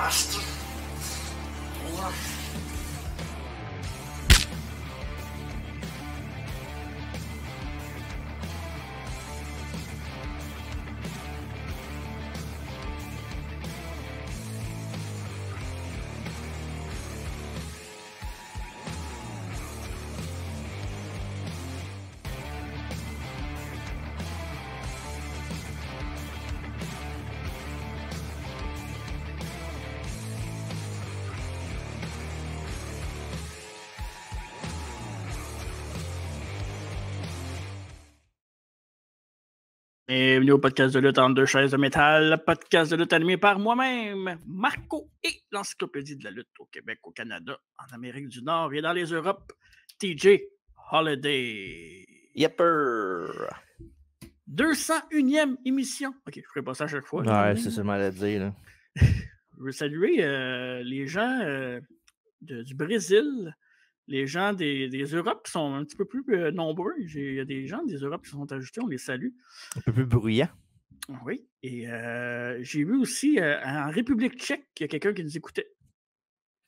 mastro. Vamos Bienvenue au podcast de lutte en deux chaises de métal, podcast de lutte animé par moi-même, Marco et l'encyclopédie de la lutte au Québec, au Canada, en Amérique du Nord et dans les Europes, TJ Holiday. Yepper. 201e émission. Ok, je ferai pas ça à chaque fois. Ouais, c'est seulement à dire. je veux saluer euh, les gens euh, du Brésil, les gens des, des Europes qui sont un petit peu plus euh, nombreux. Il y a des gens des Europes qui sont ajoutés, on les salue. Un peu plus bruyants. Oui. Et euh, j'ai vu aussi euh, en République tchèque, il y a quelqu'un qui nous écoutait.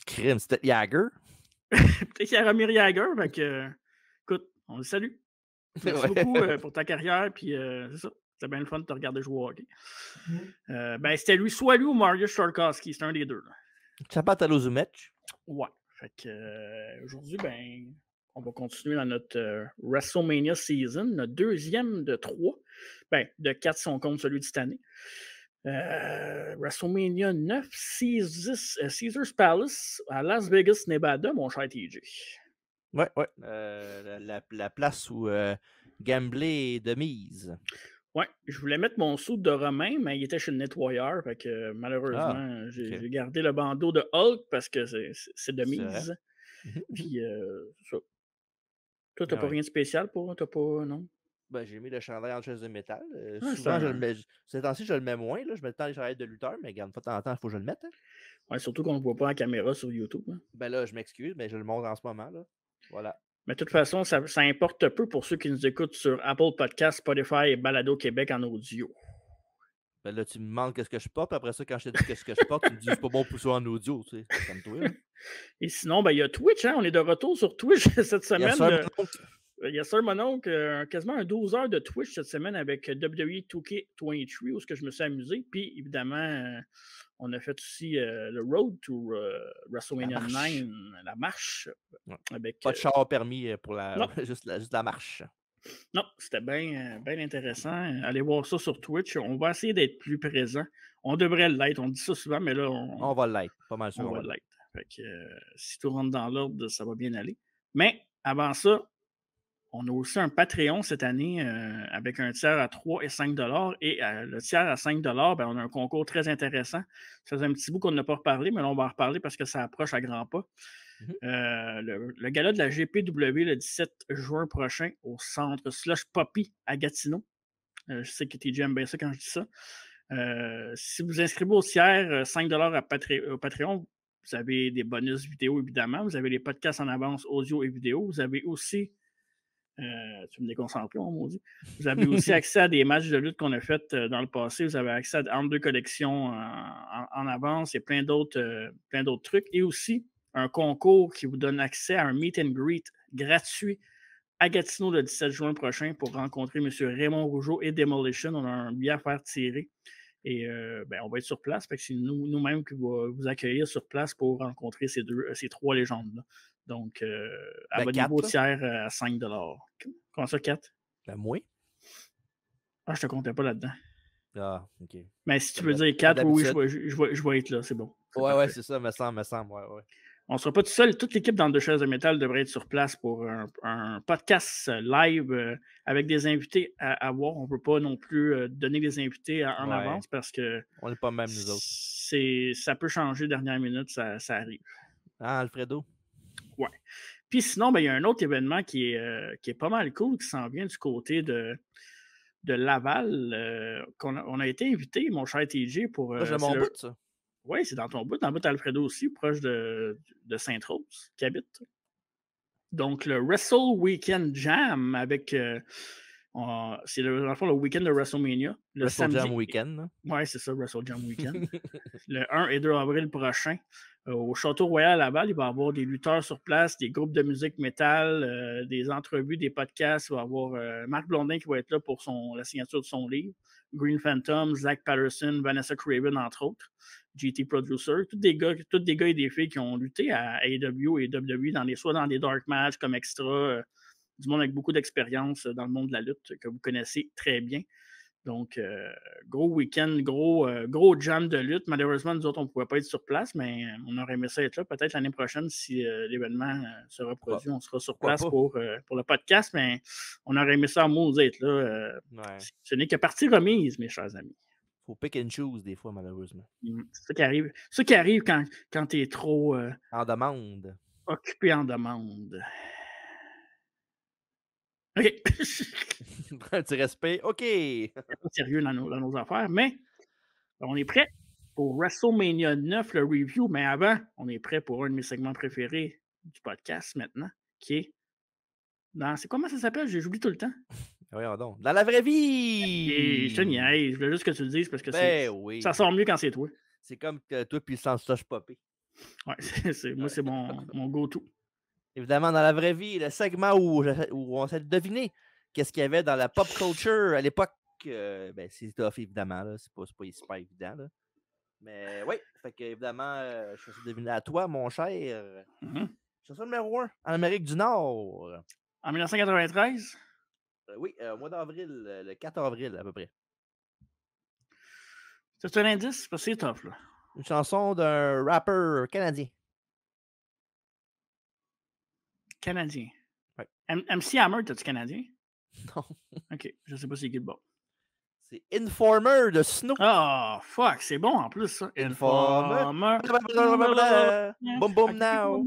Crime, c'était Jagger. Peut-être qu'il y a Jagger. Fait que, écoute, on le salue. Merci beaucoup pour ta carrière. Puis c'est ça. C'était bien le fun de te regarder jouer au hockey. Mm-hmm. ben, c'était lui, soit lui ou Mario Sharkowski, C'était un des deux. Là. Chapat à Ouais. Euh, aujourd'hui, ben, on va continuer dans notre euh, WrestleMania season, notre deuxième de trois, ben, de quatre si on compte celui de cette année. Euh, WrestleMania 9, Caesars, Palace à Las Vegas, Nevada, mon cher TJ. Ouais, ouais. La, la, place où gambler est de mise. Ouais, je voulais mettre mon sou de Romain, mais il était chez le nettoyeur. Fait que ah, malheureusement, j'ai gardé le bandeau de Hulk parce que c'est de mise. Puis euh, ça. Toi, t'as ah pas rien de spécial pour T'as pas. Non? Ben, j'ai mis le chandail en chaise de métal. Ah, souvent, je le mets. Ces temps-ci, je le mets moins. Là. Je mets tant les chandails de lutteur, mais garde pas tant temps, il faut que je le mette. Hein. Ouais, surtout qu'on ne le voit pas en caméra sur YouTube. Hein. Ben là, je m'excuse, mais je le montre en ce moment. Là. Voilà. Mais de toute façon, ça, ça, importe peu pour ceux qui nous écoutent sur Apple Podcasts, Spotify et Balado Québec en audio. Ben là, tu me demandes qu'est-ce que je porte. Après ça, quand je te dis qu'est-ce que je porte, tu me dis c'est pas bon pour ça en audio. Tu sais, comme toi. Et sinon, ben, il y a Twitch. Hein? On est de retour sur Twitch cette semaine. Il y a Sir mon euh, quasiment un 12 heures de Twitch cette semaine avec WWE 2K23, où ce que je me suis amusé. Puis évidemment, euh, on a fait aussi euh, le Road to euh, WrestleMania 9, la marche. Pas de euh, char permis pour la, juste, la, marche. Non, c'était bien intéressant. Allez voir ça sur Twitch. On va essayer d'être plus présent. On devrait l'être. On dit ça souvent, mais là. On, on va l'être. Pas mal sûr. On, va l'être. Fait que, si tout rentre dans l'ordre, ça va bien aller. Mais avant ça, on a aussi un Patreon cette année euh, avec un tiers à 3 et 5 Et euh, le tiers à 5 ben, on a un concours très intéressant. Ça faisait un petit bout qu'on n'a pas reparlé, mais on va en reparler parce que ça approche à grands pas. Mmh euh, le, gala de la GPW le 17 juin prochain au centre Slush Poppy à Gatineau. je sais que TJ aime bien ça quand je dis ça. si vous inscrivez au tiers 5 à au Patreon, vous avez des bonus vidéo, évidemment. Vous avez les podcasts en avance audio et vidéo. Vous avez aussi euh, tu me déconcentres on oh mon dit. Vous avez aussi accès à des matchs de lutte qu'on a fait euh, dans le passé. Vous avez accès à entre deux collections en, avance et plein d'autres, euh, plein d'autres trucs. Et aussi un concours qui vous donne accès à un meet and greet gratuit à Gatineau le 17 juin prochain pour rencontrer M. Raymond Rougeau et Demolition. On a un billet à faire tirer. Et ben, on va être sur place. c'est nous, nous-mêmes qui va vous accueillir sur place pour rencontrer ces, ces trois légendes-là. Donc, euh, à abonnez niveau tiers à 5 Comment ça, 4 Ben, moins. Ah, je te comptais pas là-dedans. Ah, OK. Mais si tu veux dire 4, oui, je, vais être là, c'est bon. Ouais, ouais, c'est ça, me semble, me semble, ouais, ouais. On ne sera pas tout seul. Toute l'équipe dans Deux Chaises de Métal devrait être sur place pour un, podcast euh, live euh, avec des invités à, voir. On ne peut pas non plus donner des invités en avance parce que. On n'est pas même, nous autres. Ça peut changer dernière minute, ça, ça arrive. Ah, Alfredo. Ouais. Puis sinon, ben, il y a un autre événement qui est, euh, qui est pas mal cool, qui s'en vient du côté de, de Laval. Euh, qu'on a, on a été invité, mon cher TJ, pour. Euh, ouais, mon but, ça. Oui, c'est dans ton but. dans le but Alfredo aussi, proche de, de Sainte-Rose, qui habite. Donc, le Wrestle Weekend Jam avec c'est le, week-end de WrestleMania. Le Wrestle Jam Weekend. Oui, c'est ça, Wrestle Jam Weekend. le 1 et 2 avril prochain, euh, au Château Royal à Laval, il va y avoir des lutteurs sur place, des groupes de musique métal, euh, des entrevues, des podcasts. Il va y avoir euh, Marc Blondin qui va être là pour son, la signature de son livre, Green Phantom, Zach Patterson, Vanessa Craven, entre autres, GT Producer, tous des gars, et des filles qui ont lutté à AEW et WWE, dans les, soit dans des dark matches comme extra du monde avec beaucoup d'expérience euh, dans le monde de la lutte que vous connaissez très bien. Donc, euh, gros week-end, gros, euh, gros jam de lutte. Malheureusement, nous autres, on ne pouvait pas être sur place, mais on aurait aimé ça être là. Peut-être l'année prochaine, si l'événement se reproduit, on sera sur place pour, pour, le podcast, mais on aurait aimé ça en moins être là. Ce n'est que partie remise, mes chers amis. Faut pick and choose des fois, malheureusement. Mm, c'est ça qui arrive. ça qui arrive quand, quand tu es trop. en demande. Occupé en demande. OK. Petit respect. OK. sérieux dans nos, dans nos, affaires, mais on est prêt pour WrestleMania 9, le review. Mais avant, on est prêt pour un de mes segments préférés du podcast maintenant, qui est dans. C'est comment ça s'appelle? J'oublie tout le temps. Oui, pardon. Dans la vraie vie! Et je veux voulais juste que tu le dises parce que ben ça sort mieux quand c'est toi. C'est comme que toi puis sans touche popé. Ouais, c'est, moi, c'est mon go-to évidemment, dans la vraie vie, le segment où, on s'est deviné qu'est-ce qu'il y avait dans la pop culture à l'époque. Euh, ben, c'est tough, évidemment. C'est pas, pas super évident. Là. Mais oui, fait que, évidemment, euh, je suis deviner à toi, mon cher. Chanson mm-hmm. numéro un, en Amérique du Nord. En 1993? Euh, oui, au mois d'avril, le 4 avril à peu près. C'est un indice, c'est tough. Là. Une chanson d'un rappeur canadien. Canadien. M MC Hammer, t'as-tu Canadien? Non. OK, je sais pas si c'est qui est bon. C'est Informer de Snow. Ah, fuck, c'est bon en plus, ça. Informer. Boom, boom, now.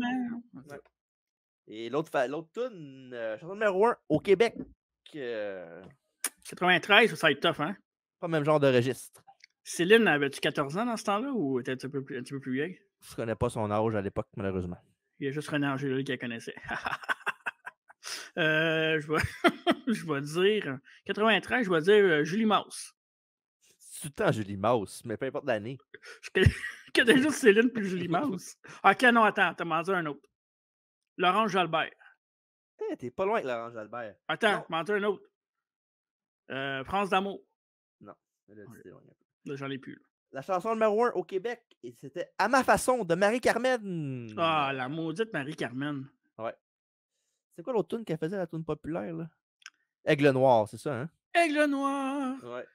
Et l'autre tune, euh, chanson numéro 1 au Québec. 93, euh, ça va être tough, hein? Pas le même genre de registre. Céline, avais-tu 14 ans dans ce temps-là ou était tu un, un petit peu plus vieille? Je connais pas son âge à l'époque, malheureusement. Il y a juste René Angélil qui connaissait. Euh, je, vais... je dire. 93, je vais dire euh, Julie Mauss. tout le temps Julie Mauss, mais peu importe l'année. Je connais... juste Céline puis Julie Mauss. Ah, ok, non, attends, t'as menti un autre. Laurent Jalbert. Eh, t'es pas loin avec Laurent Jalbert. Attends, m'en menti un autre. Euh, France d'amour. Non, J'en ai plus. Là. La chanson numéro 1 au Québec, et c'était À ma façon de Marie-Carmen. Ah, la maudite Marie-Carmen. Ouais. C'est quoi l'autre tune qu'elle faisait, la tune populaire, là? Aigle Noir, c'est ça, hein? Aigle Noir! Ouais.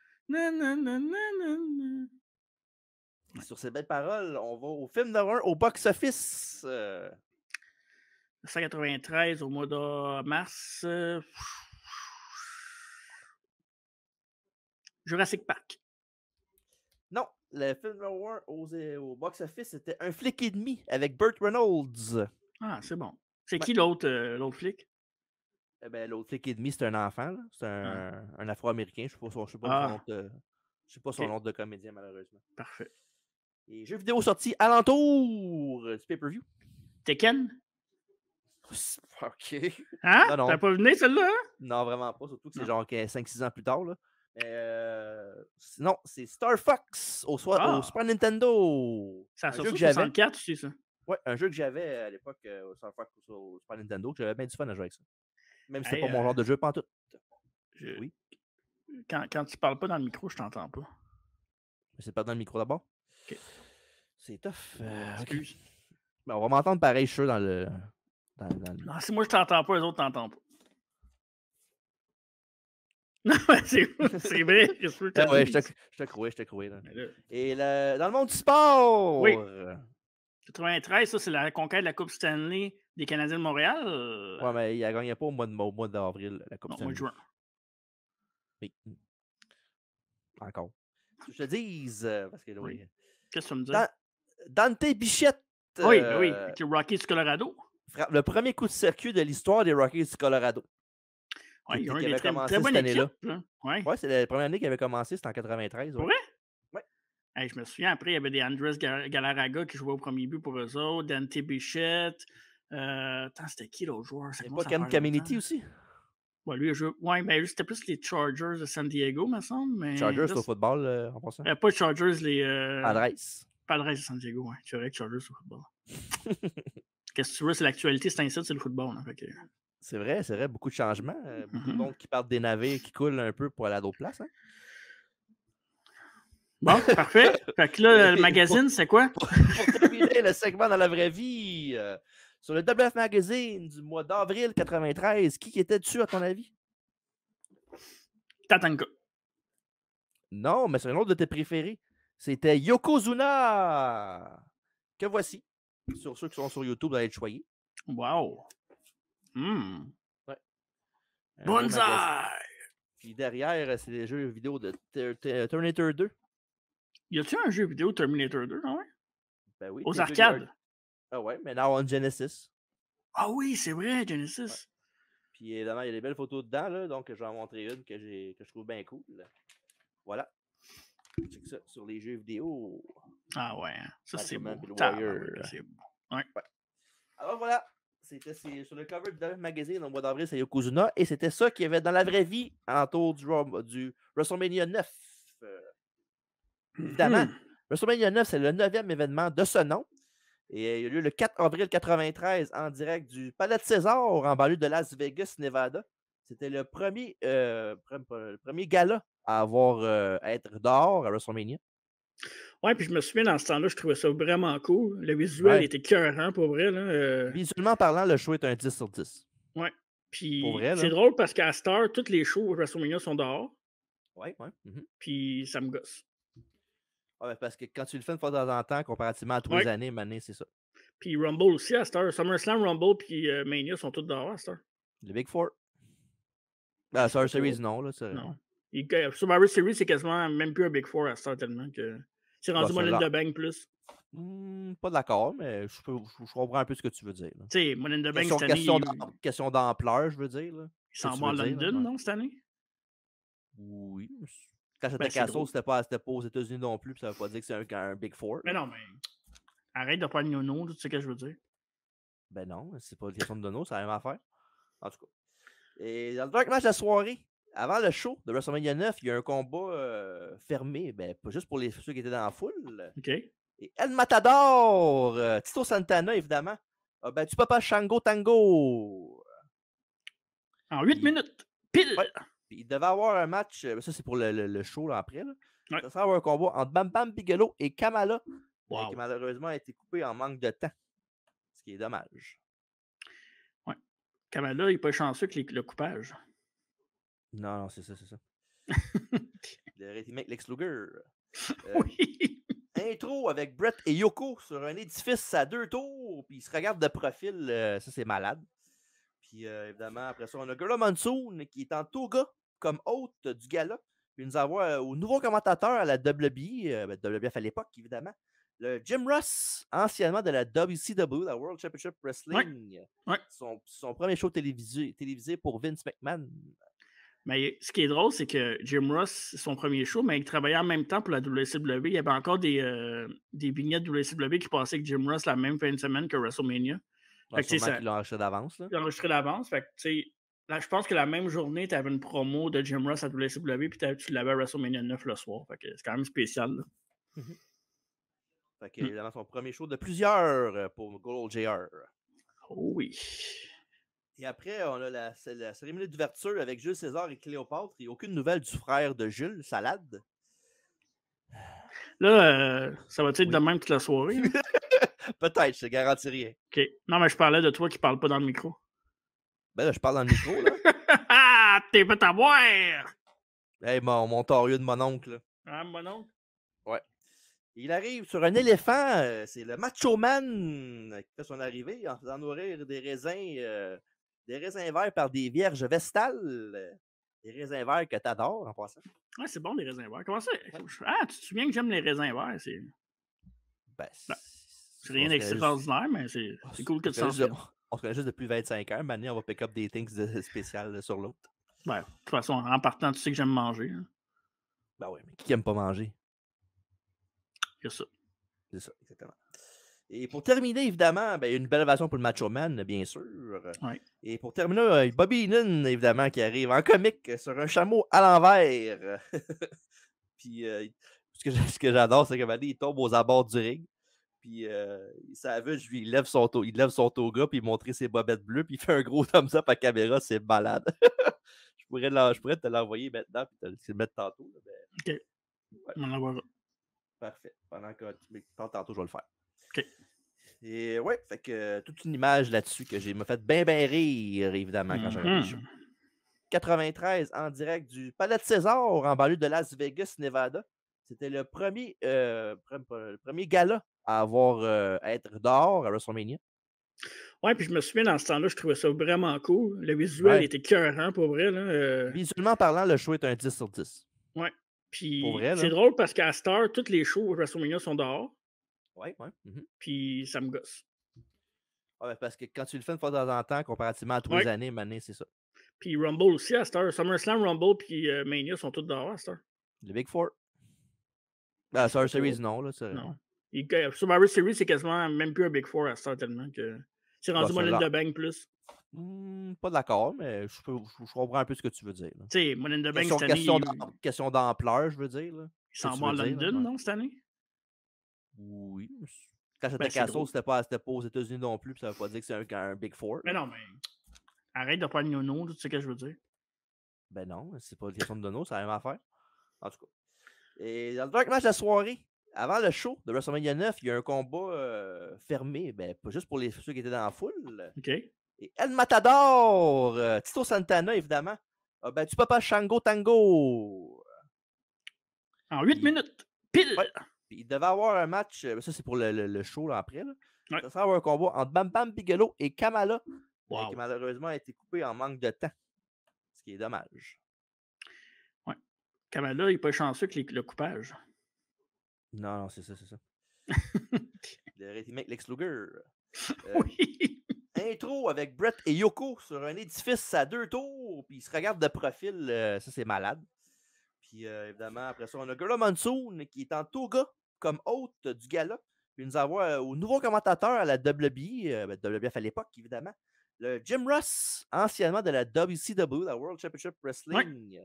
Sur ces belles paroles, on va au film d'horreur au box-office. 1993, euh. 193 au mois de mars. Euh. Jurassic Park le film noir au, box-office, c'était Un flic et demi avec Burt Reynolds. Ah, c'est bon. C'est ben qui l'autre euh, l'autre flic? Eh ben, l'autre flic et demi, c'est un enfant. C'est un, un afro-américain. Je ne sais, pas, son, ah. nom de, je sais pas son nom de comédien, malheureusement. Parfait. Et jeux vidéo sortis alentour du pay-per-view. Tekken? OK. Hein? T'as pas venu celle-là? Hein? Non, vraiment pas. Surtout que c'est genre 5-6 ans plus tard. Là. Euh, non, c'est Star Fox au, au ah! Super Nintendo. Ça un jeu que j'avais. ça? Ouais, un jeu que j'avais euh, à l'époque euh, au Star Fox au Super Nintendo, que j'avais bien du fun à jouer avec ça. Même si c'est pas mon genre de euh, jeu, pas tout. Oui. Quand, tu parles pas dans le micro, je t'entends pas. C'est pas dans le micro d'abord? Ok. C'est tough. Excuse. Ben, on va m'entendre pareil, je suis dans le. Dans, dans le... Non, si moi je t'entends pas, les autres t'entendent pas. Non, c'est vrai. ah ouais, je te, je je te cru Et le, dans le monde du sport! Oui. 93, ça, c'est la conquête de la Coupe Stanley des Canadiens de Montréal. Euh. Ouais, mais il n'a gagné pas au mois, de, mois d'avril, la Coupe non, Stanley. Au mois de juin. Oui. Mmh. Encore. Je te dis... Euh, parce que oui. Qu'est-ce que tu me dis? Dante Bichette. Oui, ben oui, euh, avec les Rockies du Colorado. le premier coup de circuit de l'histoire des Rockies du Colorado. Ouais, il ont commencé très, très bonne Oui, ouais, c'est la première année qu'il avait commencé, c'était en 93. Oui? ouais. Et je me souviens, après, il y avait des Andres Galarraga qui jouaient au premier but pour eux autres, Dante Bichette. Euh, attends, c'était qui l'autre joueur? C'est pas Ken Caminiti aussi? Oui, bah, lui, je... ouais, mais c'était plus les Chargers de San Diego, me semble. Chargers au football, on euh, pense passant. Euh, pas Chargers, les. Euh, Padres. Padres de San Diego, oui. Tu Chargers au football. Qu'est-ce que tu c'est l'actualité, c'est un c'est le football. Là, hein, fait c'est vrai, c'est vrai, beaucoup de changements. Euh, beaucoup de mm-hmm. monde qui partent des navires, qui coulent un peu pour aller à d'autres places. Hein. Bon, parfait. Fait que là, le magazine, c'est quoi? Pour, le segment dans la vraie vie, euh, sur le WF Magazine du mois d'avril 93, qui était dessus, à ton avis? Tatanka. Non, mais c'est un autre de tes préférés. C'était Yokozuna, que voici, sur ceux qui sont sur YouTube, d'aller être choyés. Wow! Mmh. Ouais. Euh, Bonsai! Puis derrière, euh, c'est les jeux vidéo de Terminator 2. Y a-t-il un jeu vidéo Terminator 2, non? Ah ben oui. Aux arcades. Ah ouais, mais là, on Genesis. Ah oui, c'est vrai, Genesis. Puis évidemment, euh, il y a des belles photos dedans, là, donc je vais en montrer une que, que je trouve bien cool. Voilà. que ça sur les jeux vidéo. Ah ouais, hein. ça c'est bon C'est bon. ouais. Alors voilà, c'était sur le cover de magazine au mois d'avril, c'est Yokozuna. Et c'était ça qu'il y avait dans la vraie vie autour du, du WrestleMania 9. Euh, hmm. évidemment, WrestleMania 9, c'est le neuvième événement de ce nom. Et il a a lieu le 4 avril 1993 en direct du Palais de César en banlieue de Las Vegas, Nevada. C'était le premier, euh, premier gala à avoir euh, à être d'or à WrestleMania. Ouais, puis je me souviens, dans ce temps-là, je trouvais ça vraiment cool. Le visuel était hein pour vrai. Là, euh. Visuellement parlant, le show est un 10 sur 10. Ouais. Puis c'est drôle parce qu'à Star, toutes les shows WrestleMania sont dehors. Ouais, ouais. Mmh puis ça me gosse. Oui, ah, ben, parce que quand tu le fais une fois de temps en temps, comparativement à trois années, année, c'est ça. Puis Rumble aussi à Star. SummerSlam, Rumble, puis euh, Mania sont tous dehors à Star. Le Big Four. Ah, Star Series, non. Là, non sur Survivor Series, c'est quasiment même plus un Big Four à ce tellement que c'est bah, rendu bah, de in plus. Mmh, pas d'accord, mais je, comprends un peu ce que tu veux dire. Tu sais, Money in Bank question, d'ampleur, je veux dire. Là. Il s'en va à London, non, cette année? Oui. Quand c'était ben, Casso, c'était pas, pas, aux États-Unis non plus, puis ça veut pas dire que c'est un, Big Four. Mais non, mais arrête de prendre Nono, tu sais ce que je veux dire. Ben non, c'est pas une question de ça c'est la même affaire. En tout cas. Et dans le match de la soirée, avant le show de WrestleMania 9, il y a un combat euh, fermé, ben, pas juste pour les, ceux qui étaient dans la foule. OK. Et El Matador, euh, Tito Santana, évidemment, a battu Papa Shango Tango. En 8 minutes, pile. Il devait avoir un match, euh, ça c'est pour le, show là, après. Il devait avoir un combat entre Bam Bam Bigelow et Kamala, qui malheureusement a été coupé en manque de temps. Ce qui est dommage. Ouais. Kamala, il n'est pas chanceux que le coupage. Non, non, c'est ça, c'est ça. le mec, Lex Luger. Euh, oui. Intro avec Brett et Yoko sur un édifice à deux tours, puis ils se regardent de profil. Euh, ça, c'est malade. Puis euh, évidemment, après ça, on a Gorilla Monsoon qui est en toga comme hôte du gala. Puis nous avons au nouveau commentateur à la WB, ben, à l'époque, évidemment, le Jim Ross, anciennement de la WCW, la World Championship Wrestling. Son, son, premier show télévisé, télévisé pour Vince McMahon mais ce qui est drôle, c'est que Jim Ross, son premier show, mais il travaillait en même temps pour la WCW. Il y avait encore des, vignettes euh, des vignettes WCW qui passaient avec Jim Ross la même fin de semaine que WrestleMania. il l'a enregistré d'avance. Il l'a enregistré d'avance. là, je pense que la même journée, tu avais une promo de Jim Ross à WCW, puis tu l'avais à WrestleMania 9 le soir. c'est quand même spécial. Il a mhm. Fait hmm. son premier show de plusieurs euh, pour Gold JR. Oh oui. Et après, on a la, cérémonie d'ouverture avec Jules César et Cléopâtre. Et aucune nouvelle du frère de Jules, Salade. Là, euh, ça va être de même toute la soirée. Peut-être, je te garantis rien. OK. Non, mais je parlais de toi qui parle pas dans le micro. Ben là, je parle dans le micro, là. ah, t'es pas à boire! Hey, mon, mon de mon oncle. Ah, hein, mon oncle? Ouais. Il arrive sur un éléphant, euh, c'est le macho man euh, qui fait son arrivée en faisant nourrir des raisins des raisins verts par des vierges vestales. Des raisins verts que t'adores en passant. Ouais, c'est bon, les raisins verts. Comment ça? Ah, tu te souviens que j'aime les raisins verts? C'est. Ben, ben c'est rien d'extraordinaire, mais c'est cool que tu s'en On se connaît juste depuis 25 heures, Maintenant, on va pick up des things spéciales sur l'autre. Ouais, ben, de toute façon, en partant, tu sais que j'aime manger. Hein. Ben oui, mais qui aime pas manger? C'est ça. C'est ça, exactement. Et pour terminer, évidemment, ben, une belle version pour le Macho Man, bien sûr. Et pour terminer, euh, Bobby Heenan, évidemment, qui arrive en comique sur un chameau à l'envers. Puis euh, ce que, j'adore, c'est que il tombe aux abords du ring. Puis il euh, ça veut, je lui lève son il lève son toga, puis il montre ses bobettes bleues, puis il fait un gros thumbs up à caméra, c'est malade. je, pourrais te l'envoyer maintenant, puis te le mettre tantôt. Ok. Parfait. Pendant que tu tantôt, je vais le faire. Et ouais, fait que euh, toute une image là-dessus que j'ai me fait bien, bien rire, évidemment, quand j'ai mm 93 en direct du Palais de César en banlieue de Las Vegas, Nevada. C'était le premier, euh, gala à avoir euh, être d'or à WrestleMania. Ouais, puis je me souviens dans ce temps-là, je trouvais ça vraiment cool. Le visuel était cœurant pour vrai. Visuellement parlant, le show est un 10 sur 10. Ouais. Puis c'est drôle parce qu'à Star, toutes les shows WrestleMania sont dehors. Ouais, ouais. Mmh puis ça me gosse. Ouais, ah, ben, parce que quand tu le fais une fois de temps en temps, comparativement à trois années, année, c'est ça. Puis Rumble aussi à cette heure. SummerSlam, Rumble, puis euh, Mania sont tous dehors à cette Le Big Four. Ah, Series, non. Là, non. Et, euh, Series, c'est quasiment même plus un Big Four à Star tellement que c'est rendu Money in the plus. Mmh, pas d'accord, mais je, comprends un peu ce que tu veux dire. Tu sais, Money in the Bank, question, Question d'ampleur, je veux dire. Là. Ils s'en vont à London, non, cette année? Oui. Quand c'était ben, Casso, c'était pas, aux États-Unis non plus, puis ça veut pas dire que c'est un, Big Four. Mais non, mais arrête de prendre Nono, tu sais ce que je veux dire. Ben non, c'est pas une question de Nono, c'est la même affaire. En tout cas. Et dans le dernier match de la soirée, avant le show de WrestleMania 9, il y a un combat euh, fermé, ben, pas juste pour les, ceux qui étaient dans la foule. OK. Et El Matador, euh, Tito Santana, évidemment, a battu pas Shango Tango. En 8 minutes, pile! Puis il devait avoir un match, euh, ça c'est pour le, show là, après. Il devait avoir un combat entre Bam Bam Bigelow et Kamala, euh, qui malheureusement a été coupé en manque de temps. Ce qui est dommage. Ouais. Kamala, il n'est pas chanceux que le coupage. Non, non, c'est ça, c'est ça. il aurait été mec Lex Luger. Euh, oui. Intro avec Brett et Yoko sur un édifice à deux tours, puis ils se regardent de profil. ça, c'est malade. Puis évidemment, après ça, on a Girl Monsoon qui est en toga comme hôte du gala. Puis nous avons au nouveau commentateur à la WWE, euh, ben, à l'époque, évidemment, le Jim Ross, anciennement de la WCW, la World Championship Wrestling.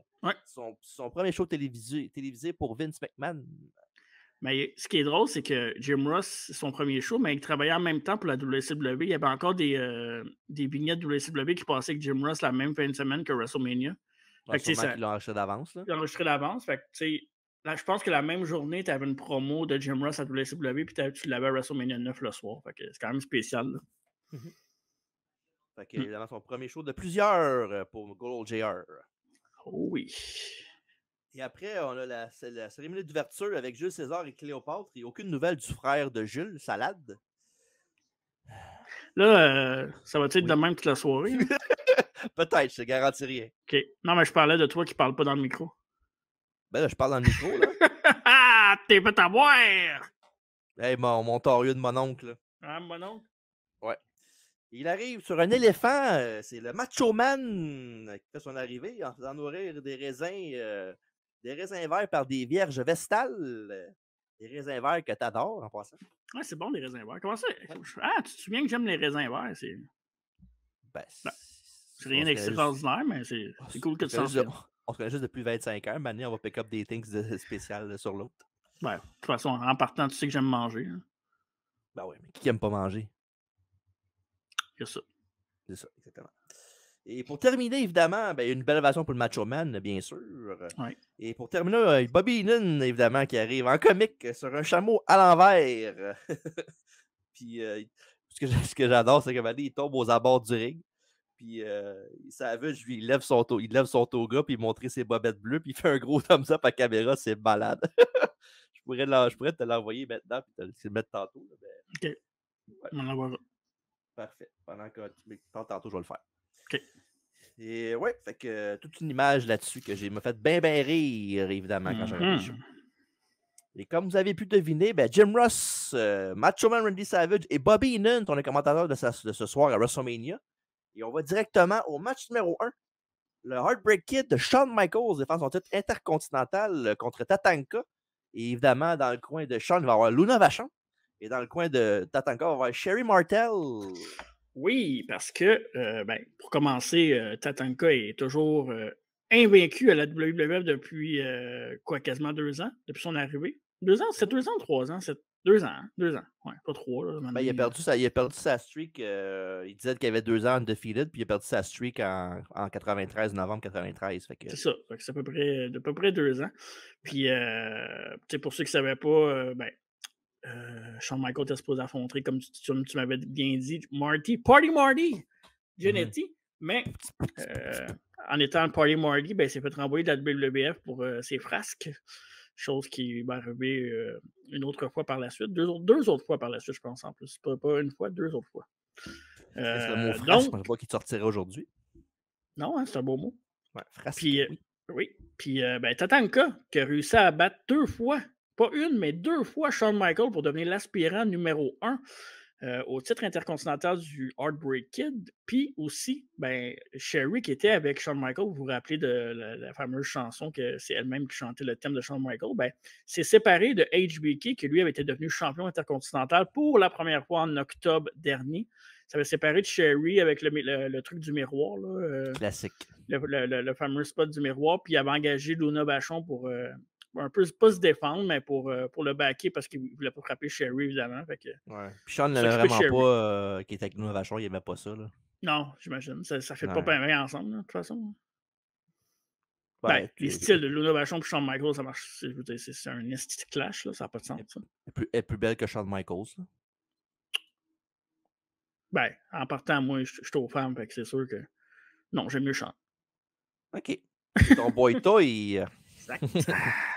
Son, premier show télévisé, télévisé pour Vince McMahon. Mais ce qui est drôle, c'est que Jim Ross, son premier show, mais il travaillait en même temps pour la WCW. Il y avait encore des, vignettes des vignettes WCW qui passaient avec Jim Ross la même fin de semaine que WrestleMania. Fait que, ça, il l'a enregistré d'avance. Il l'a enregistré d'avance. Fait que, Là, je pense que la même journée, tu avais une promo de Jim Ross à WCW, puis tu l'avais à WrestleMania 9 le soir. Fait que c'est quand même spécial. Là. Mhm. que évidemment, son premier show de plusieurs euh, pour Gold JR. Ah oui. Et après, on a la, la cérémonie d'ouverture avec Jules César et Cléopâtre. Et aucune nouvelle du frère de Jules, Salade. Là, euh, ça va être de même toute la soirée. Peut-être, je te garantis rien. OK. Non, mais je parlais de toi qui parle pas dans le micro. Ben je parle dans le micro, ah, t'es pas à boire! mon, mon de mon oncle, Ah, hein, mon oncle? Ouais. Il arrive sur un éléphant, euh, c'est le macho man euh, qui fait son arrivée en faisant nourrir des raisins, euh, des raisins verts par des vierges vestales. Des raisins verts que t'adores en passant. Ouais, c'est bon, les raisins verts. Comment ça? Ah, tu te souviens que j'aime les raisins verts? C'est... Ben, ben, c'est... rien d'extraordinaire, mais ah, c'est, cool que tu s'en on se connaît juste depuis 25 heures. Maintenant, on va pick up des things spéciales euh, sur l'autre. Ouais, de toute façon, en partant, tu sais que j'aime manger. Hein. Ben oui, mais qui aime pas manger? C'est ça. C'est ça, exactement. Et pour terminer, évidemment, ben, une belle version pour le Macho Man, bien sûr. Ouais. Et pour terminer, euh, Bobby Heenan, évidemment, qui arrive en comique sur un chameau à l'envers. Puis, euh, ce que, j'adore, c'est que tombe aux abords du ring. Puis euh, Savage, lui lève son, il lève son toga, puis il montre ses bobettes bleues, puis il fait un gros thumbs up à caméra, c'est malade. je, pourrais je, pourrais te l'envoyer maintenant, puis te le mettre tantôt. OK. On Parfait. Pendant que tu tantôt, je vais le faire. OK. Et ouais, fait que euh, toute une image là-dessus que j'ai me fait bien, bien rire, évidemment, quand j'ai regardé mm-hmm. et comme vous avez pu deviner, ben Jim Ross, euh, Macho Man Randy Savage et Bobby on ton commentateur de ce soir à WrestleMania, et on va directement au match numéro 1. Le Heartbreak Kid de Shawn Michaels défend son titre intercontinental euh, contre Tatanka. Et évidemment, dans le coin de Shawn, il va y avoir Luna Vachon. Et dans le coin de Tatanka, il va avoir Sherry Martel. Oui, parce que, euh, ben, pour commencer, euh, Tatanka est toujours invaincu à la WWF depuis quoi, quasiment deux ans, depuis son arrivée. Deux ans, c'est deux ans, trois ans, c'est deux ans, hein, deux ans. Ouais, pas trois. Ben, il, a perdu sa, il a perdu sa streak. Euh, il disait qu'il avait deux ans undefeated, puis il a perdu sa streak en, en 93, novembre 93. C'est ça. C'est à peu près, peu près deux ans. Puis, euh, pour ceux qui ne savaient pas, euh, ben, euh, Michael était supposé affronter, comme tu, m'avais bien dit, Marty, Party Marty, Genetti. Mm-hmm. Mais euh, en étant Party Marty, ben, il s'est fait renvoyer de la WWF pour ses frasques chose qui va arriver euh, une autre fois par la suite. Deux, deux, autres fois par la suite, je pense, en plus. Pas, une fois, deux autres fois. c'est le mot euh, français, je ne pense pas qu'il sortirait aujourd'hui. Non, hein, c'est un beau mot. Ouais, puis, euh, oui. Puis, ben, Tatanka, qui a réussi à battre deux fois, pas une, mais deux fois Shawn Michael pour devenir l'aspirant numéro un. Euh, au titre intercontinental du Heartbreak Kid. Puis aussi, ben, Sherry qui était avec Shawn Michaels, vous vous rappelez de la, fameuse chanson que c'est elle-même qui chantait le thème de Shawn Michaels, ben, s'est séparée de HBK qui lui avait été devenu champion intercontinental pour la première fois en octobre dernier. Ça avait séparé de Sherry avec le, truc du miroir. Euh, Classique. Le, fameux spot du miroir. Puis il avait engagé Luna Bachon pour, euh, un peu pas se défendre, mais pour, euh, pour le backer parce qu'il voulait pas frapper Sherry, évidemment. Fait que, ouais. Puis Sean n'avait vraiment pas, euh, qui était avec nous Vachon, il avait pas ça. Là. Non, j'imagine. Ça, ça fait pas bien ensemble, de toute façon. Hein. ben, ben les styles de Luna Vachon et Sean Michaels, ça marche. C'est un esthétique clash, là, ça n'a pas de sens. Elle, est plus, belle que Sean Michaels. Ben, en partant, moi, je suis au femmes, fait que c'est sûr que. Non, j'aime mieux Sean OK. Ton boy toy. Euh, exact.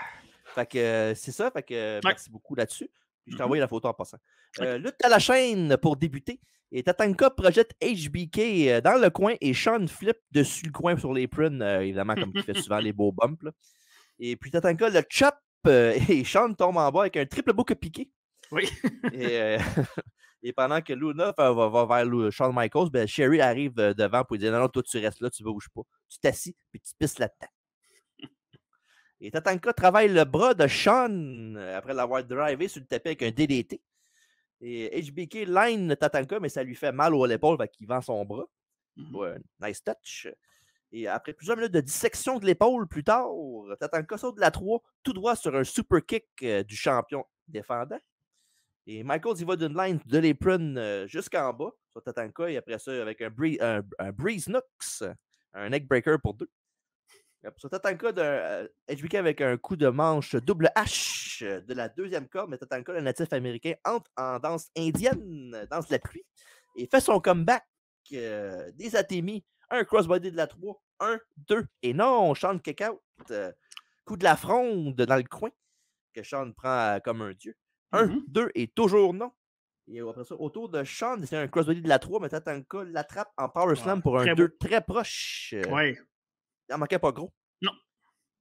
Fait que euh, c'est ça. Fait que merci beaucoup là-dessus. je t'ai mm-hmm. envoyé la photo en passant. Euh, lutte à la chaîne pour débuter. Et Tatanka projette HBK euh, dans le coin et Sean flippe dessus le coin sur les prunes évidemment, comme il fait souvent les beaux bumps. Et puis Tatanka le chop et Sean tombe en bas avec un triple bouc piqué. Oui. et, pendant que Luna va, vers Sean Michaels, ben, Sherry arrive devant pour lui dire Non, non, toi tu restes là, tu bouges pas. Tu t'assis et tu pisses là-dedans. Et Tatanka travaille le bras de Sean euh, après l'avoir drivé sur le tapis avec un DDT. Et HBK line Tatanka, mais ça lui fait mal à l'épaule, parce qu'il vend son bras. Mm-hmm. nice touch. Et après plusieurs minutes de dissection de l'épaule plus tard, Tatanka saute de la 3 tout droit sur un super kick euh, du champion défendant. Et Michael il va d'une line de l'apron euh, jusqu'en bas sur Tatanka. Et après ça, avec un, Breeze un, un Breeze breaker un pour deux. Sur Tatanka, d'un euh, avec un coup de manche double H de la deuxième corde, mais Tatanka, le natif américain, entre en danse indienne, danse la pluie, et fait son comeback euh, des atémis. Un crossbody de la 3, 1, 2, et non, Sean kick euh, coup de la fronde dans le coin, que Sean prend comme un dieu. 1, 2, mm-hmm. et toujours non. Et après ça, autour de Sean, c'est un crossbody de la 3, mais Tatanka l'attrape en power slam pour un 2 très proche. ouais. Il n'en manquait pas gros. Non.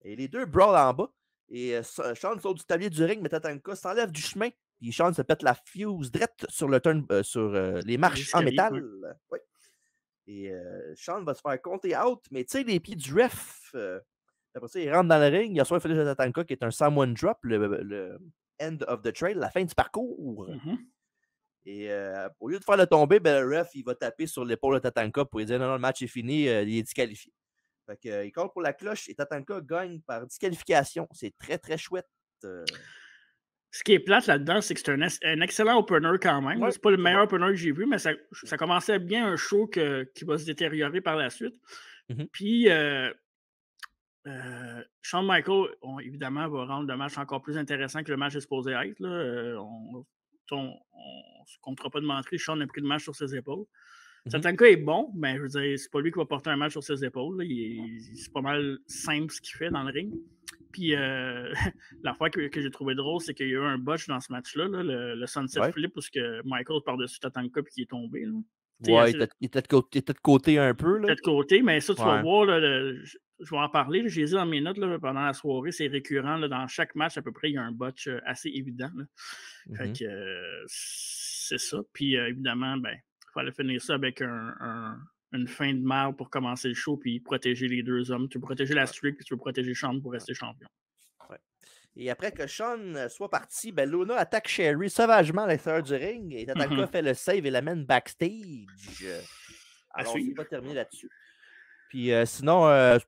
Et les deux brawlent en bas. Et euh, Sean sort du tablier du ring, mais Tatanka s'enlève du chemin. Puis Sean se pète la fuse drette sur, le euh, sur euh, les marches en métal. Oui. Et Sean va se faire compter out, mais tu sais, les pieds du ref. après ça, il rentre dans le ring. Il a un finish de Tatanka qui est un Samoan Drop, le, end of the trail, la fin du parcours. Mm-hmm. Et au lieu de faire le tomber, ben, le ref, il va taper sur l'épaule de Tatanka pour lui dire non, non, le match est fini, il est disqualifié. Euh, il compte pour la cloche et Tatanka gagne par disqualification. C'est très, très chouette. Euh. Ce qui est plate là-dedans, c'est que c'est un, excellent opener quand même. c'est pas le meilleur opener que j'ai vu, mais ça, mmh. commençait bien un show qui va se détériorer par la suite. Mmh Puis, euh, euh Shawn Michael, évidemment, va rendre le match encore plus intéressant que le match est supposé être. on ne se comptera pas de montrer. Shawn a pris le match sur ses épaules. Tatanka est bon, mais je veux dire, c'est pas lui qui va porter un match sur ses épaules. C'est pas mal simple ce qu'il fait dans le ring. Puis euh, la fois que, j'ai trouvé drôle, c'est qu'il y a eu un botch dans ce match-là, le, Sunset Flip, parce que Michael par-dessus Tatanka puis qui est tombé. Ouais, il était, de côté, un peu. Il était de côté, mais ça, tu vas voir, je, vais en parler. J'ai dit dans mes notes pendant la soirée, c'est récurrent. dans chaque match, à peu près, il y a un botch euh, assez évident. Mmh que euh, c'est ça. Puis évidemment, ben, fallait finir ça avec une fin de merde pour commencer le show, puis protéger les deux hommes. Tu veux protéger la streak, puis tu veux protéger Sean pour rester champion. Et après que Sean euh, soit parti, ben, Luna attaque Sherry sauvagement à l'extérieur du ring et Tatanka mm-hmm. fait le save et l'amène backstage. Alors, on pas terminé là-dessus. Puis euh, sinon, euh,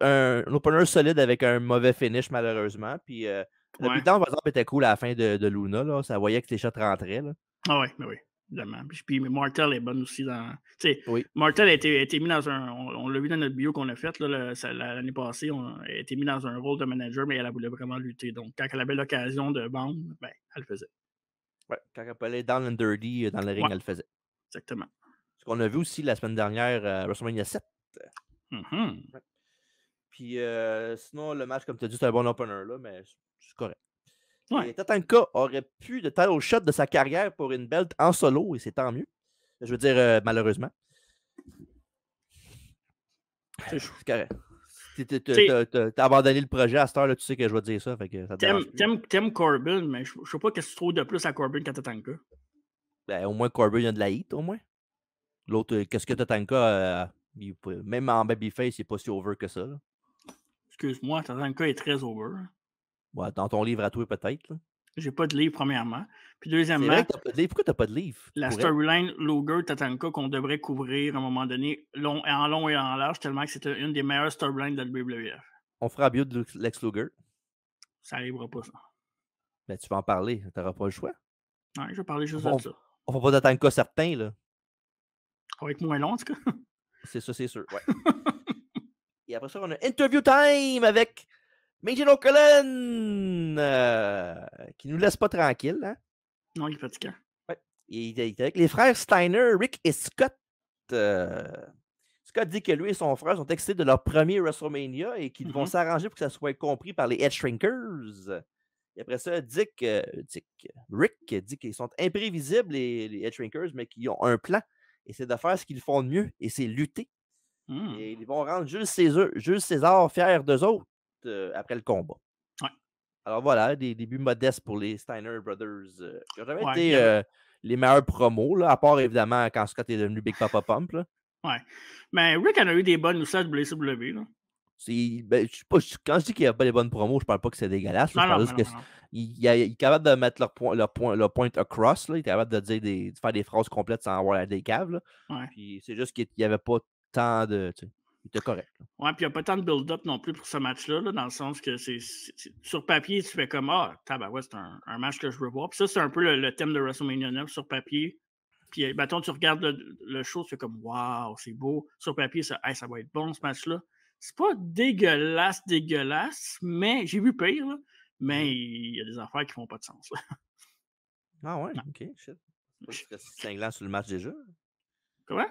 un, opener solide avec un mauvais finish, malheureusement. Puis le ouais. beatdown, était cool à la fin de, Luna. Là. Ça voyait que les shots rentraient. Là. Ah ouais, mais ben oui évidemment. Puis, Martel est bonne aussi dans. Oui. Martel a été, a mis dans un. On, l'a vu dans notre bio qu'on a faite l'année passée. On a été mis dans un rôle de manager, mais elle, voulait vraiment lutter. Donc, quand elle avait l'occasion de bande, ben, elle le faisait. Oui, quand elle parlait down and dirty euh, dans le ring, elle le faisait. Exactement. Ce qu'on a vu aussi la semaine dernière euh, à WrestleMania 7. Mm-hmm. Puis euh, sinon, le match, comme tu as dit, c'est un bon opener, là, mais c'est correct. Tatanka aurait pu de au shot de sa carrière pour une belt en solo, et c'est tant mieux. Je veux dire, euh, malheureusement. Ben, c'est correct. T'as abandonné le projet à cette heure-là, tu sais que je vais dire ça. T'aimes Corbin, mais je, ne sais pas qu'est-ce que tu trouves de plus à Corbin qu'à Tatanka. Ben, au moins, Corbin, il a de la hit, au moins. L'autre, euh, qu'est-ce que Tatanka, euh, même en babyface, il n'est pas si over que ça. Excuse-moi, Tatanka est très over. Ouais, dans ton livre à toi, peut-être. J'ai pas de livre, premièrement. Puis, deuxièmement. Vrai que as pas de livre. Pourquoi t'as pas de livre? La storyline Luger-Tatanka qu'on devrait couvrir à un moment donné, long, en long et en large, tellement que c'était une des meilleures storylines de la WWF. On fera bio de Lex Luger. Ça arrivera pas, ça. Mais ben, tu vas en parler. t'auras pas le choix. Ouais, je vais parler juste de ça. On va pas d'attendre Tatanka certain, là. être moins long, en tout cas. C'est ça, c'est sûr, ouais. Et après ça, on a Interview Time avec Major Colin euh, qui nous laisse pas tranquille. Hein? Non, il est fatiguant. Il, avec les frères Steiner, Rick et Scott. Euh, Scott dit que lui et son frère sont excités de leur premier WrestleMania et qu'ils vont mm-hmm. s'arranger pour que ça soit compris par les Edge Shrinkers. Et après ça, euh, Dick, Rick dit qu'ils sont imprévisibles, les, Edge Head mais qu'ils ont un plan. Et c'est de faire ce qu'ils font de mieux, et c'est lutter. Mm. Et ils vont rendre Jules César, Jules César fier d'eux autres après le combat. Alors voilà, des débuts modestes pour les Steiner Brothers. Euh, qui été les meilleurs promos, là, à part évidemment quand Scott est devenu Big Papa Pump. Là. Ouais. Mais Rick en a eu des bonnes aussi à WCW. Là. Ben, je pas, quand je dis qu'il n'y a pas les bonnes promos, je parle pas que c'est dégueulasse. il, est capable de mettre leur point, leur point, leur across. Là. Il est capable de, dire des, faire des phrases complètes sans avoir des décave. c'est juste qu'il n'y avait pas tant de. Il était correct. Oui, Ouais, puis il n'y a pas tant de build-up non plus pour ce match-là, là, dans le sens que c'est sur papier, tu fais comme Ah, tabarouette, c'est un, un, match que je veux voir. Puis ça, c'est un peu le, thème de WrestleMania 9 sur papier. Puis, euh, mettons, tu regardes le, show, tu fais comme Waouh, c'est beau. Sur papier, ça, ça va être bon ce match-là. C'est pas dégueulasse, dégueulasse, mais j'ai vu pire, là, mais il y a des affaires qui font pas de sens. Ah ouais, ok, shit. C'est cinglant sur le match déjà. Comment?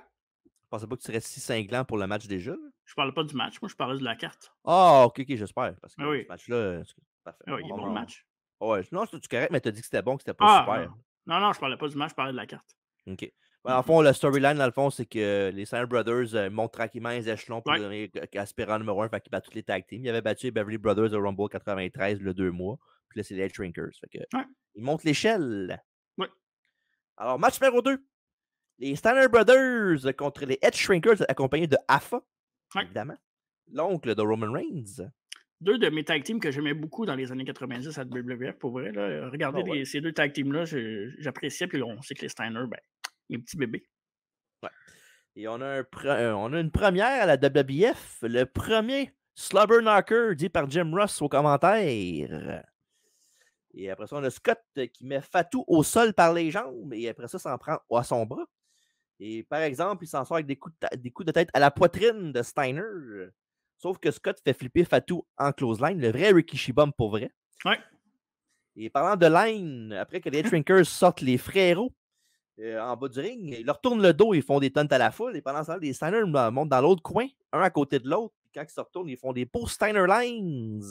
Je pensais pas que tu serais si cinglant pour le match déjà. Là. Je parlais pas du match, moi je parlais de la carte. Ah, ok, ok, j'espère. Parce que ah ce match-là, euh, parfait. Ah il est bon, bon le match. Ouais, non, c'est correct, mais as dit que c'était bon, que c'était pas ah, super. Non. non. je je parlais pas du match, je parlais de la carte. Ok. En mm-hmm. fond, le storyline, dans le fond, c'est que les Sire Brothers euh, montent tranquillement les échelons pour donner euh, aspirant numéro un. fait qu'ils battent toutes les tag teams. Ils avaient battu les Beverly Brothers au Rumble 93 le 2 mois, puis là, c'est les Shrinkers. Ils montent l'échelle. Oui. Alors, match numéro 2. Les Steiner Brothers contre les Edge Shrinkers, accompagnés de AFA, évidemment. L'oncle de Roman Reigns. Deux de mes tag teams que j'aimais beaucoup dans les années 90 à WWF, pour vrai. Là. Regardez oh, ces deux tag teams-là, j'appréciais. Puis on sait que les Steiner, ben, mes petits bébés. Ouais. Et on a, un euh, on a une première à la WWF, le premier Slobber Knocker dit par Jim Ross au commentaire. Et après ça, on a Scott qui met Fatou au sol par les jambes et après ça, s'en prend à son bras. Et par exemple, il s'en sort avec des coups, de tête à la poitrine de Steiner. Sauf que Scott fait flipper Fatou en close line, le vrai Ricky pour vrai. Ouais. Et parlant de line, après que les Trinkers sortent les frérots euh, en bas du ring, ils leur tournent le dos, ils font des tonnes à la foule. Et pendant ça, les Steiner montent dans l'autre coin, un à côté de l'autre. Puis quand ils se retournent, ils font des beaux Steiner Lines.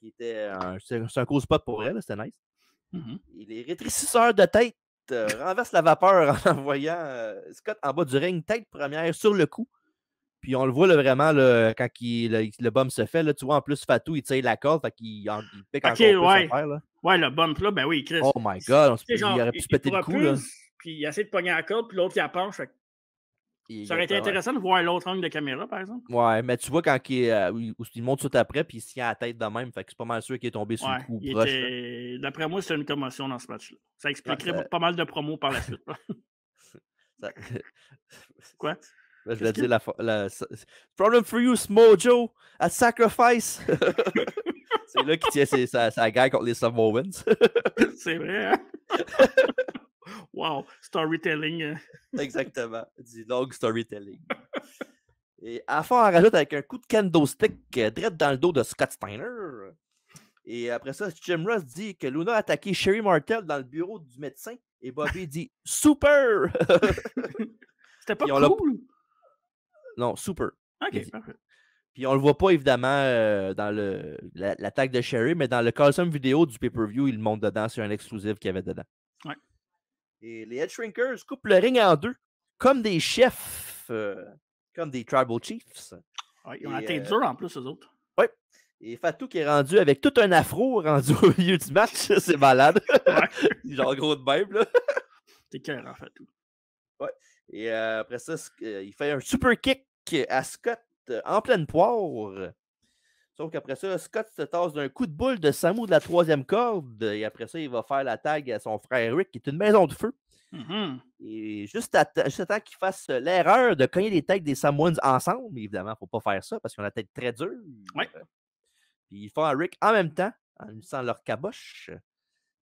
Qui c'est, un cause spot pour elle, c'était nice. Mmh et les rétrécisseurs de tête renverse la vapeur en envoyant euh, Scott en bas du ring, tête première sur le coup. Puis on le voit vraiment là, quand le, le se fait. Là, tu vois, en plus, Fatou, il tire la corde, fait qu'il il pique encore ouais. là. Ouais, le bump là, ben oui, Chris. Oh my god, on il aurait pu se péter le coup Là. Puis il essaie de pogner la corde, puis l'autre il la penche. Fait ça aurait été intéressant de voir l'autre angle de caméra, par exemple. Ouais, mais tu vois quand il, euh, il, monte tout après, puis il s'y a la tête de même, fait que c'est pas mal sûr qu'il est tombé sur le coup D'après moi, c'est une commotion dans ce match-là. Ça expliquerait pas mal de promos par la suite. Quoi? Ben, je l'ai dire la, Problem for you, Smojo, A Sacrifice. c'est là qu'il tient sa, sa guerre contre les sub c'est vrai, hein? Wow, storytelling. Hein. Exactement, du storytelling. Et à fond, on rajoute avec un coup de kendo stick euh, direct dans le dos de Scott Steiner. Et après ça, Jim Ross dit que Luna a attaqué Sherry Martel dans le bureau du médecin et Bobby dit Super C'était pas cool Non, super. Ok, parfait. Puis on le voit pas évidemment euh, dans l'attaque de Sherry, mais dans le custom vidéo du pay-per-view, il monte dedans, sur un exclusif qu'il y avait dedans. Ouais. Et les Head Shrinkers coupent le ring en deux, comme des chefs, euh, comme des Tribal Chiefs. ils ont atteint euh, dur en plus, eux autres. Oui. Et Fatou qui est rendu avec tout un afro rendu au milieu du match, c'est malade. Ouais. Genre gros de même, là. T'es cœur, en Fatou. Oui, Et euh, après ça, il fait un super kick à Scott en pleine poire. Sauf qu'après ça, Scott se tasse d'un coup de boule de Samu de la troisième corde. Et après ça, il va faire la tag à son frère Rick, qui est une maison de feu. Mm-hmm. Et juste à, temps qu'il fasse l'erreur de cogner les têtes des Samoans ensemble, évidemment, il ne faut pas faire ça parce qu'on a la tête très dure. Euh, puis ils font un Rick en même temps, en sent leur caboche.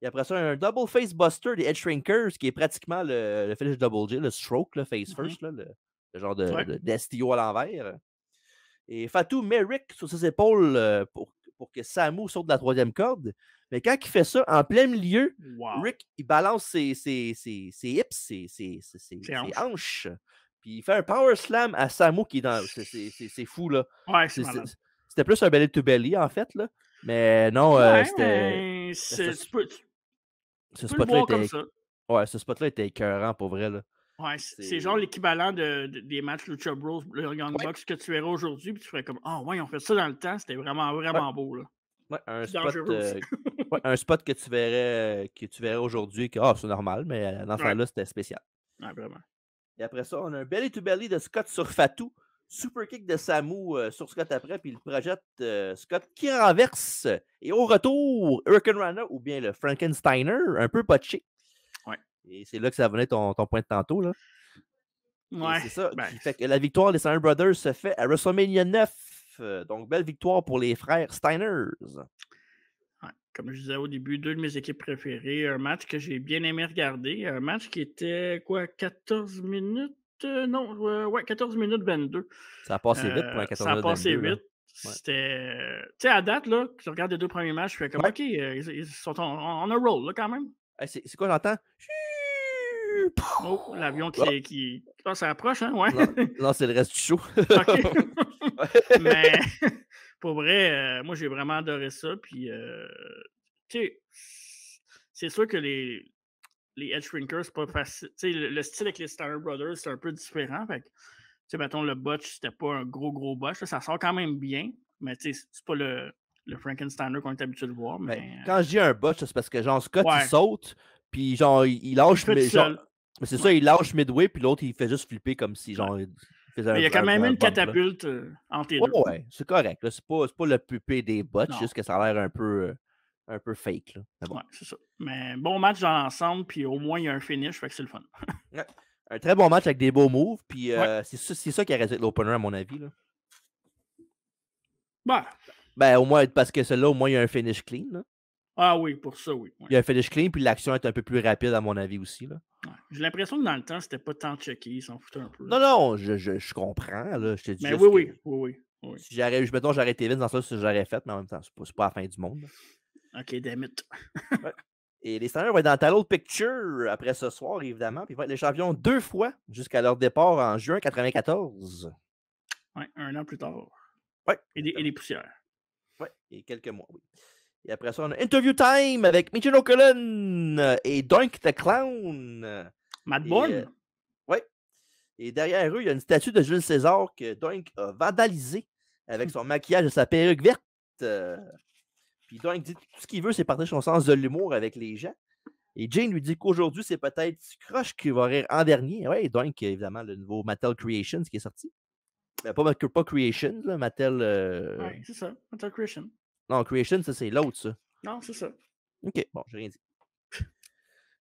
Et après ça, un double face buster des Edge Shrinkers, qui est pratiquement le, le finish double J, le stroke, le face mm-hmm. first, le, genre de, à l'envers. Et Fatou met Rick sur ses épaules euh, pour, pour que Samu sorte de la troisième corde. Mais quand il fait ça, en plein milieu, Rick, il balance ses, ses, ses, ses hips, ses, hanches. hanches. Puis il fait un power slam à Samu qui est dans. C'est fou, là. Ouais, c'est C'était plus un belly to belly, en fait, là. Mais non, c'était. Ce spot-là était. Ouais, ce spot-là était écœurant, pour vrai, là. Ouais, c'est genre l'équivalent de, des matchs Lucha Bros, le Young Box que tu verrais aujourd'hui, puis tu ferais comme Ah oh, ouais, on fait ça dans le temps, c'était vraiment, vraiment beau là. un, spot, euh, un spot que tu verrais euh, que tu verrais aujourd'hui que oh, c'est normal, mais euh, dans ce là c'était spécial. vraiment. Et après ça, on a un belly to belly de Scott sur Fatou, super kick de Samu sur Scott après, puis il projette Scott qui renverse. Et au retour, Hurricane Runner ou bien le Frankensteiner, un peu patchy. Et c'est là que ça venait ton, point de tantôt. Là. Ouais, c'est ça. Ben fait que la victoire des Steiner Brothers se fait à WrestleMania 9. Euh, donc, belle victoire pour les frères Steiners. comme je disais au début, deux de mes équipes préférées. Un match que j'ai bien aimé regarder. Un match qui était, quoi, 14 minutes euh, Non, ouais, 14 minutes 22. Ça a passé vite pour 14 minutes. Euh, ça a passé vite. C'était. Tu sais, à date, là, tu regardes les deux premiers matchs, je fais comme, OK, ils, sont en, roll, là, quand même. c'est quoi, j'entends? Oh, l'avion qui, qui... ça approche, hein? Ouais. là c'est le reste du show. Mais pour vrai, euh, moi, j'ai vraiment adoré ça. Puis, euh, tu sais, c'est sûr que les, les Edge Shrinkers, c'est pas facile. Tu sais, le, style avec les Star Brothers, c'est un peu différent. Fait tu sais, mettons, le botch, c'était pas un gros, gros botch. ça sort quand même bien, mais tu sais, c'est pas le, le Frankensteiner qu'on est habitué de voir. Ben, mais... Euh quand je dis un botch, c'est parce que, genre, Scott, cas, il saute. Puis genre, il, lâche. Mais, genre, c'est ça, il lâche midway, puis l'autre, il fait juste flipper comme si genre. Il, il y a quand même une catapulte euh, entre les ouais, deux. c'est correct. C'est pas, pas le pupé des bots, juste que ça a l'air un peu, euh, un peu fake. Là. Bon. Ouais, c'est ça. Mais bon match dans l'ensemble, puis au moins il y a un finish, fait que c'est le fun. Un très bon match avec des beaux moves, puis euh, c'est, ça, qui a resté l'opener à mon avis. Là. Bah. Ben, au moins, parce que celle là au moins, il y a un finish clean. Là. Ah oui, pour ça, oui. Il y a fait des clean, puis l'action est un peu plus rapide, à mon avis aussi. Là. J'ai l'impression que dans le temps, c'était pas tant checké, ils s'en foutaient un peu. Non, non, je, je, je comprends. Là. mais oui, oui, oui, oui, Si je mettons, j'aurais été vite dans ça, si j'aurais fait, mais en même temps, c'est pas, pas la fin du monde. Ok, damn it. Et les Stanley vont être dans Talon Picture après ce soir, évidemment. Puis ils vont être les champions deux fois jusqu'à leur départ en juin 94. Ouais, un an plus tard. Ouais. Et des, poussières. Ouais, et quelques mois, oui. Et après ça, on a Interview Time avec Michel O'Cullen et Dunk the Clown. mad Bourne? Euh, oui. Et derrière eux, il y a une statue de Jules César que Dunk a vandalisée avec son maquillage et sa perruque verte. puis Dunk dit tout ce qu'il veut, c'est partager son sens de l'humour avec les gens. Et Jane lui dit qu'aujourd'hui, c'est peut-être Crush qui va rire en dernier. Oui, Dunk, évidemment, le nouveau Mattel Creations qui est sorti. Mais ben, pas, pas Creations, Mattel. Euh, oui, c'est ça, Mattel Creations. Non, Creation, ça, c'est l'autre, ça. Non, c'est ça. OK, bon, j'ai rien dit.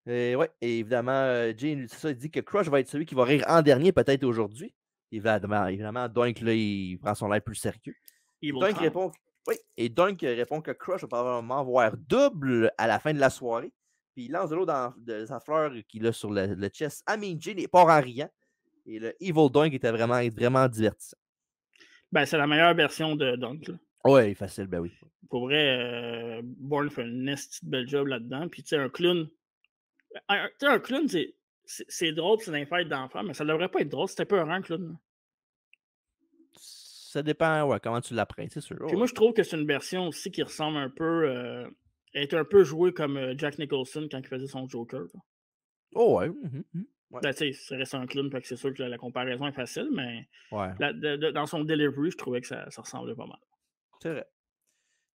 Et ouais, et évidemment, euh, Jay, ça, il dit que Crush va être celui qui va rire en dernier, peut-être aujourd'hui. Évidemment, évidemment, Dunk, là, il prend son air plus sérieux. Il Dunk répond, oui, et Dunk répond que Crush va probablement voir double à la fin de la soirée. Puis il lance de l'eau dans sa fleur qu'il a sur le, chest. Amine Jane est part en riant. Et le Evil Dunk était vraiment, vraiment divertissant. Ben, c'est la meilleure version de Dunk. Là. Oui, facile, ben oui. Pour vrai, euh, Born fait un petite bel job là-dedans. Puis, tu sais, un clown. sais un clown, c'est drôle, c'est une fête d'enfant, mais ça devrait pas être drôle. C'était peu un clown. Ça dépend, ouais, comment tu l'apprends, c'est sûr. moi, je trouve que c'est une version aussi qui ressemble un peu. est euh, un peu jouée comme euh, Jack Nicholson quand il faisait son Joker. Oh, ouais. Mmh, mmh, mmh, ben, tu sais, ça reste un clown, parce que c'est sûr que la, comparaison est facile, mais dans son delivery, je trouvais que ça ressemblait pas mal. Euh,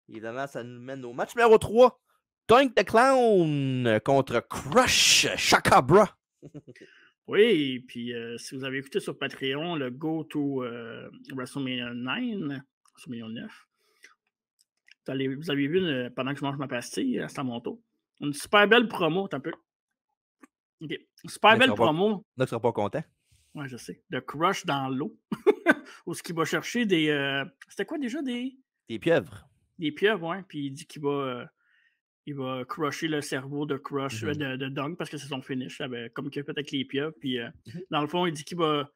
évidemment, ça nous mène au match numéro 3. Tank the Clown euh, contre Crush Chakabra. oui, puis euh, si vous avez écouté sur Patreon le Go to WrestleMania 9, WrestleMania 9, vous, avez, vous avez vu pendant que je mange ma pastille, à mon tour. Une super belle promo, t'as un peu. Super belle promo. Tu ne sera pas content. Ouais, je sais. De Crush dans l'eau. Ou ce qu'il va chercher des. C'était quoi déjà des. Des pieuvres. Des pieuvres, oui. Puis il dit qu'il va, euh, il va crusher le cerveau de Crush, euh, mmh de, de parce que c'est son finish, ben, comme qu'il a fait avec les pieuvres. Puis euh, mmh dans le fond, il dit qu'il va,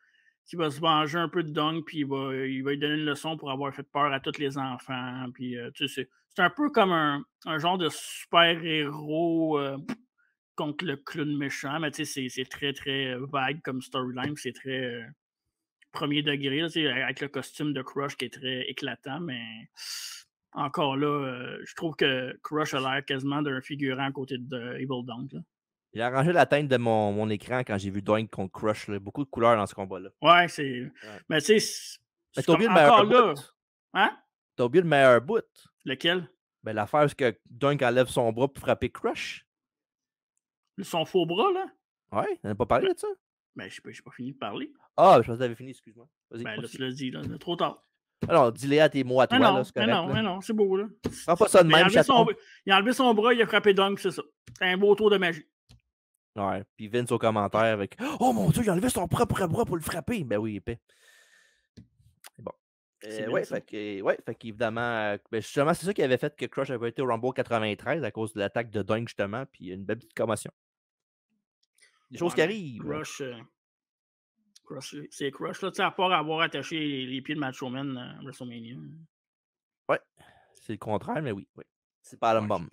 qu'il va se venger un peu de Dunk, puis il va, lui donner une leçon pour avoir fait peur à tous les enfants. Puis tu c'est un peu comme un, un genre de super-héros contre le clown méchant, mais tu sais, c'est très, très vague comme storyline, c'est très premier degré, là, avec le costume de Crush qui est très éclatant, mais encore là, euh, je trouve que Crush a l'air quasiment d'un figurant à côté de Evil Dunk. Il a arrangé la teinte de mon, mon écran quand j'ai vu Dunk contre Crush. Beaucoup de couleurs dans ce combat-là. Ouais, c'est. Mais tu sais, c'est encore là. Hein? T'as oublié le meilleur bout. Lequel? Ben, l'affaire, c'est que Dunk enlève son bras pour frapper Crush. Son faux bras, là? Ouais, on n'a pas parlé de ça. Ben, je pas, pas fini de parler. Ah, je pensais que t'avais fini, excuse-moi. Vas-y. Ben, là, tu l'as dit, là. Trop tard. Alors, dis le à tes mots à toi, non, là, c'est Non, non, c'est beau, là. pas ça de même, il a, enlevé son bras, il a frappé Dunk, c'est ça. C'est un beau tour de magie. Ouais, puis Vince au commentaire avec Oh mon dieu, il a enlevé son propre bras pour le frapper. Ben oui, épais. Bon. Euh, ouais, fait que, ouais, fait qu'évidemment, euh, ben, justement, c'est ça qui avait fait que Crush avait été au Rumble 93 à cause de l'attaque de Dunk, justement, puis une belle petite commotion. Des choses qui arrivent. Crush, euh, c'est Crush, là, à part avoir attaché les, pieds de Macho Man euh, à WrestleMania. Hein. Ouais, c'est le contraire, mais oui. oui. C'est pas Adam Bomb.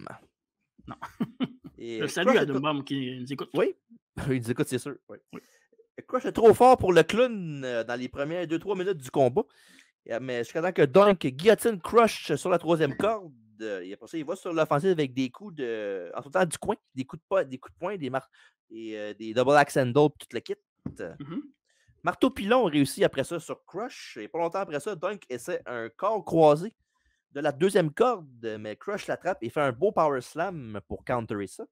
Non. Et salut à Adam Bomb qui nous écoute. Oui, il nous écoute, c'est sûr. Crush est trop fort pour le clown euh, dans les premières 2-3 minutes du combat. Euh, mais jusqu'à temps que Dunk guillotine Crush sur la troisième corde. Il après ça, il va sur l'offensive avec des coups de. En tout temps, du coin, des coups de, des coups de poing, des, mar... et, des double axe and d'autres, tout le kit. Mm-hmm. Marteau Pilon réussit après ça sur Crush. Et pas longtemps après ça, Dunk essaie un corps croisé de la deuxième corde, mais Crush l'attrape et fait un beau power slam pour counterer ça.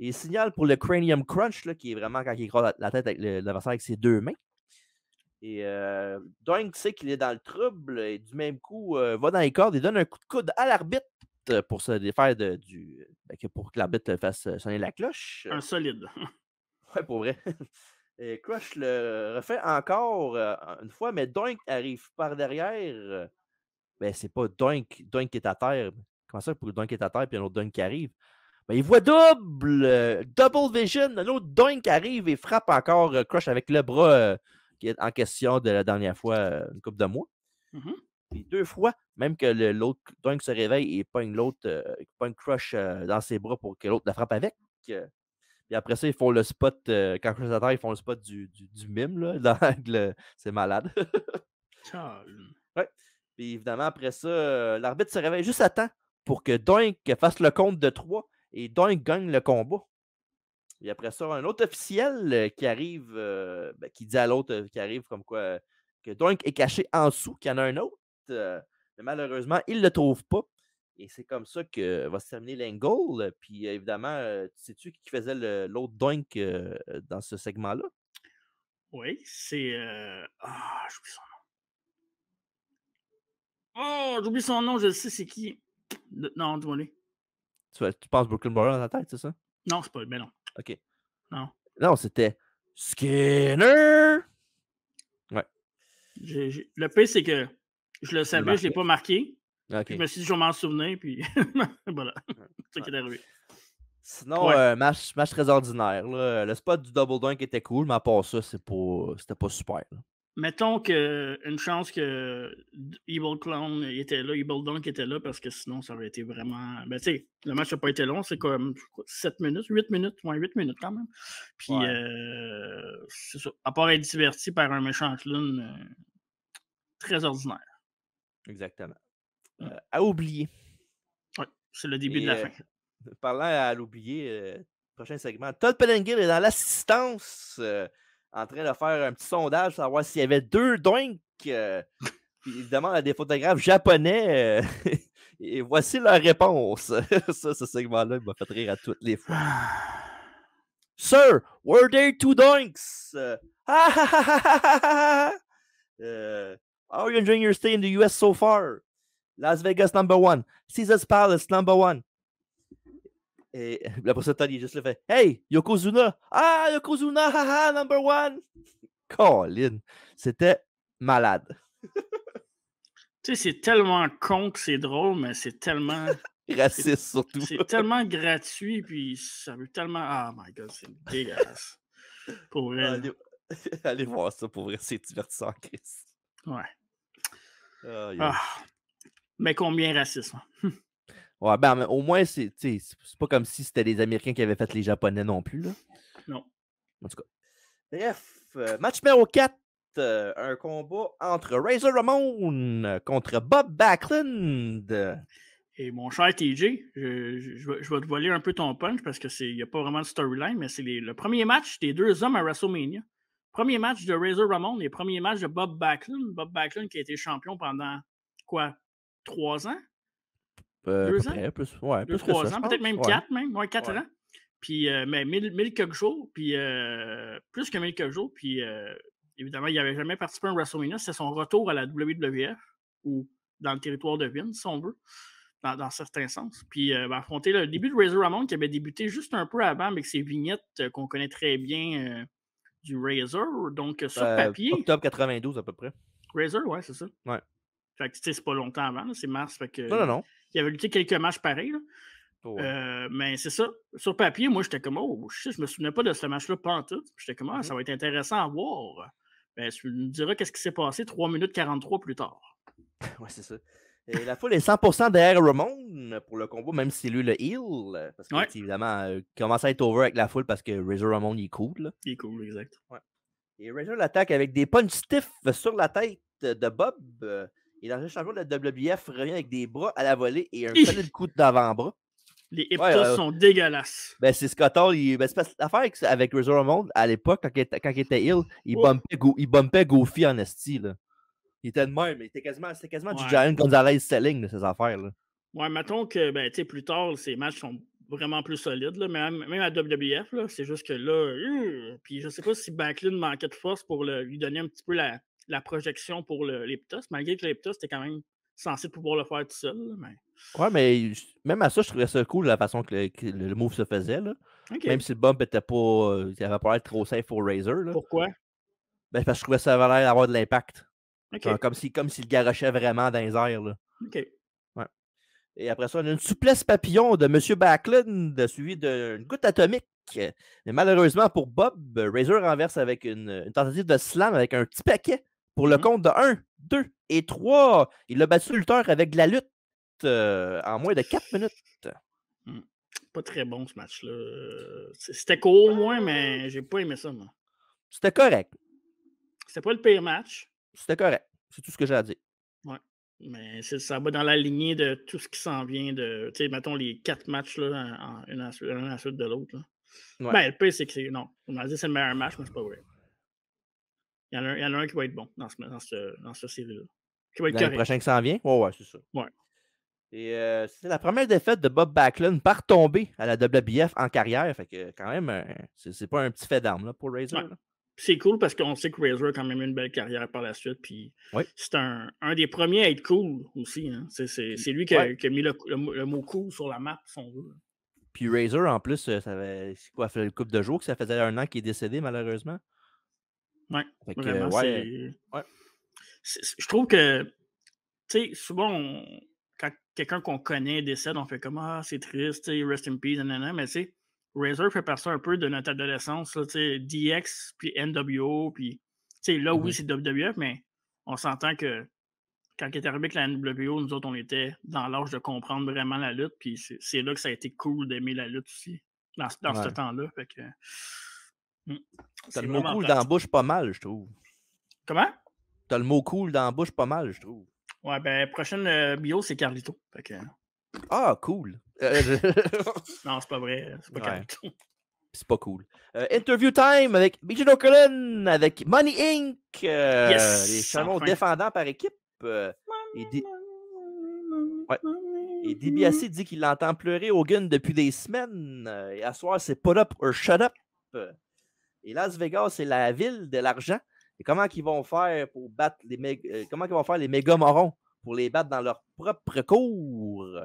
Et il signale pour le Cranium Crunch, qui est vraiment quand il croise la, tête avec l'adversaire avec ses deux mains. Et euh, Dunk sait qu'il est dans le trouble et du même coup euh, va dans les cordes et donne un coup de coude à l'arbitre pour se défaire de, du. Ben, pour que l'arbitre fasse sonner la cloche. Un solide. Ouais, pour vrai. Crush le refait encore une fois, mais Dunk arrive par derrière. Ben, c'est pas Dunk, qui est à terre. Comment ça, pour Doink est à terre, puis un autre Dunk qui arrive? Ben, il voit double! double vision! Un autre Doink arrive et frappe encore Crush avec le bras qui est en question de la dernière fois, une coupe de mois. Mmh deux fois, même que l'autre Dunk se réveille et pogne l'autre, pogne Crush dans ses bras pour que l'autre la frappe avec. Et après ça, ils font le spot, euh, quand je ils font le spot du, du, du mime, là. Dans le... C'est malade. ouais. Puis évidemment, après ça, euh, l'arbitre se réveille juste à temps pour que Dunk fasse le compte de trois et Dunk gagne le combat. Et après ça, un autre officiel euh, qui arrive, ben, qui dit à l'autre qui arrive comme quoi que Dunk est caché en dessous, qu'il y en a un autre. mais malheureusement, il ne le trouve pas. Et c'est comme ça que va se terminer l'angle. Puis évidemment, sais-tu qui faisait l'autre doink dans ce segment-là? Oui, c'est. Ah, j'oublie son nom. Oh, j'oublie son nom, je sais c'est qui. Non, dis-moi Tu, tu penses Brooklyn Borough dans la tête, c'est ça? Non, c'est pas. Mais non. OK. Non. Non, c'était Skinner! Ouais. Le P, c'est que je le savais, je ne l'ai pas marqué mais je si je m'en souvenais. puis voilà, c'est ce qui est arrivé. Sinon, euh, match, très ordinaire. Euh, le spot du double dunk était cool, mais à part ça, c'était pas, pas super. Mettons qu'une chance que Evil Clown était là, Evil Dunk était là, parce que sinon, ça aurait été vraiment. Ben, tu sais, le match n'a pas été long, c'est comme 7 minutes, 8 minutes, moins 8 minutes quand même. Puis, euh, c'est ça. À part être diverti par un méchant clown, très ordinaire. Exactement. Mmh. Euh, à oublier. Oui, c'est le début de la fin. Euh, parlant à l'oublier, euh, prochain segment. Todd Pellinger est dans l'assistance en train de faire un petit sondage, savoir s'il y avait deux doinks. il demande à des photographes japonais. Et voici leur réponse. ça, ce segment-là il m'a fait rire à toutes les fois. Sir, were there two donks? how are you enjoying your stay in the US so far? Las Vegas number one. Caesars Palace number one. Et personne personne dit juste le fait Hey, Yokozuna. Ah, Yokozuna, haha, number one. Colin, c'était malade. tu sais, c'est tellement con que c'est drôle, mais c'est tellement. Raciste surtout. C'est tellement gratuit, puis ça veut tellement. Oh my god, c'est dégueulasse. pour vrai. Allez, voir ça, pour vrai, c'est divertissant, Chris. Ouais. ah. Mais combien racisme. Hum. ouais, ben, au moins, c'est pas comme si c'était les Américains qui avaient fait les Japonais non plus. Non. En tout cas. Bref, euh, match numéro 4. Euh, un combat entre Razor Ramon euh, contre Bob Backlund. Et mon cher TJ, je, je, je, vais te voler un peu ton punch parce qu'il n'y a pas vraiment de storyline, mais c'est le premier match des deux hommes à WrestleMania. Premier match de Razor Ramon et premier match de Bob Backlund. Bob Backlund qui a été champion pendant quoi trois ans. Euh, deux ans? ouais, trois ans, peut-être même quatre, même, ouais, quatre ans. Puis, euh, mais mille, mille quelques jours, puis euh, plus que mille quelques jours, puis évidemment, il n'avait jamais participé à un WrestleMania. C'est son retour à la WWF, ou dans le territoire de Vince, si on veut, dans, certains sens. Puis ben, affronter le début de Razor Ramon, qui avait débuté juste un peu avant, avec ses vignettes qu'on connaît très bien du Razor, donc sur papier. Octobre 92 à peu près. Razor, ouais, c'est ça. Ouais. Fait que c'est pas longtemps avant, c'est mars. Fait que, non, non, non. Il avait lutté quelques matchs pareils. Oh, euh, mais c'est ça. Sur papier, moi, j'étais comme, oh, je, sais, je me souvenais pas de ce match-là, pas en tout. J'étais comme, ah, mm-hmm. ça va être intéressant à voir. Ben, tu nous diras qu'est-ce qui s'est passé 3 minutes 43 plus tard. ouais, c'est ça. Et la foule est 100% derrière Ramon pour le combo, même si lui le heal. Parce que, évidemment, euh, commence à être over avec la foule parce que Razor Ramon, il est cool. Il est cool, exact. Ouais. Et Razor l'attaque avec des punches stiff sur la tête de Bob. Et dans le champion de la WWF revient avec des bras à la volée et un solide coup d'avant-bras. Les hip euh, sont dégueulasses. Ben, c'est Scott Hall. Il, ben, l'affaire avec, avec Razor Ramon, à l'époque, quand, quand, il était ill, il, bumpait, go, il Goofy en esti. Là. Il était de même, mais c'était quasiment, C'était quasiment du Giant Gonzalez selling de ces affaires. Là. Ouais, mettons que ben, plus tard, ces matchs sont vraiment plus solides, là, même, même à WWF. C'est juste que là, euh, puis je sais pas si Backlund manquait de force pour lui donner un petit peu la, la projection pour l'Eptos, malgré que l'Eptos était quand même censé pouvoir le faire tout seul. mais... Ouais, mais même à ça, je trouvais ça cool la façon que le, move se faisait. Là. Même si le bump était pas. Euh, avait pas l'air trop safe pour Razer. Pourquoi? Ben, parce que je trouvais que ça avait l'air d'avoir de l'impact. Comme, s'il garochait vraiment dans les airs. Là. OK. Ouais. Et après ça, on a une souplesse papillon de M. Backlund, suivi d'une goutte atomique. Mais malheureusement pour Bob, Razor renverse avec une tentative de slam avec un petit paquet pour le mmh compte de 1, 2 et 3. Il a battu Luther avec de la lutte euh, en moins de 4 minutes. Mmh. Pas très bon ce match-là. Euh, c'était court, cool, moi, mais j'ai pas aimé ça, moi. C'était correct. C'était pas le pire match. C'était correct. C'est tout ce que j'ai à dire. Ouais. Mais ça va dans la lignée de tout ce qui s'en vient de, tu sais, mettons les quatre matchs, là, en, à la suite de l'autre. Ouais. Ben, le pire, c'est que c'est. Non, on dit c'est le meilleur match, mais c'est pas vrai. Il y, en a, un qui va être bon dans, ce, dans, cette série-là. Qui va être le prochain qui s'en vient? ouais ouais, c'est ça. Ouais. Et euh, c'est la première défaite de Bob Backlund par tombée à la WBF en carrière. Fait que quand même, euh, c'est pas un petit fait d'armes pour Razor. C'est cool parce qu'on sait que Razor a quand même une belle carrière par la suite. Puis c'est un, un, des premiers à être cool aussi. Hein. C'est lui qui a, qui mis le, le, mot cool sur la map, si on veut. Puis Razor, en plus, euh, ça c'est quoi, fait le couple de jours que ça faisait un an qu'il est décédé, malheureusement. Ouais, ouais, Je trouve que, tu sais, souvent, quand quelqu'un qu'on connaît décède, on fait comme Ah, c'est triste, rest in peace, nanana, mais tu Razor fait partie un peu de notre adolescence, sais DX, puis NWO, puis, tu sais, là, oui, mm-hmm. c'est WWF, mais on s'entend que quand il est arrivé avec la NWO, nous autres, on était dans l'âge de comprendre vraiment la lutte, puis c'est là que ça a été cool d'aimer la lutte aussi, dans, ce temps-là. Fait que, Mm. T'as le mot cool dans la bouche pas mal, je trouve. Comment? T'as le mot cool dans la bouche pas mal, je trouve. Ouais, ben, prochaine euh, bio, c'est Carlito. Ah, cool. Euh, non, c'est pas vrai. C'est pas Carlito. C'est pas cool. Euh, interview time avec BJ O'Cullen, avec Money Inc. les chalons défendants par équipe. et ouais. Et DiBiase dit qu'il l'entend pleurer au gun depuis des semaines. Et à soir, c'est put up or shut up. Et Las Vegas, c'est la ville de l'argent. Et comment ils vont faire pour battre les méga, euh, comment vont faire les méga morons pour les battre dans leur propre cours?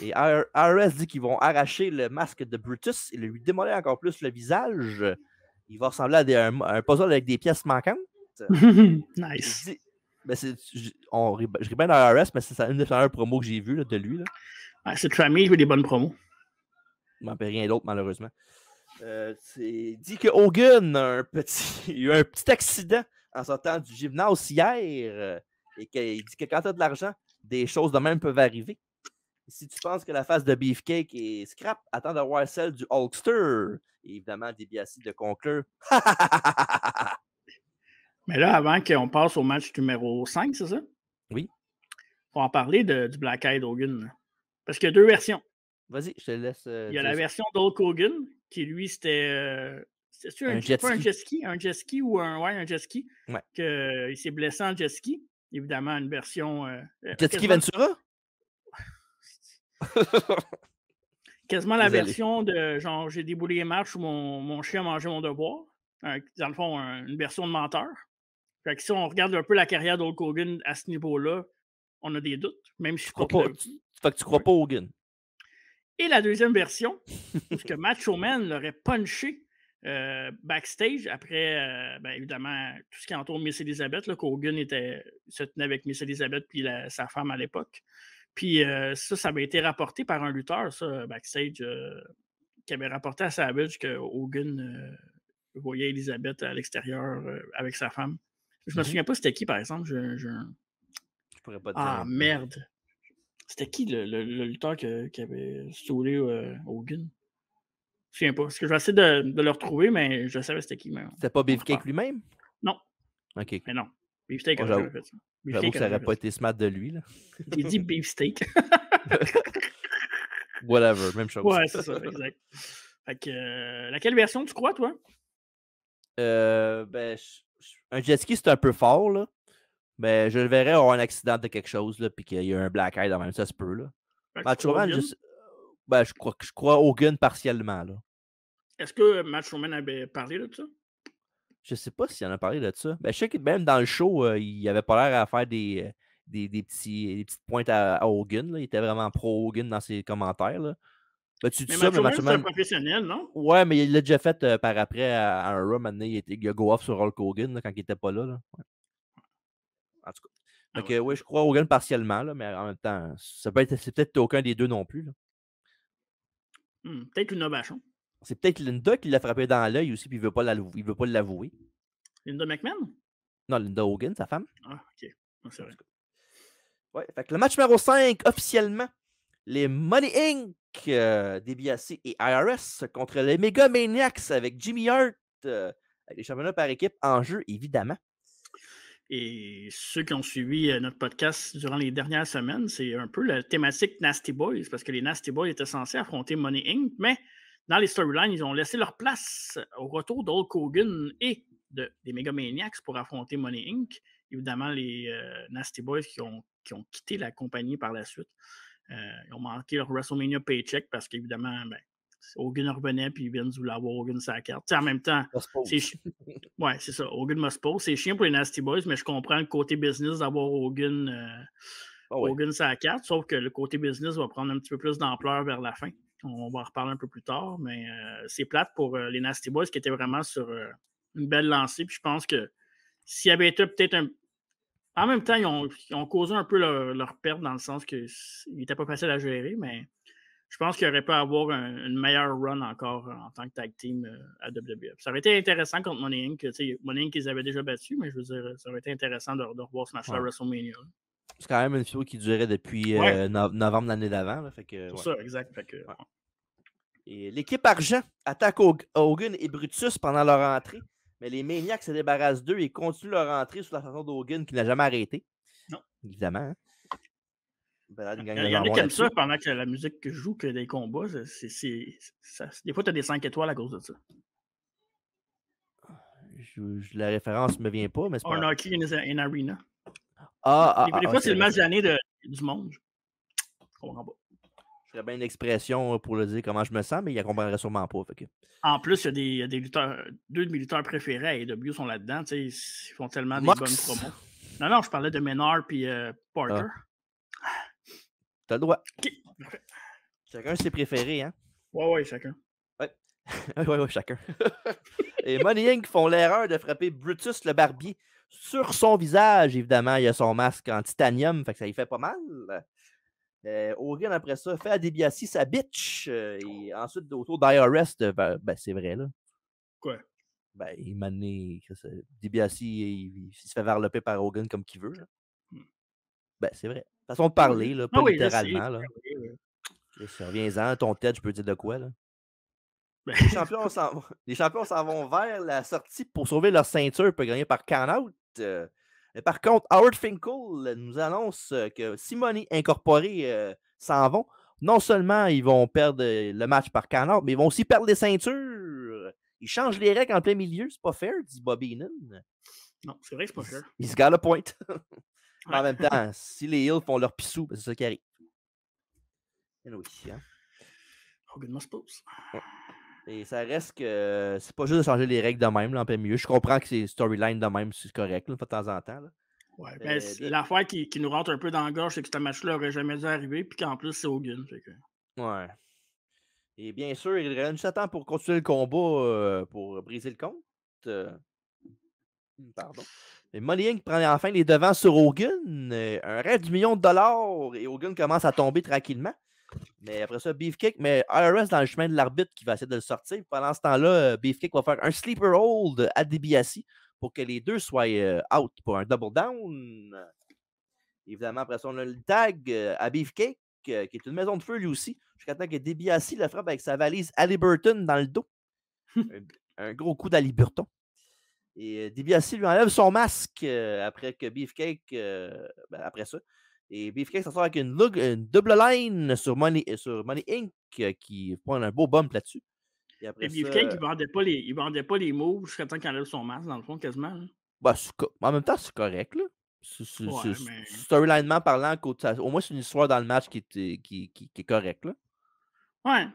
Et RS dit qu'ils vont arracher le masque de Brutus et lui démolir encore plus le visage. Il va ressembler à un, puzzle avec des pièces manquantes. nice. Ben, ben, je répète à RS, mais c'est une des premières promos que j'ai vues de lui. c'est Trammy, je veux des bonnes promos. m'en rien d'autre, malheureusement. Il euh, c'est dit que Hogan a, un petit, eu un petit accident en sortant du gymnase hier euh, et qu'il dit que quand tu as de l'argent, des choses de même peuvent arriver. Si tu penses que la face de Beefcake est scrap, attends d'avoir celle du Hulkster. Et évidemment, DBSI de conclure. Mais là, avant qu'on passe au match numéro 5, c'est ça? Oui. On va en parler du Black Eyed Hogan. Parce qu'il y a deux versions. Vas-y, je te laisse. Euh, il y a la version d'Hulk Hogan qui lui, c'était. Euh, un, jet, un ski, un jet ski ou un, ouais, un jet ski. Que, il s'est blessé en jet ski. Évidemment, une version. Euh, euh, jet ski Ventura? quasiment la version de genre j'ai déboulé les marches où mon, mon chien a mangé mon devoir. dans le fond, une version de menteur. Fait que si on regarde un peu la carrière d'Hulk Hogan à ce niveau-là, on a des doutes, même si crois pas. Tu, fait que tu crois pas Hogan. Et la deuxième version, que Macho Man l'aurait punché euh, backstage après, euh, ben, évidemment, tout ce qui entoure Miss Elisabeth, là, Hogan était, se tenait avec Miss Elizabeth puis sa femme à l'époque. Puis euh, ça, ça avait été rapporté par un lutteur, ça, backstage, qui avait rapporté à Savage que Hogan voyait Elizabeth à l'extérieur avec sa femme. Je me mm-hmm. souviens pas c'était qui, par exemple. Je, je... pourrais pas ah, dire. Ah, merde. C'était qui le, lutteur qui avait saoulé euh, Hogan? Je ne pas. Parce que je vais de, le retrouver, mais je savais c'était qui. Mais... C'était pas Beefcake lui-même? Non. OK. Mais non. Beefsteak a fait ça. J'avoue que ça n'aurait pas été smart de lui. Là. Il dit beefsteak. Whatever, même chose. Ouais, c'est ça, exact. Fait que, euh, laquelle version tu crois, toi? Euh, ben, un jet ski, c'est un peu fort, là. Mais ben, je le verrais avoir un accident de quelque chose, là, puis qu'il y a un black eye dans même, ça se peut. Là. Ben, je... Ben, je, crois, je crois Hogan partiellement. Là. Est-ce que euh, Schumann avait parlé de ça? Je sais pas s'il en a parlé de ça. Ben, je sais que même dans le show, euh, il avait pas l'air à faire des, euh, des, des, petits, des petites pointes à, Hogan. Là. Il était vraiment pro-Hogan dans ses commentaires. Là. Ben, tu dis mais ça, mais Macho Man... c'est un professionnel, non? Ouais, mais il l'a déjà fait par après à, à un Raw. Maintenant, il, était, a go off sur Hulk Hogan quand il était pas là. En tout cas. Donc, ah oui, je crois Hogan partiellement, mais en même temps, ça peut être, c'est peut-être aucun des deux non plus. Mmh, peut-être Linda Bachon. C'est peut-être Linda qui l'a frappé dans l'œil aussi, puis il ne veut pas l'avouer. Linda McMahon? Non, Linda Hogan, sa femme. Ah, ok. Ah, fait que le match numéro 5, officiellement, les Money Inc. Euh, DBAC et IRS contre les Mega Maniacs avec Jimmy Hart, euh, les championnats par équipe en jeu, évidemment. Et ceux qui ont suivi euh, notre podcast durant les dernières semaines, c'est un peu la thématique Nasty Boys, parce que les Nasty Boys étaient censés affronter Money Inc., mais dans les storylines, ils ont laissé leur place au retour d'Hulk Hogan et des Mégamaniacs pour affronter Money Inc. Évidemment, les euh, Nasty Boys qui ont, quitté la compagnie par la suite. Euh, ils ont manqué leur WrestleMania paycheck parce qu'évidemment, ben, Hogan revenait, puis Vince voulait avoir Hogan la carte. en même temps, c'est ouais, c'est ça. C'est chiant pour les Nasty Boys, mais je comprends le côté business d'avoir Hogan, euh, oh, carte, sauf que le côté business va prendre un petit peu plus d'ampleur vers la fin. On va en reparler un peu plus tard, mais euh, c'est plate pour euh, les Nasty Boys qui étaient vraiment sur euh, une belle lancée. Puis je pense que s'il y avait été peut-être un, en même temps, ils ont, causé un peu leur, perte dans le sens qu'il n'était pas facile à gérer, mais je pense qu'il aurait pu avoir une meilleure run encore euh, en tant que tag team euh, à WWF. E. Ça aurait été intéressant contre Money Inc. Money Inc. ils avaient déjà battu, mais je veux dire, ça aurait été intéressant de, revoir ce match à WrestleMania. C'est quand même une vidéo qui durait depuis euh, novembre l'année d'avant. C'est ça, exact. et l'équipe argent attaque Hogan et Brutus pendant leur entrée, mais les Maniacs se débarrassent d'eux et continuent leur entrée sous la façon d'Hogan qui n'a jamais arrêté. Non. Évidemment. Hein. Ben, il y en a qui aiment ça pendant que la musique que je joue, que des combats. c'est... des fois, tu as des 5 étoiles à cause de ça. la référence ne me vient pas, mais c'est pas... On in arena. Ah, ah, ah, des, fois, c'est le match d'année du monde. Je comprends pas. bien une expression euh, pour le dire comment je me sens, mais il ne comprendrait sûrement pas. En plus, il y a des, lutteurs, deux de mes lutteurs préférés à AEW sont là-dedans. Ils font tellement de des bonnes promos. Non, non, je parlais de Menard et euh, ah. Parker. T'as le droit. Chacun ses préférés, hein? Ouais, ouais, chacun. Ouais. ouais, ouais, chacun. Et Money Inc. font l'erreur de frapper Brutus le barbier sur son visage, évidemment. Il a son masque en titanium, fait que ça lui fait pas mal. Euh, Hogan, après ça, fait à Debiassi sa bitch. Euh, et ensuite, autour d'IRS, euh, ben, ben, c'est vrai, là. Quoi? Ben, il m'a Debiassi, il, il, se fait varloper par Hogan comme qu'il veut. Hmm. Ben, c'est vrai façon de parler, là, ah pas littéralement. Là. Reviens-en, ton tête, je peux dire de quoi. Là. Ben les, champions s'en... vont vers la sortie pour sauver leur ceinture, peut gagner par count-out. Euh, par contre, Howard Finkel nous annonce euh, que Simone incorporé euh, s'en vont. Non seulement ils vont perdre le match par count mais ils vont aussi perdre les ceintures. Ils changent les règles en plein milieu, c'est pas fair, dit Bobby Inan. Non, c'est vrai que c'est pas fair. Il se gagne le pointe En même temps, si les Hills font leur pissou, ben, c'est ça qui arrive. Eh oui, hein? Hogan must pose. Et ça reste que euh, c'est pas juste de changer les règles de même, là, en mieux. Je comprends que c'est storyline de même, c'est correct, de temps en temps. Là. Ouais, mais ben, euh, l'affaire qui, nous rentre un peu dans la gorge, c'est que ce match-là aurait jamais dû arriver, puis qu'en plus, c'est Hogan. que... Ouais. Et bien sûr, il reste juste temps pour continuer le combat euh, pour briser le compte. Pardon. Et Inc. prend enfin les devants sur Hogan. Euh, un rêve du million de dollars. Et Hogan commence à tomber tranquillement. Mais après ça, Beefcake, mais IRS dans le chemin de l'arbitre qui va essayer de le sortir. Pendant ce temps-là, euh, Beefcake va faire un sleeper hold à DBSI pour que les deux soient euh, out pour un double down. Évidemment, après ça, on a le tag à Beefcake, qui est une maison de feu lui aussi, jusqu'à temps que Debiasi le frappe avec sa valise Burton dans le dos. un, gros coup d'Aliburton. Et euh, DiBiase lui enlève son masque euh, après que Beefcake, euh, ben, après ça. Et Beefcake s'en sort avec une, une, double line sur Money, sur Inc. qui prend un beau bump là-dessus. Et, après Beefcake, il vendait, pas les, il vendait pas les moves jusqu'à temps qu'il enlève son masque, dans le fond, quasiment. Hein. Bah, en même temps, c'est correct. Là. Storylinement parlant, au moins, c'est une histoire dans le match qui, est, qui, qui, correcte. Ouais.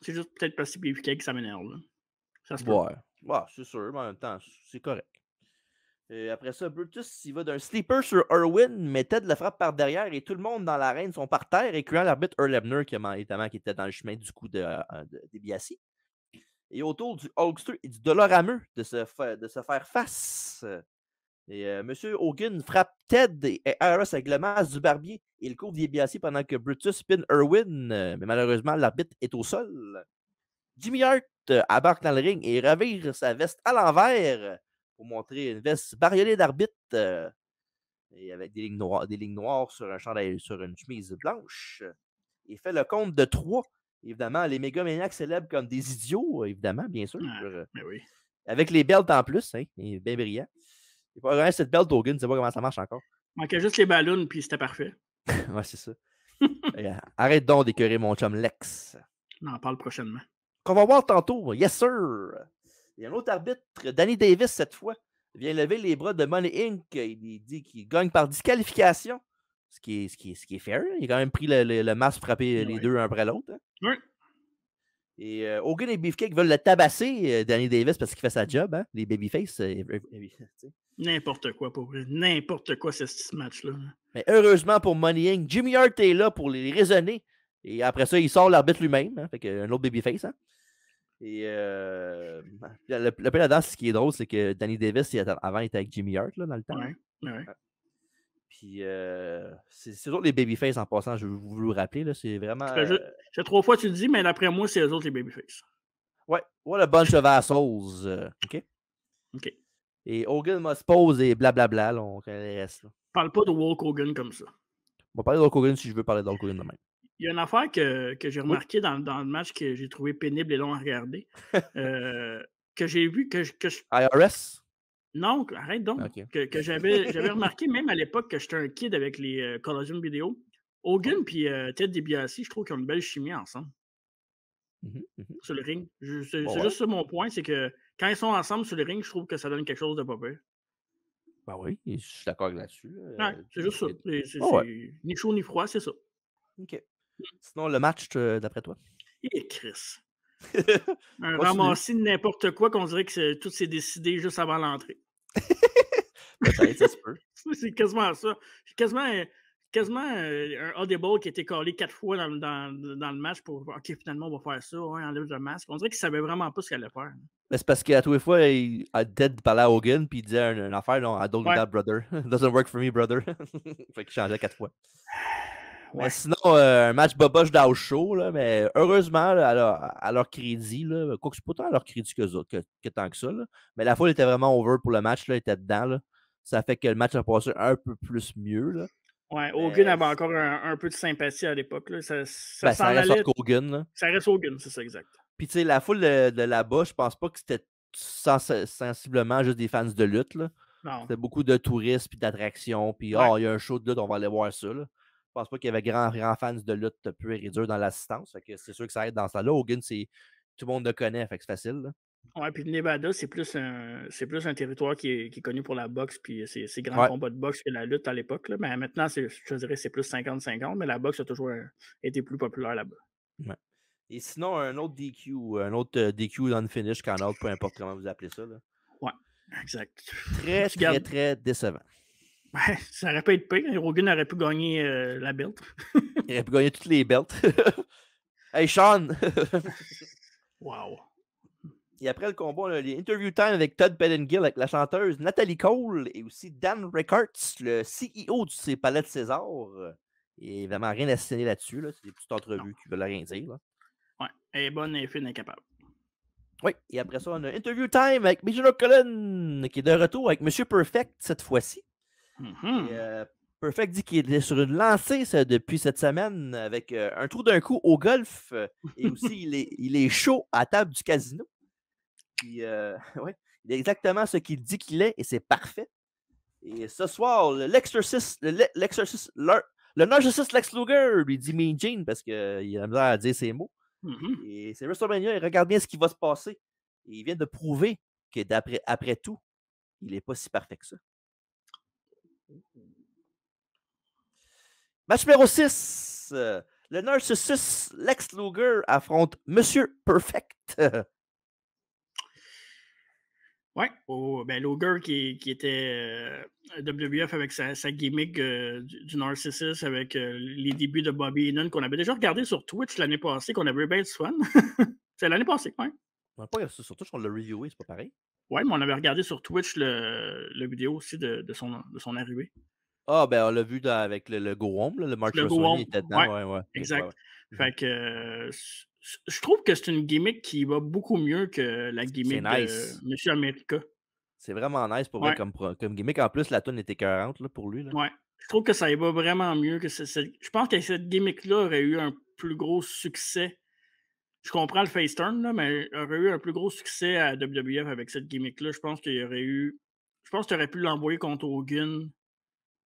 C'est juste peut-être parce que Beefcake, ça m'énerve. Ça se ouais bah c'est sûr, mais en même temps, c'est correct. Et après ça, Brutus, il va d'un sleeper sur Irwin, mais Ted le frappe par derrière et tout le monde dans l'arène sont par terre, incluant l'arbitre Earl qui, évidemment, qui était dans le chemin du coup de, euh, euh, Et autour du Hulkster et du Dolorameux de se, de se faire face. Et euh, Monsieur Hogan frappe Ted et, avec le masque du barbier Il le couvre pendant que Brutus pin Irwin. mais malheureusement, l'arbitre est au sol. Jimmy Hart abarque euh, dans le ring et revire sa veste à l'envers pour montrer une veste bariolée d'arbitre euh, et avec des lignes, noires, des lignes noires sur un sur une chemise blanche. Il fait le compte de trois. Évidemment, les méga maniacs célèbrent comme des idiots, évidemment, bien sûr. mais ben oui. Avec les belts en plus, hein, il bien brillant. Il faut regarder cette belt Hogan, je ne sais pas comment ça marche encore. Il manquait juste les ballons, puis c'était parfait. ouais, c'est ça. Arrête donc d'écœurer mon chum Lex. On en parle prochainement. On va voir tantôt. Yes, sir! Il y a un autre arbitre, Danny Davis, cette fois, vient lever les bras de Money Inc. Il dit qu'il gagne par disqualification, ce qui est, ce qui ce qui est fair. Hein. Il a quand même pris le, masque frappé les deux un après l'autre. Hein. Oui. Et euh, Hogan et Beefcake veulent le tabasser, euh, Danny Davis, parce qu'il fait sa job, hein. les babyface. Euh, N'importe quoi, pour N'importe quoi, ce, ce match-là. Mais heureusement pour Money Inc., Jimmy Hart est là pour les raisonner. Et après ça, il sort l'arbitre lui-même. fait un autre babyface. Hein. Et euh, le, le peu là-dedans, ce qui est drôle, c'est que Danny Davis, il avant, il était avec Jimmy Hart là, dans le temps. ouais. Ah. Puis euh, c'est autres les babyface en passant, je vous le rappeler. C'est vraiment. C'est euh, trois fois tu le dis, mais d'après moi, c'est eux autres les babyface. Ouais, what a bunch of assholes. Euh, OK? OK. Et Hogan must pose et blablabla, on connaît Parle pas de Hulk Hogan comme ça. On va parler de Hulk Hogan si je veux parler de Hulk Hogan demain. Il y a une affaire que, j'ai remarqué dans, le match que j'ai trouvé pénible et long à regarder. Euh, que j'ai vu que, je... IRS? Non, arrête donc. Que, j'avais remarqué même à l'époque que j'étais un kid avec les euh, Collision Vidéo. Hogan puis euh, Ted DiBiase, je trouve qu'ils ont une belle chimie ensemble. Mmh mmh sur le ring. C'est juste mon point, c'est que quand ils sont ensemble sur le ring, je trouve que ça donne quelque chose de pas peur. Ben oui, je suis d'accord là-dessus. Euh, c'est juste ça. ni chaud ni froid, c'est ça. OK. Sinon, le match, d'après toi? Et eh, Chris. un ramassis de n'importe quoi qu'on dirait que tout s'est décidé juste avant l'entrée. c'est quasiment ça. Quasiment, euh, quasiment euh, un audible qui a été collé quatre fois dans, dans, le match pour OK, finalement, on va faire ça, On enlève le masque. On dirait qu'il savait vraiment pas ce qu'il allait faire. Mais c'est parce qu'à tous les fois, il a dead parler à Hogan puis il disait une, affaire, non, I don't do that, brother. It doesn't work for me, brother. fait qu'il changeait quatre fois. sinon, euh, un match boboche Dow Show, mais heureusement, à, leur, crédit, là, quoi que c'est pas tant à leur crédit que, tant que ça, là, mais la foule était vraiment over pour le match, là, était dedans. Ça fait que le match a passé un peu plus mieux. Ouais, Hogan avait encore un, peu de sympathie à l'époque. Ça, ça, ben, reste Ça reste Hogan, c'est ça, exact. Puis, tu sais, la foule de, là-bas, je pense pas que c'était sensiblement juste des fans de lutte. Là. C'était beaucoup de touristes, puis d'attractions, puis oh, il y a un show de lutte, on va aller voir ça pense pas qu'il y avait grand, grand fans de lutte pure et dans l'assistance. que c'est sûr que ça aide dans ça. Là, c'est tout le monde le connaît, fait c'est facile. Ouais, puis le Nevada, c'est plus un c'est plus un territoire qui est, connu pour la boxe, puis c'est, grands combats de boxe que la lutte à l'époque. Mais maintenant, je dirais c'est plus 50-50, mais la boxe a toujours euh, été plus populaire là-bas. Et sinon, un autre DQ, un autre euh, DQ dans finish, autre, peu importe comment vous appelez ça. Là. exact. Très, très, très décevant. Ben, ça aurait pu être pire. Hein. Rogan aurait pu gagner euh, la belt. Il aurait pu gagner toutes les belts. hey, Sean! wow. Et après le combat, on a l'interview time avec Todd Pedengill, avec la chanteuse Nathalie Cole et aussi Dan Rickards, le CEO du Palais de César. il Et vraiment rien à signer là-dessus. C'est des petites entrevues qui veulent rien dire. Là. Ouais, elle est bonne et fine capable Oui, et après ça, on a Interview Time avec Michel O'Cullen, qui est de retour avec Monsieur Perfect cette fois-ci. Mm-hmm. Euh, Perfect dit qu'il est sur une lancée depuis cette semaine avec euh, un trou d'un coup au golf euh, et aussi il, est, chaud à table du casino. Puis, il est exactement ce qu'il dit qu'il est et c'est parfait. Et ce soir, l'exercice, le, le, narcissiste Lex Luger lui dit Mean Jean parce qu'il a besoin à dire ses mots. Mm-hmm. Et c'est WrestleMania, il regarde bien ce qui va se passer. Et il vient de prouver que d'après après tout, il n'est pas si parfait que ça. Match numéro 6. Euh, le Narcissus Lex Luger affronte Monsieur Perfect. Oui, oh, ben Luger qui, était euh, WWF avec sa, gimmick euh, du, Narcissus avec les débuts de Bobby Heenan qu'on avait déjà regardé sur Twitch l'année passée, qu'on avait eu one C'est l'année passée, oui. On n'a pas regardé ça sur Twitch, on l'a reviewé, c'est pas pareil. Ouais, mais on avait regardé sur Twitch le, vidéo aussi de, de, son, de son arrivée. Ah, ben on l'a vu avec le, le Go Home, le March le était Exact. Mmh. Fait que euh, je trouve que c'est une gimmick qui va beaucoup mieux que la gimmick de Monsieur America. C'est vraiment nice pour comme, comme, gimmick. En plus, la tonne était cohérente pour lui. Là. Ouais. Je trouve que ça y va vraiment mieux. que Je pense que cette gimmick-là aurait eu un plus gros succès je comprends le face turn, là, mais il aurait eu un plus gros succès à WWF avec cette gimmick-là. Je pense qu'il y aurait eu. Je pense que tu aurais pu l'envoyer contre Hogan,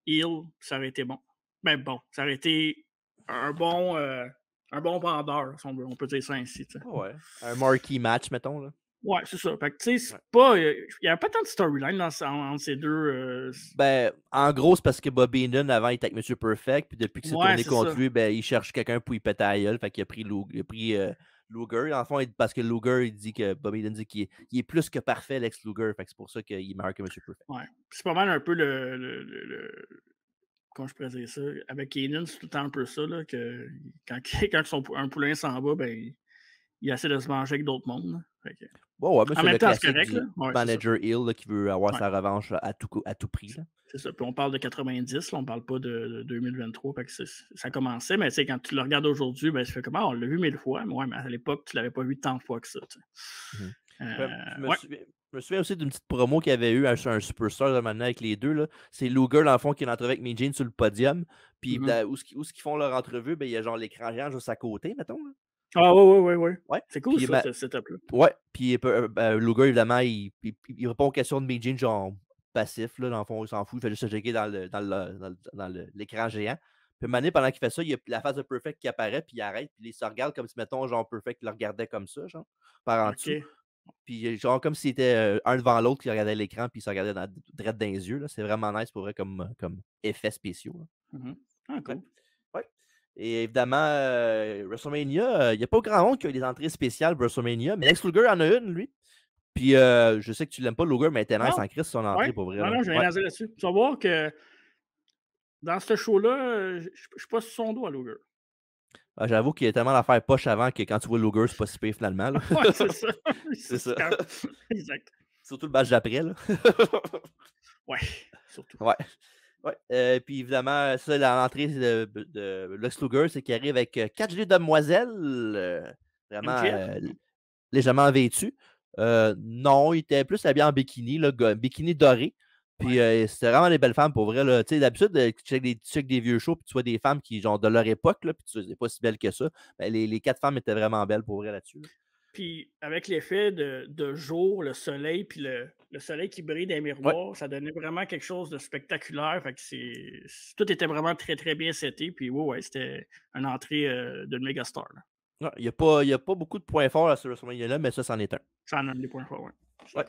Hill, ça aurait été bon. Mais bon, ça aurait été un bon, euh, un bon vendeur, si on, peut dire ça ainsi. Ah ouais. Un marquee match, mettons. Là. Ouais, c'est ça. Fait que, tu sais, pas. Euh, il n'y a pas tant de storyline entre ces deux. Euh, ben, en gros, c'est parce que Bobby Nunn, avant, il était avec Monsieur Perfect, puis depuis que c'est tourné contre lui, ben, il cherche quelqu'un pour y péter à gueule, fait qu'il a pris, il a pris Luger. En fond, parce que Luger, il dit que Bobby Eden dit qu'il est, plus que parfait, Lex Luger. Fait que c'est pour ça qu'il est meilleur que M. Perfect. Ouais. C'est pas mal un peu le, le, quand je présente ça, avec Kanan, c'est tout le temps un peu ça, là, que quand, un poulain s'en va, ben, il essaie de se manger avec d'autres mondes. Hein. ouais, en même le temps, c'est correct. manager Hill qui veut avoir sa revanche à tout, à tout prix. C'est ça. Puis on parle de 90, on on parle pas de, 2023. parce que ça commençait, mais quand tu le regardes aujourd'hui, ben, ça fait comme ah, on l'a vu mille fois, mais, ouais, mais à l'époque, tu ne l'avais pas vu tant de fois que ça. Mmh euh, je, me souviens, aussi d'une petite promo qu'il y avait eu sur un, superstar de maintenant avec les deux. C'est Luger, dans le fond, qui est entré avec Mijin sur le podium. Puis mmh ben, où, où, ce qu'ils font leur entrevue, ben, il y a genre l'écran géant juste à côté, mettons. Ah oui, ouais oui. Ouais. C'est cool ça, ce setup-là. Ouais, puis euh, euh Luger, évidemment, il, il, répond aux questions de Meijin, genre passif, là, dans le fond, il s'en fout, il fait juste se jeter dans l'écran le, dans le, dans le, géant. Puis Mané, pendant qu'il fait ça, il y a la phase de Perfect qui apparaît, puis il arrête, puis il se regarde comme si, mettons, genre Perfect le regardait comme ça, genre, par en Puis genre comme si c'était euh, un devant l'autre qui regardait l'écran, puis il se regardait dans, direct dans les yeux. C'est vraiment nice pour vrai comme, comme effet spéciaux. Mmh ah, cool. Et évidemment, euh, WrestleMania, euh, il n'y a pas grand monde qui a des entrées spéciales WrestleMania, mais Lex Luger en a une, lui. Puis euh, je sais que tu l'aimes pas, Luger, mais nice en sur son entrée pour vrai. Non, non, je vais dire là-dessus. Tu vas voir que dans ce show-là, je passe suis pas son dos à Luger. Ah, j'avoue qu'il y a tellement d'affaires poche avant que quand tu vois Luger, c'est pas si pire finalement. Ouais, c'est ça. c'est ça. Exact. Surtout le badge d'après. ouais, surtout. Ouais. Ouais. Euh, puis évidemment, ça, la de, de, de Luger, c'est qu'il arrive avec euh, quatre jolies demoiselles, euh, vraiment légèrement vêtues. non, il était plus habillé en bikini, là, bikini doré. Puis c'était vraiment des belles femmes pour vrai. Tu sais, d'habitude, tu sais des, des vieux shows, puis tu vois des femmes qui, genre, de leur époque, là, puis tu sais, pas si belles que ça. les, les, quatre femmes étaient vraiment belles pour vrai là-dessus. là dessus puis avec l'effet de, jour, le soleil, puis le, soleil qui brille dans les miroirs, ça donnait vraiment quelque chose de spectaculaire. Fait que c'est, tout était vraiment très, très bien seté. Puis ouais, c'était une entrée euh, de méga star. Ah, il n'y a, pas, beaucoup de points forts à ce WrestleMania-là, mais ça, c'en est un. Ça en a des points forts, oui.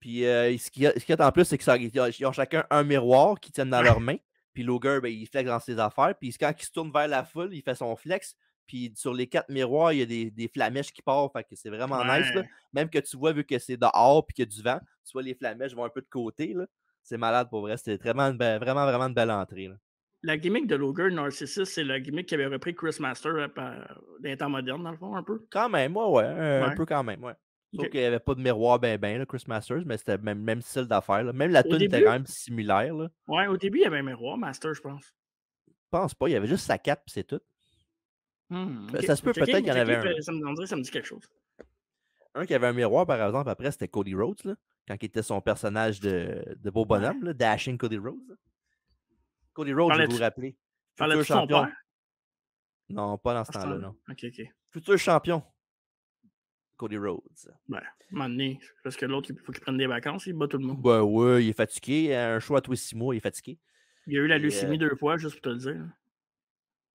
Puis euh, ce qu'il y, a en plus, c'est qu'ils ont chacun un miroir qu'ils tiennent dans leur mains. Puis Loger, ben, il flex dans ses affaires. Puis quand il se tourne vers la foule, il fait son flex. Puis sur les quatre miroirs, il y a des, des flamèches qui partent. Fait que c'est vraiment nice. Même que tu vois, vu que c'est dehors et qu'il y a du vent, tu vois les flamèches vont un peu de côté. C'est malade pour vrai. C'était vraiment, vraiment, vraiment une belle entrée. La gimmick de Logan Narcissus, c'est la gimmick qu'avait repris Chris Master euh, dans les temps modernes, dans le fond, un peu. Quand même, ouais, ouais. Un peu quand même, ouais. Sauf qu'il n'y avait pas de miroir ben ben, Chris Masters, mais c'était même, même style d'affaire. Même la tune était quand même similaire. Là. Ouais, au début, il y avait un miroir, Master je pense. Je pense pas, il y avait juste sa cape, c'est tout. Mmh, ben, ça se peut peut-être qu'il y en avait un. Ben, ça me, dit quelque chose. Un qui avait un miroir, par exemple, après, c'était Cody Rhodes, là, quand il était son personnage de, de beau bonhomme, Dashing Cody Rhodes. Cody Rhodes, je vais vous rappeler. Futur champion. Non, pas dans ce ah, temps-là, non. Futur champion. Cody Rhodes. Ben, à un moment donné, parce que l'autre, il faut qu'il prenne des vacances, il bat tout le monde. Ben ouais, il est fatigué. Il a Un choix à tous les six mois, il est fatigué. Il a eu la leucémie euh deux fois, juste pour te le dire.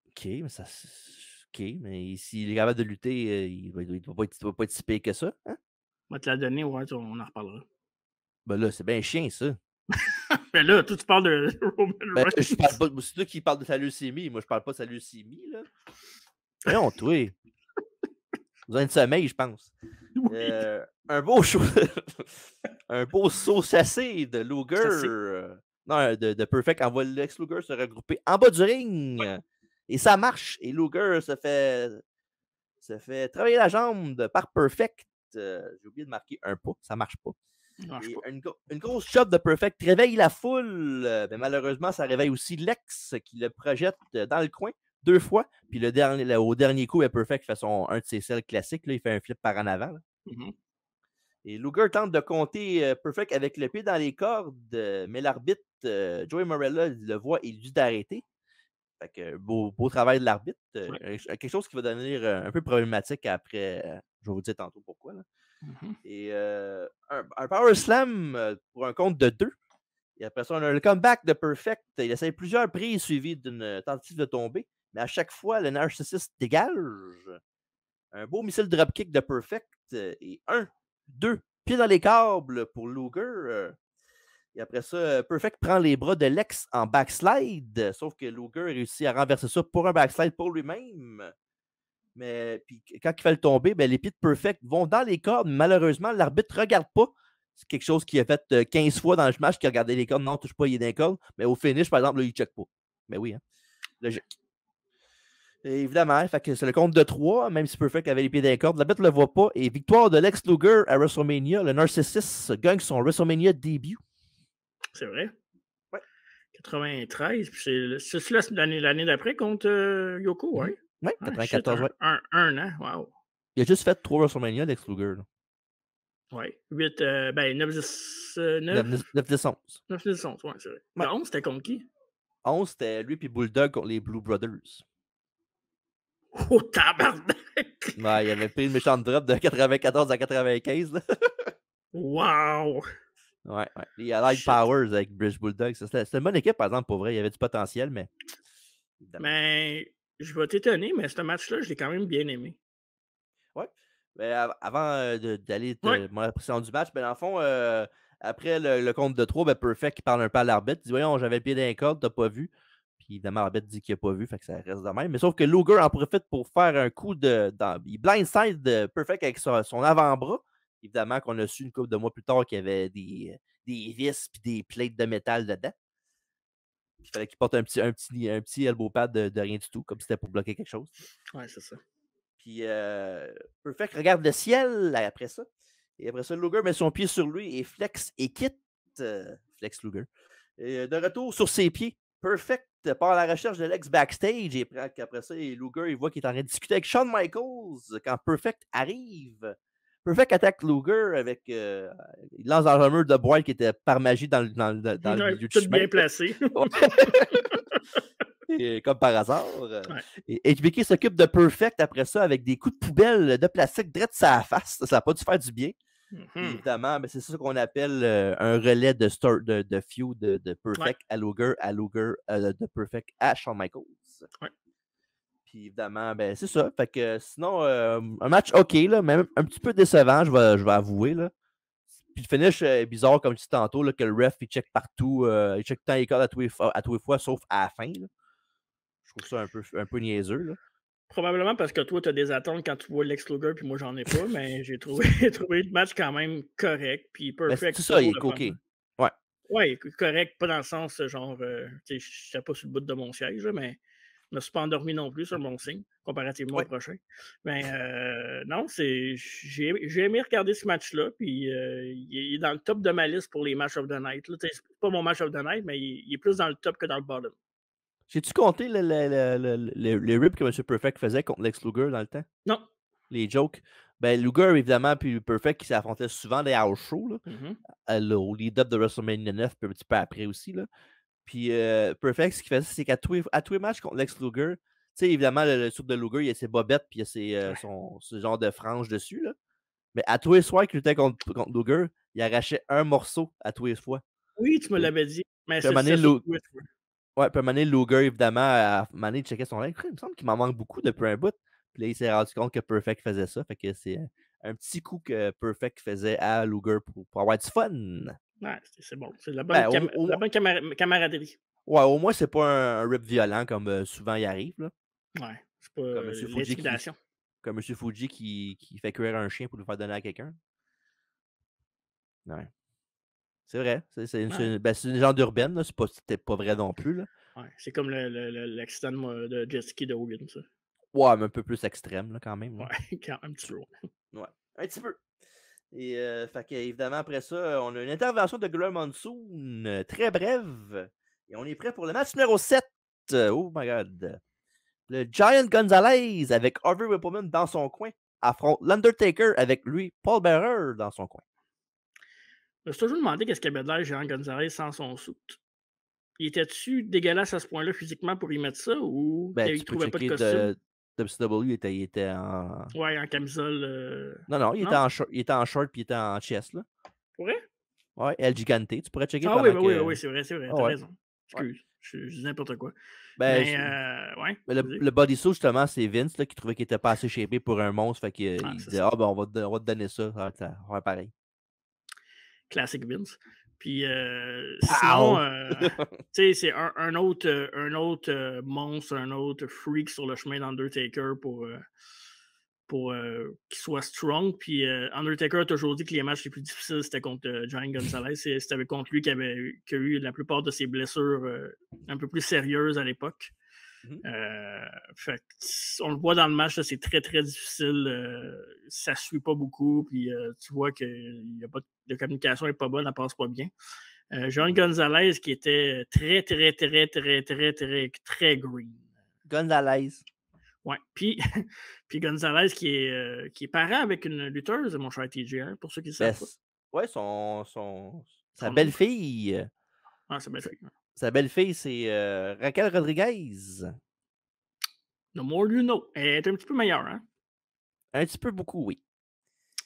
OK, mais ça. OK, mais s'il est capable de lutter, euh, il ne va, pas être si pire que ça. Hein? On va te la donner, on en reparlera. Ben là, c'est bien chien, ça. Ben là, toi, tu parles de Roman ben, c'est toi qui parles de sa leucémie. Moi, je parle pas de sa leucémie, là. Voyons, toi. Vous besoin de sommeil, je pense. Euh, un beau show... un beau saut de Luger. Euh, non, de, de, Perfect envoie Lex Luger se regrouper en bas du ring. Et ça marche. Et Luger se fait, se fait travailler la jambe par Perfect. Euh, j'ai oublié de marquer un pas. Ça marche pas. Marche pas. Une, grosse shot de Perfect réveille la foule. Euh, mais malheureusement, ça réveille aussi Lex qui le projette euh, dans le coin deux fois. Puis le dernier, au dernier coup, ben, Perfect fait un de ses sels classiques. Là, il fait un flip par en avant. Mmh et Luger tente de compter Perfect avec le pied dans les cordes, mais l'arbitre, Joey Morella, le voit et il dit d'arrêter. Fait beau, beau travail de l'arbitre. Euh, quelque chose qui va devenir euh, un peu problématique après. Euh, je vais vous dire tantôt pourquoi. Mmh un, power slam pour un compte de deux. Et après ça, on a le comeback de Perfect. Il essaie plusieurs prises suivies d'une tentative de tomber. Mais à chaque fois, le narcissiste dégage. Un beau missile dropkick de Perfect. Et un, deux, pieds dans les câbles pour Luger. Et après ça, euh, Perfect prend les bras de Lex en backslide. Sauf que Luger réussit à renverser ça pour un backslide pour lui-même. Mais quand il fait le tomber, ben, les pieds de Perfect vont dans les cordes. Malheureusement, l'arbitre ne regarde pas. C'est quelque chose qui a fait 15 euh, fois dans le match qui a regardé les cordes. Non, touche pas, il est dans les cordes. Mais au finish, par exemple, il ne check pas. Mais oui, hein? logique. Et évidemment, c'est le compte de 3, même si Perfect avait les pieds dans les cordes. L'arbitre ne le voit pas. Et victoire de Lex Luger à WrestleMania. Le Narcissus gagne son WrestleMania début. C'est vrai? Ouais. 93, puis c'est là l'année d'après contre euh, Yoko, oui? Oui, 94, ouais. Un, un, an, wow. Il a juste fait 3 WrestleMania, Lex Luger. Oui, 8, ben 9, 10, 9, 9, 10, 11. 9, 10, 11, ouais, c'est vrai. 11, c'était contre qui? 11, c'était lui puis Bulldog contre les Blue Brothers. Oh, tabarnak! Ouais, il avait pris une méchante drop de 94 à 95, là. wow! Ouais, Il y a Light Powers avec Bridge Bulldogs, C'était une bonne équipe, par exemple, pour vrai. Il y avait du potentiel, mais. Mais je vais t'étonner, mais ce match-là, je l'ai quand même bien aimé. Ouais. Mais avant euh, d'aller ouais. mon impression du match, ben dans le fond, euh, après le, compte de 3, ben Perfect qui parle un peu à l'arbitre. Il dit Voyons, j'avais le pied d'un tu t'as pas vu. Puis évidemment, l'arbitre dit qu'il a pas vu, fait que ça reste de même. Mais sauf que Luger en profite pour faire un coup de. il blindside euh, Perfect avec son avant-bras. Évidemment qu'on a su une couple de mois plus tard qu'il y avait des, euh, des vis et des plates de métal dedans. Il fallait qu'il porte un petit, un petit, un petit elbow pad de, rien du tout, comme si c'était pour bloquer quelque chose. Ouais, c'est ça. Puis euh, Perfect regarde le ciel après ça. Et après ça, Luger met son pied sur lui et flex et quitte. Euh, flex Luger. de retour sur ses pieds, Perfect part à la recherche de l'ex backstage et après ça, Luger il voit qu'il est en train de discuter avec Shawn Michaels quand Perfect arrive. Perfect attaque Luger avec. Euh, il lance dans un mur de bois qui était par magie dans, le milieu tout bien placé. comme par hasard. Euh, et HBK s'occupe de Perfect après ça avec des coups de poubelle de plastique direct sa face. Ça n'a pas dû faire du bien. Mm-hmm. Évidemment, mais ben, c'est ça qu'on appelle euh, un relais de, start de, feud de, Perfect à Luger, à Luger, de Perfect à Shawn Michaels. Ouais. Puis évidemment, ben, c'est ça. Fait que sinon, euh, un match OK, là, mais un petit peu décevant, je vais, avouer. Là. Puis le finish euh, est bizarre, comme tu dis tantôt, là, que le ref, il check partout, euh, il check tant les cordes à tous fois, sauf à la fin. Je trouve ça un peu, un peu niaiseux. Probablement parce que toi, tu as des attentes quand tu vois Lex Luger, puis moi, j'en ai pas, mais j'ai trouvé, trouvé, le match quand même correct, puis ben, perfect. ça, il est coqué. Ouais. Ouais, correct, pas dans le sens genre, je sais pas sur le bout de mon siège, mais je me suis pas endormi non plus sur mon signe, comparativement au prochain. Mais euh, non, c'est j'ai aimé regarder ce match-là. Puis euh, il est dans le top de ma liste pour les matchs of the night. C'est pas mon match of the night, mais il, est plus dans le top que dans le bottom. J'ai-tu compté les rips que M. Perfect faisait contre Lex Luger dans le temps? Non. Les jokes. Ben, Luger, évidemment, puis Perfect qui s'affrontait souvent des house shows, mm-hmm. au lead-up de WrestleMania 9, puis un petit peu après aussi. Là. Puis euh, Perfect, ce qu'il faisait, c'est qu'à tous, les, à matchs contre Lex Luger, tu sais, évidemment, le, soupe de Luger, il a ses bobettes, puis il a ses, euh, ce genre de frange dessus, là. Mais à tous les soirs qu'il luttait contre, contre Luger, il arrachait un morceau à tous les fois. Oui, tu me l'avais dit. Mais c'est Luger. Ouais, puis à un Luger, évidemment, à un de checkait son linge. Il me semble qu'il m'en manque beaucoup depuis un bout. Puis là, il s'est rendu compte que Perfect faisait ça. Fait que c'est un petit coup que Perfect faisait à Luger pour, pour avoir du fun. Ouais, c'est bon. C'est la bonne, ben, La bonne camaraderie. Ouais, au moins, c'est pas un, rip violent comme euh, souvent il arrive. Là. Ouais, c'est pas comme euh, M. Fuji, qui, comme M. Fuji qui, fait cuire un chien pour le faire donner à quelqu'un. Ouais. C'est vrai. C'est une, ben, une, légende urbaine. C'est pas vrai non plus. Là. Ouais, c'est comme l'accident de, de, de Hogan, ça. Ouais, mais un peu plus extrême là, quand même. Ouais, quand même, un petit peu. Ouais, un petit peu. Et euh, fait évidemment, après ça, on a une intervention de Glenn Monsoon euh, très brève. Et on est prêt pour le match numéro 7. Euh, oh my god. Le Giant Gonzalez avec Harvey Whippleman dans son coin affronte l'Undertaker avec lui, Paul Bearer, dans son coin. Je me suis toujours demandé qu'est-ce qu'il avait de l'air Giant Gonzalez sans son soute. Il était-tu dégueulasse à ce point-là physiquement pour y mettre ça ou ben, il ne trouvait pas de costume? WCW e était, il était en. Ouais, en camisole. Euh, non, non, il, Était en short, il en short puis il était en chest. Là. Ouais? Ouais, El Gigante. Tu pourrais checker. Ah oui, ben oui, oui oui, c'est vrai, c'est vrai. T'as raison. Excuse. Je, dis n'importe quoi. Ben, mais, euh, ouais, le, body bodysuit, justement, c'est Vince là, qui trouvait qu'il était pas assez shapé pour un monstre. Fait qu'il ah, il disait Ah, ben, on va, te, on va donner ça. on va pareil. Classic Vince. Puis euh, sinon, euh, c'est un, autre, euh, monstre, un autre freak sur le chemin d'Undertaker pour, qu'il soit strong. Puis Undertaker a toujours dit que les matchs les plus difficiles, c'était contre Giant Gonzalez. C'était contre lui qui avait, a eu la plupart de ses blessures un peu plus sérieuses à l'époque. Mm-hmm. Euh, fait, on le voit dans le match, c'est très, très difficile. Euh, ça suit pas beaucoup. Puis euh, tu vois que y a pas de, communication n'est pas bonne, elle passe pas bien. Euh, John mm-hmm. Gonzalez qui était très, très, très, très, très, très, très green. Gonzalez. Ouais. Puis, puis Gonzalez qui est, qui est parent avec une lutteuse, mon cher TJ, pour ceux qui savent. Oui, son, son, sa belle-fille. Ah, sa belle-fille. Sa belle-fille, c'est euh, Raquel Rodriguez. No more you know. Elle est un petit peu meilleure, hein? Un petit peu beaucoup, oui.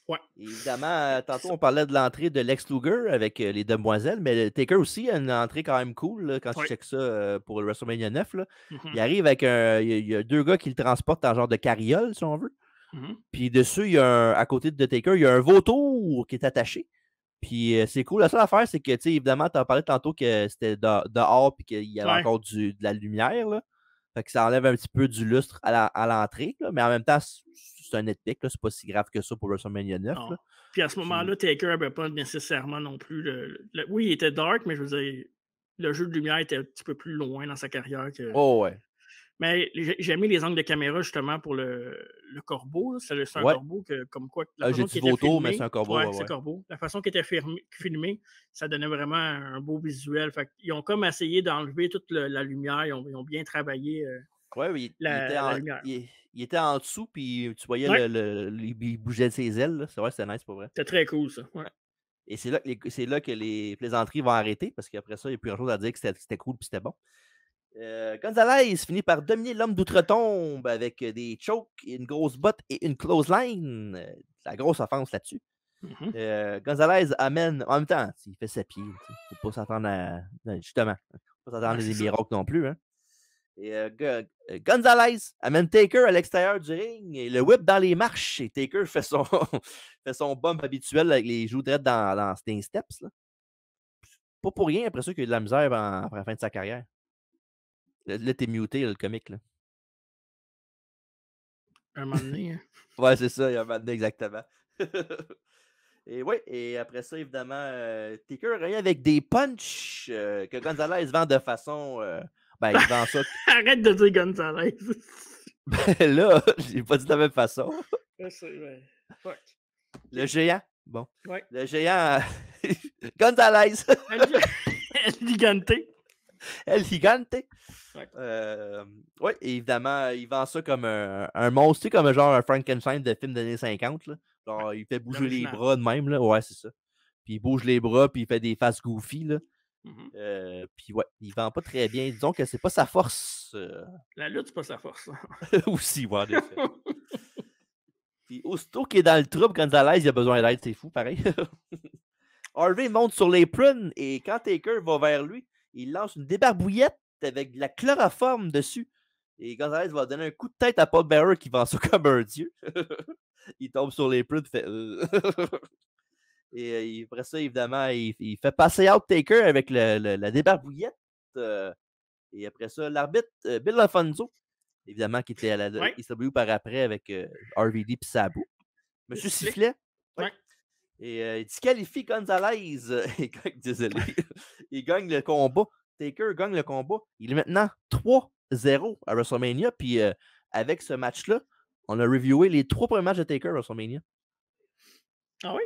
Ouais. Évidemment, euh, tantôt, on parlait de l'entrée de Lex Luger avec euh, les demoiselles, mais Taker aussi a une entrée quand même cool quand tu checkes ça pour le WrestleMania 9. Mm-hmm. Il arrive avec un. Il y, deux gars qui le transportent en genre de carriole, si on veut. Mm-hmm. Puis dessus, il y a à côté de Taker, il y a un vautour qui est attaché. Puis euh, c'est cool. La seule affaire, c'est que, tu sais, évidemment, tu as parlé tantôt que c'était de, dehors puis qu'il y avait encore de la lumière. Là. Fait que ça enlève un petit peu du lustre à l'entrée. Mais en même temps, c'est un là. C'est pas si grave que ça pour WrestleMania 9. Puis à ce moment-là, Taker n'avait pas nécessairement non plus. Le, oui, il était dark, mais je veux dire, le jeu de lumière était un petit peu plus loin dans sa carrière que. Oh ouais. Mais j'ai mis les angles de caméra justement pour le, le corbeau. C'est un corbeau que, comme quoi. La ah, j'ai dit mais c'est un corbeau. c'est un corbeau. La façon qu'il était filmé, ça donnait vraiment un beau visuel. ils ont comme essayé d'enlever toute la lumière. Ils ont, bien travaillé. Euh, oui, il, était en, dessous, puis tu voyais, le, il bougeait de ses ailes. C'est vrai, c'était nice, pas vrai. C'était très cool, ça. Et c'est là, là, que les plaisanteries vont arrêter, parce qu'après ça, il n'y a plus grand chose à dire que c'était cool, puis c'était bon. Euh, Gonzalez finit par dominer l'homme d'outre-tombe avec des chokes, une grosse botte et une close line. la grosse offense là-dessus. Mm-hmm. Euh, Gonzalez amène en même temps, il fait ses pieds. Il ne faut pas s'attendre à. Justement, faut pas s'attendre à des miracles non plus. Hein. Et, euh, Gonzalez amène Taker à l'extérieur du ring et le whip dans les marches. Et Taker fait son, fait bump habituel avec les joues dans, dans, steps. Pas pour rien après ça qu'il a eu de la misère après la fin de sa carrière. Là, t'es muté, le comique. Là. Un moment donné. Hein. ouais, c'est ça, il y a un moment donné, exactement. et oui, et après ça, évidemment, euh, que rien avec des punchs euh, que Gonzalez vend de façon. Euh, ben, il vend ça. Arrête de dire Gonzalez. ben là, j'ai pas dit de la même façon. Ben, le géant. Bon. Ouais. Le géant. Gonzalez. El Gigante. El Gigante. Euh, oui, évidemment, il vend ça comme un, monstre, comme genre un Frankenstein de film des années 50. il fait bouger les bras de même, là. Ouais, c'est ça. Puis il bouge les bras, puis il fait des faces goofy, là. Mmh euh, puis ouais, il vend pas très bien. Disons que c'est pas sa force. Euh. La lutte, c'est pas sa force. Aussi, ouais, puis aussitôt qu'il est dans le trouble, quand il est à l'aise, il a besoin d'aide, c'est fou, pareil. Harvey monte sur les prunes et quand Taker va vers lui, il lance une débarbouillette avec de la chloroforme dessus. Et Gonzalez va donner un coup de tête à Paul Bearer qui en ça comme un dieu. il tombe sur les prudes, fait. et euh, après ça, évidemment, il, fait passer out Taker avec la débarbouillette. Euh, et après ça, l'arbitre, euh, Bill Alfonso, évidemment, qui était à la ouais. par après avec RVD et Sabu. Monsieur Sifflet. Et il disqualifie Gonzalez. et désolé. il gagne le combat Taker gagne le combat. Il est maintenant 3-0 à WrestleMania. Puis euh, avec ce match-là, on a reviewé les trois premiers matchs de Taker à WrestleMania. Ah oui?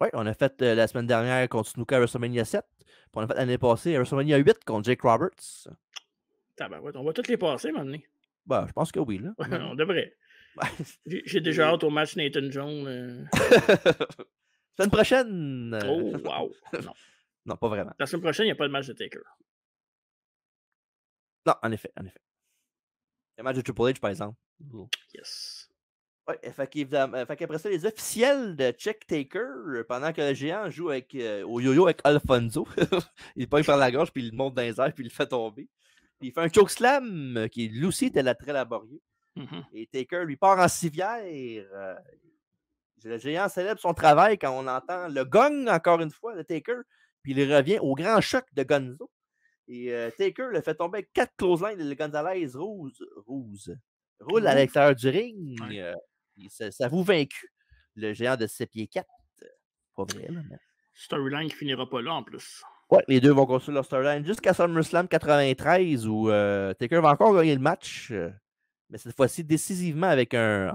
Oui, on a fait euh, la semaine dernière contre Snuka à WrestleMania 7. Puis on a fait l'année passée à WrestleMania 8 contre Jake Roberts. on va toutes les passer maintenant. Bah, je pense que oui, là. on devrait. J'ai déjà hâte au match Nathan Jones. Euh. La semaine prochaine! Oh, wow! Non. non. pas vraiment. La semaine prochaine, il n'y a pas de match de Taker. Non, en effet, en effet. Le match de Triple H, par exemple. Yes. Ouais, fait, euh, fait qu'après ça, les officiels de Check Taker, euh, pendant que le géant joue avec, euh, au yo-yo avec Alfonso, il pogne par la gorge, puis il monte dans les airs, puis il le fait tomber. Puis il fait un choke slam qui, est aussi, était très laborieux. Et Taker lui part en civière. le géant célèbre son travail quand on entend le gong, encore une fois, de Taker, puis il revient au grand choc de Gonzo. Et euh, Taker le fait tomber 4 quatre close lines. Le Gonzalez rose, rose, roule à mmh. l'extérieur du ring. Euh, ça, vous vaincu. Le géant de 7 pieds 4. Pas vrai, mais... Storyline finira pas là en plus. Ouais, les deux vont construire leur storyline jusqu'à SummerSlam 93 où euh, Taker va encore gagner le match. mais cette fois-ci décisivement avec un.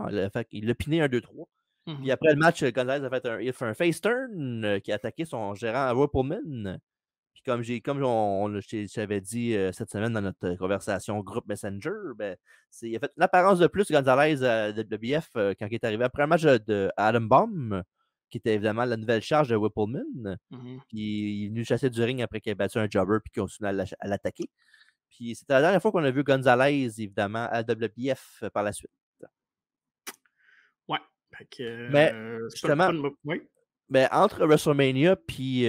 il l'a piné un 2 3 Et Puis mmh après le match, Gonzalez a fait un, il fait un face turn qui a attaqué son gérant à puis comme j'ai, comme on, dit euh, cette semaine dans notre euh, conversation groupe Messenger, ben, c'est, il a fait l'apparence de plus Gonzalez à euh, de WBF quand il est arrivé après un match de Adam Baum, qui était évidemment la nouvelle charge de Whippleman. Mmh il est venu chasser du ring après qu'il ait battu un jobber puis qu'il continue à, à l'attaquer. Puis c'était la dernière fois qu'on a vu Gonzalez, évidemment, à WBF par la suite. Ouais. Mais justement. oui. Mais entre WrestleMania puis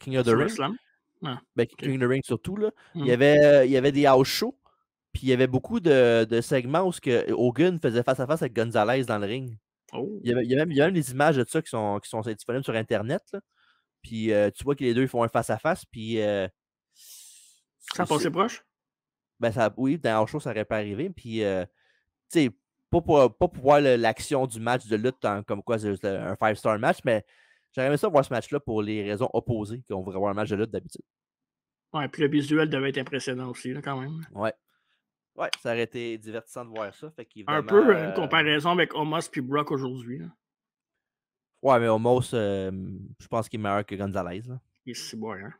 King of the Ring, ben, ring surtout, Il, y mmh. avait, euh, il y avait des house shows, puis il y avait beaucoup de, segments où ce que Hogan faisait face à face avec Gonzalez dans le ring. Oh! Il, y a même, des images de ça qui sont, qui sont disponibles sur Internet. Puis euh, tu vois que les deux font un face-à-face, puis. Euh, ça a proche? Ben, ça, oui, dans un show, ça aurait pas arrivé. Puis, tu sais, pas pour, voir l'action du match de lutte comme quoi c'est un five-star match, mais J'aurais aimé ça voir ce match-là pour les raisons opposées qu'on voudrait voir un match de lutte d'habitude. Ouais, puis le visuel devait être impressionnant aussi, là, quand même. Ouais. Ouais, ça aurait été divertissant de voir ça. Fait un peu euh, une euh, comparaison avec Omos puis Brock aujourd'hui. Ouais, mais Omos, je pense qu'il est meilleur que Gonzalez. Là. Il est si bon, hein.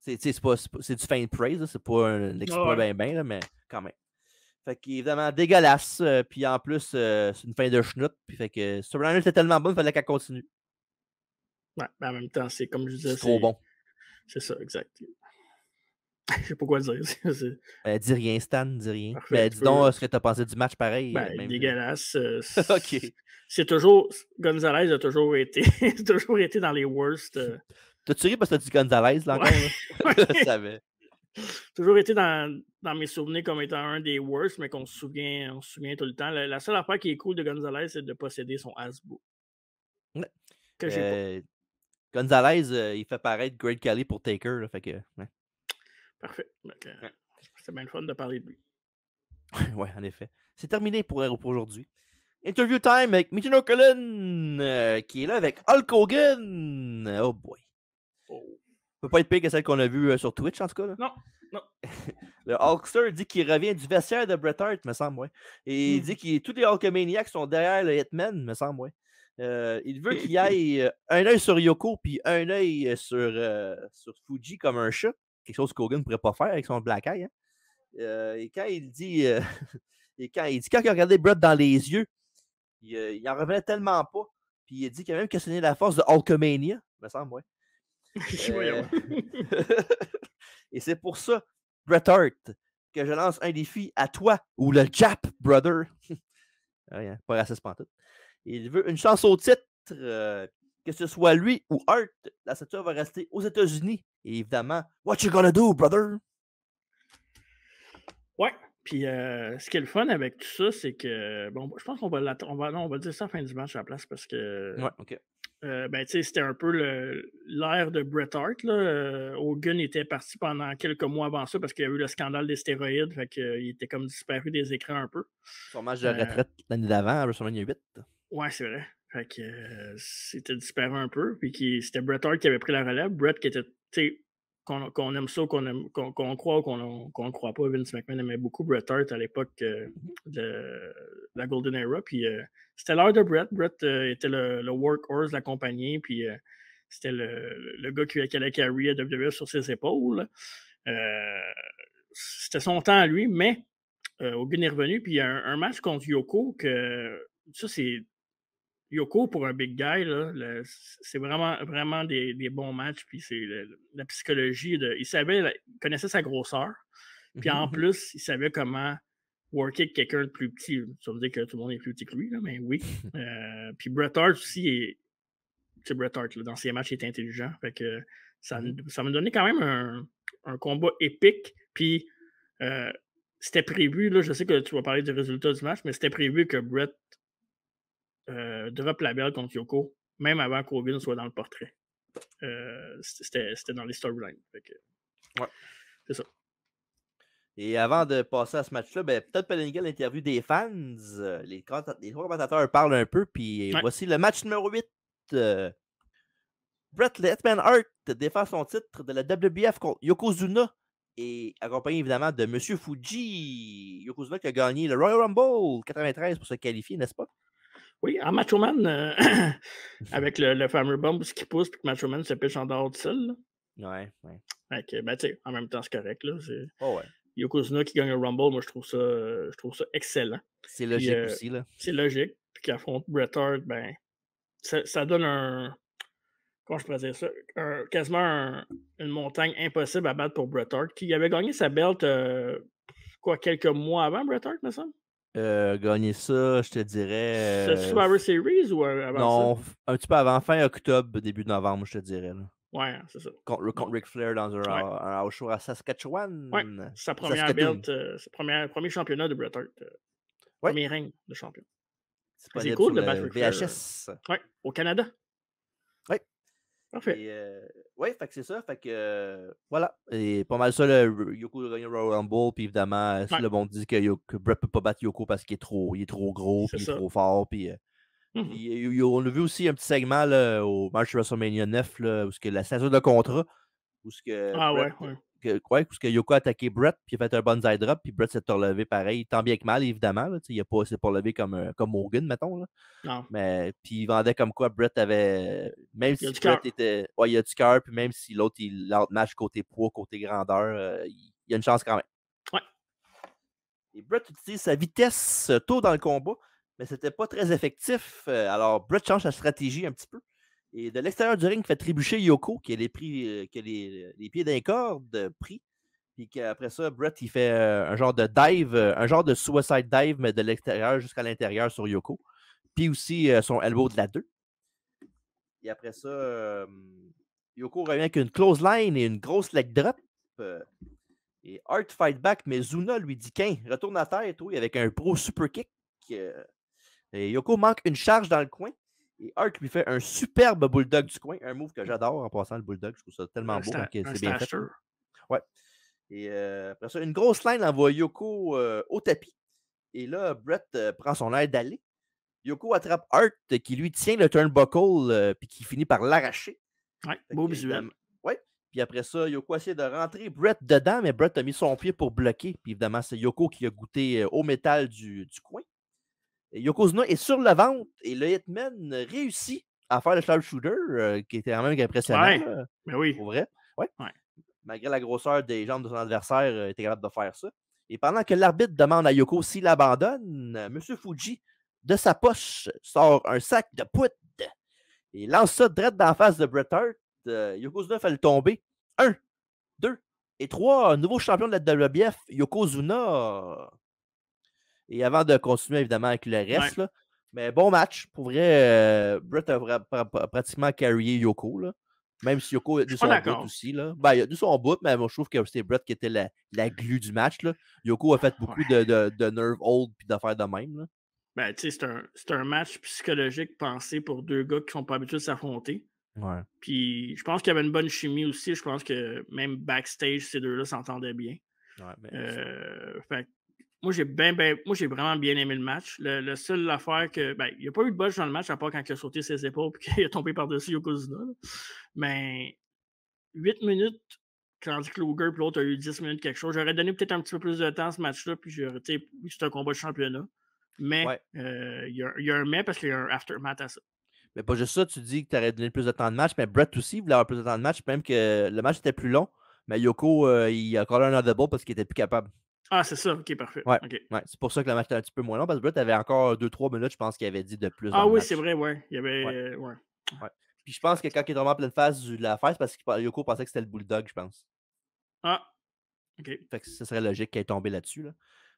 C'est du faint praise, c'est pas un exploit bien, bien, là, mais quand même. Fait qu'il est vraiment dégueulasse. Euh, puis en plus, c'est une fin de schnut. Puis fait que Storyline était tellement bon, il fallait qu'elle continue. Ouais, mais en même temps, c'est comme je disais. C'est trop bon. C'est ça, exact. je sais pas quoi dire. Ben, dis rien, Stan, dis rien. Ben, dis donc, donc euh, ce que tu as pensé du match pareil. Euh, ben, dégueulasse. Euh, ok. C'est toujours. Gonzalez a toujours été, toujours été dans les worst. tas tué parce que t'as dit Gonzalez, là, encore? Ouais. je savais. Toujours été dans, dans, mes souvenirs comme étant un des worst, mais qu'on se souvient, on se souvient tout le temps. La, seule affaire qui est cool de Gonzalez, c'est de posséder son Hasbro. Ouais. Que j'ai Gonzalez, euh, il fait paraître Great Cali pour Taker. fait que, Parfait. Euh, c'est bien le fun de parler de lui. ouais, en effet. C'est terminé pour, euh, pour aujourd'hui. Interview time avec Michino Cullen, qui est là avec Hulk Hogan. Oh boy. Oh. peut pas être pire que celle qu'on a vue sur Twitch, en tout cas. Non. Non. le Hulkster dit qu'il revient du vestiaire de Bret Hart, me semble, ouais. Et il dit hmm. que tous les Hulkamaniacs sont derrière le Hitman, me semble, ouais. Euh, il veut qu'il aille euh, un œil sur Yoko puis un œil euh, sur, sur Fuji comme un chat, quelque chose qu'Hogan ne pourrait pas faire avec son black eye. Hein. et quand il dit et quand il dit quand regardait Brett dans les yeux, il, n'en en revenait tellement pas. Puis il dit qu'il a même questionné la force de Hulkamania, me semble, et c'est pour ça, Bret Hart, que je lance un défi à toi ou le Jap Brother. Rien, ah, pas assez pantoute. Il veut une chance au titre, euh, que ce soit lui ou Art, La statue va rester aux États-Unis. Et évidemment, what you gonna do, brother? Ouais. Puis euh, ce qui est le fun avec tout ça, c'est que bon, je pense qu'on va, on va, va dire ça fin du match à la place parce que. Ouais, ok. Euh, ben, tu sais, c'était un peu l'ère de Bret Hart. Hogan était parti pendant quelques mois avant ça parce qu'il y a eu le scandale des stéroïdes. Fait qu'il était comme disparu des écrans un peu. Son de retraite l'année d'avant, WrestleMania 8. Ouais, c'est vrai. Fait que euh, c'était disparu un peu. Puis qui, c'était Bret Hart qui avait pris la relève. Bret qui était, qu'on aime ça, qu'on qu'on croit ou qu'on ne croit pas, Vince McMahon aimait beaucoup Bret Hart à l'époque euh, mmh de la Golden Era. Puis euh, c'était l'heure de Bret. Bret était le, le, workhorse de la compagnie. Puis c'était le, le, gars qui, avait la carry à WWE sur ses épaules. c'était son temps à lui, mais Hogan est revenu. Puis il y a un, un match contre Yoko que ça, c'est Yoko, pour un big guy, c'est vraiment, vraiment des, bons matchs. Puis c'est la psychologie. De, il savait, connaissait sa grosseur. Puis en mm-hmm. plus, il savait comment worker quelqu'un de plus petit. Ça veut dire que tout le monde est plus petit que lui, mais oui. Euh, puis Bret Hart aussi C'est Bret Hart, dans ses matchs, il est intelligent. ça, mm-hmm. ça me donnait quand même un, combat épique. Puis euh, c'était prévu, là, je sais que tu vas parler du résultat du match, mais c'était prévu que Bret euh, drop la belle contre Yoko, même avant qu'Ovin soit dans le portrait. Euh, c'était dans les storylines. Ouais. C'est ça. Et avant de passer à ce match-là, ben, peut-être pas Pellingal interview des fans. Euh, les, trois commentateurs parlent un peu. Puis voici le match numéro 8. Euh, Brett Letman Hart défend son titre de la WWF contre Yokozuna. Et accompagné évidemment de Monsieur Fuji. Yokozuna qui a gagné le Royal Rumble 93 pour se qualifier, n'est-ce pas? Oui, en Macho Man, euh, avec le, le, fameux bomb qui pousse puis que Macho Man se pêche en dehors de seul. Ouais, ouais. Ok, ben, en même temps, c'est correct. Là, oh, ouais. Yokozuna qui gagne le Rumble, moi, je trouve ça, je trouve ça excellent. C'est logique euh, aussi. là. C'est logique. Puis qu'il affronte Bret Hart, ben, ça, donne un. Comment je peux dire ça? quasiment une montagne impossible à battre pour Bret Hart, qui avait gagné sa belt euh, quoi, quelques mois avant Bret Hart, me semble. Euh, gagner ça, je te dirais. Euh... Super Series ou avant non, un petit peu avant, fin octobre, début novembre, je te dirais. Ouais, c'est ça. Contre, contre Ric Flair dans un, show à Saskatchewan. Ouais, sa première belt, euh, sa première, premier championnat de Bret Hart. Euh, ouais. Premier règne de champion. C'est cool de battre Ric Flair. VHS. Ouais, au Canada oui euh, ouais, fait que c'est ça. Fait que euh, voilà. Et pas mal ça, le Yoko a gagné Royal Rumble. Puis évidemment, on euh, si le dit que, Yoko, ne Brett peut pas battre Yoko parce qu'il est trop, est trop gros, puis il est trop fort. Puis, mmh on a vu aussi un petit segment là, au March WrestleMania 9 là, où que la saison de contrat. Où ce que ah, ouais, ouais parce que Yoko a attaqué Brett, puis il a fait un bon side drop, puis Brett s'est relevé pareil, tant bien que mal, évidemment. Là, il pas, s'est pas relevé comme, euh, comme Morgan, mettons. Là. Non. Mais puis il vendait comme quoi Brett avait. Même si Brett était. Ouais, il a du cœur, puis même si l'autre, il match côté poids, côté grandeur, euh, il, y a une chance quand même. Ouais. Et Brett utilise sa vitesse euh, tôt dans le combat, mais c'était pas très effectif. alors Brett change sa stratégie un petit peu. Et de l'extérieur du ring, fait trébucher Yoko, qui a les, pris, euh, euh, les, pieds d'un corde euh, pris. Puis après ça, Brett, il fait un genre de dive, un genre de suicide dive, mais de l'extérieur jusqu'à l'intérieur sur Yoko. Puis aussi son elbow de la 2. Et après ça, Yoko revient avec une close line et une grosse leg drop. et Art fight back, mais Zuna lui dit qu'un retourne à terre, oui, avec un pro super kick. et Yoko manque une charge dans le coin. Et Art lui fait un superbe bulldog du coin, un move que mmh. j'adore en passant le bulldog. Je trouve ça tellement beau. Euh, c'est bien fait. Ouais. Et euh, après ça, une grosse line envoie Yoko euh, au tapis. Et là, Brett prend son air d'aller. Yoko attrape Art qui lui tient le turnbuckle puis qui finit par l'arracher. Ouais, beau visuel. Ouais. Puis après ça, Yoko essaie de rentrer Brett dedans, mais Brett a mis son pied pour bloquer. Puis évidemment, c'est Yoko qui a goûté au métal du coin. Yokozuna est sur le ventre et le Hitman réussit à faire le sharpshooter, Shooter euh, qui était quand même impressionnant. mais euh, ben oui. vrai. Malgré la grosseur des jambes de son adversaire, euh, il était capable de faire ça. Et pendant que l'arbitre demande à Yoko s'il abandonne, M. Fuji, de sa poche, sort un sac de poudre et lance ça direct dans la face de Bret Hart. Yokozuna fait le tomber. Un, deux et trois, nouveau champion de la WBF, Yokozuna et avant de continuer, évidemment, avec le reste, là, mais bon match. Pour vrai, euh, Brett a pratiquement carré Yoko. Là. Même si Yoko a dû son bout aussi. Là. Ben, il a dû son bout, mais je trouve que c'était Brett qui était la, la glu du match. Là. Yoko a fait beaucoup de, de, nerve old puis d'affaires de même. Là. Ben, c'est un, un, match psychologique pensé pour deux gars qui sont pas habitués à s'affronter. Puis je pense qu'il y avait une bonne chimie aussi. Je pense que même backstage, ces deux-là s'entendaient bien. Ouais, euh, fait, moi, j'ai ben, moi, j'ai vraiment bien aimé le match. Le, seule seul affaire que. Ben, il n'y a pas eu de botch dans le match, à part quand il a sauté ses épaules et qu'il est tombé par-dessus Yokozuna. Mais 8 minutes, quand Kluger puis l'autre a eu 10 minutes quelque chose. J'aurais donné peut-être un petit peu plus de temps à ce match-là, puis j'aurais C'est un combat de championnat. Mais euh, il, y a, y, a un mais parce qu'il y a un aftermath à ça. Mais pas juste ça, tu dis que tu aurais donné plus de temps de match, mais Brett aussi voulait avoir plus de temps de match, même que le match était plus long. Mais Yoko, euh, il a encore un ball parce qu'il était plus capable. Ah, c'est ça. OK, parfait. Ouais. C'est pour ça que le match était un petit peu moins long parce que Brett avait encore 2-3 minutes, je pense qu'il avait dit de plus. Ah oui, c'est vrai, ouais. Il y avait. Euh, ouais. ouais. Puis je pense que quand il est vraiment en pleine phase de la face, parce que Yoko pensait que c'était le Bulldog, je pense. Ah. OK. Fait que ce serait logique qu'il ait tombé là-dessus. Là.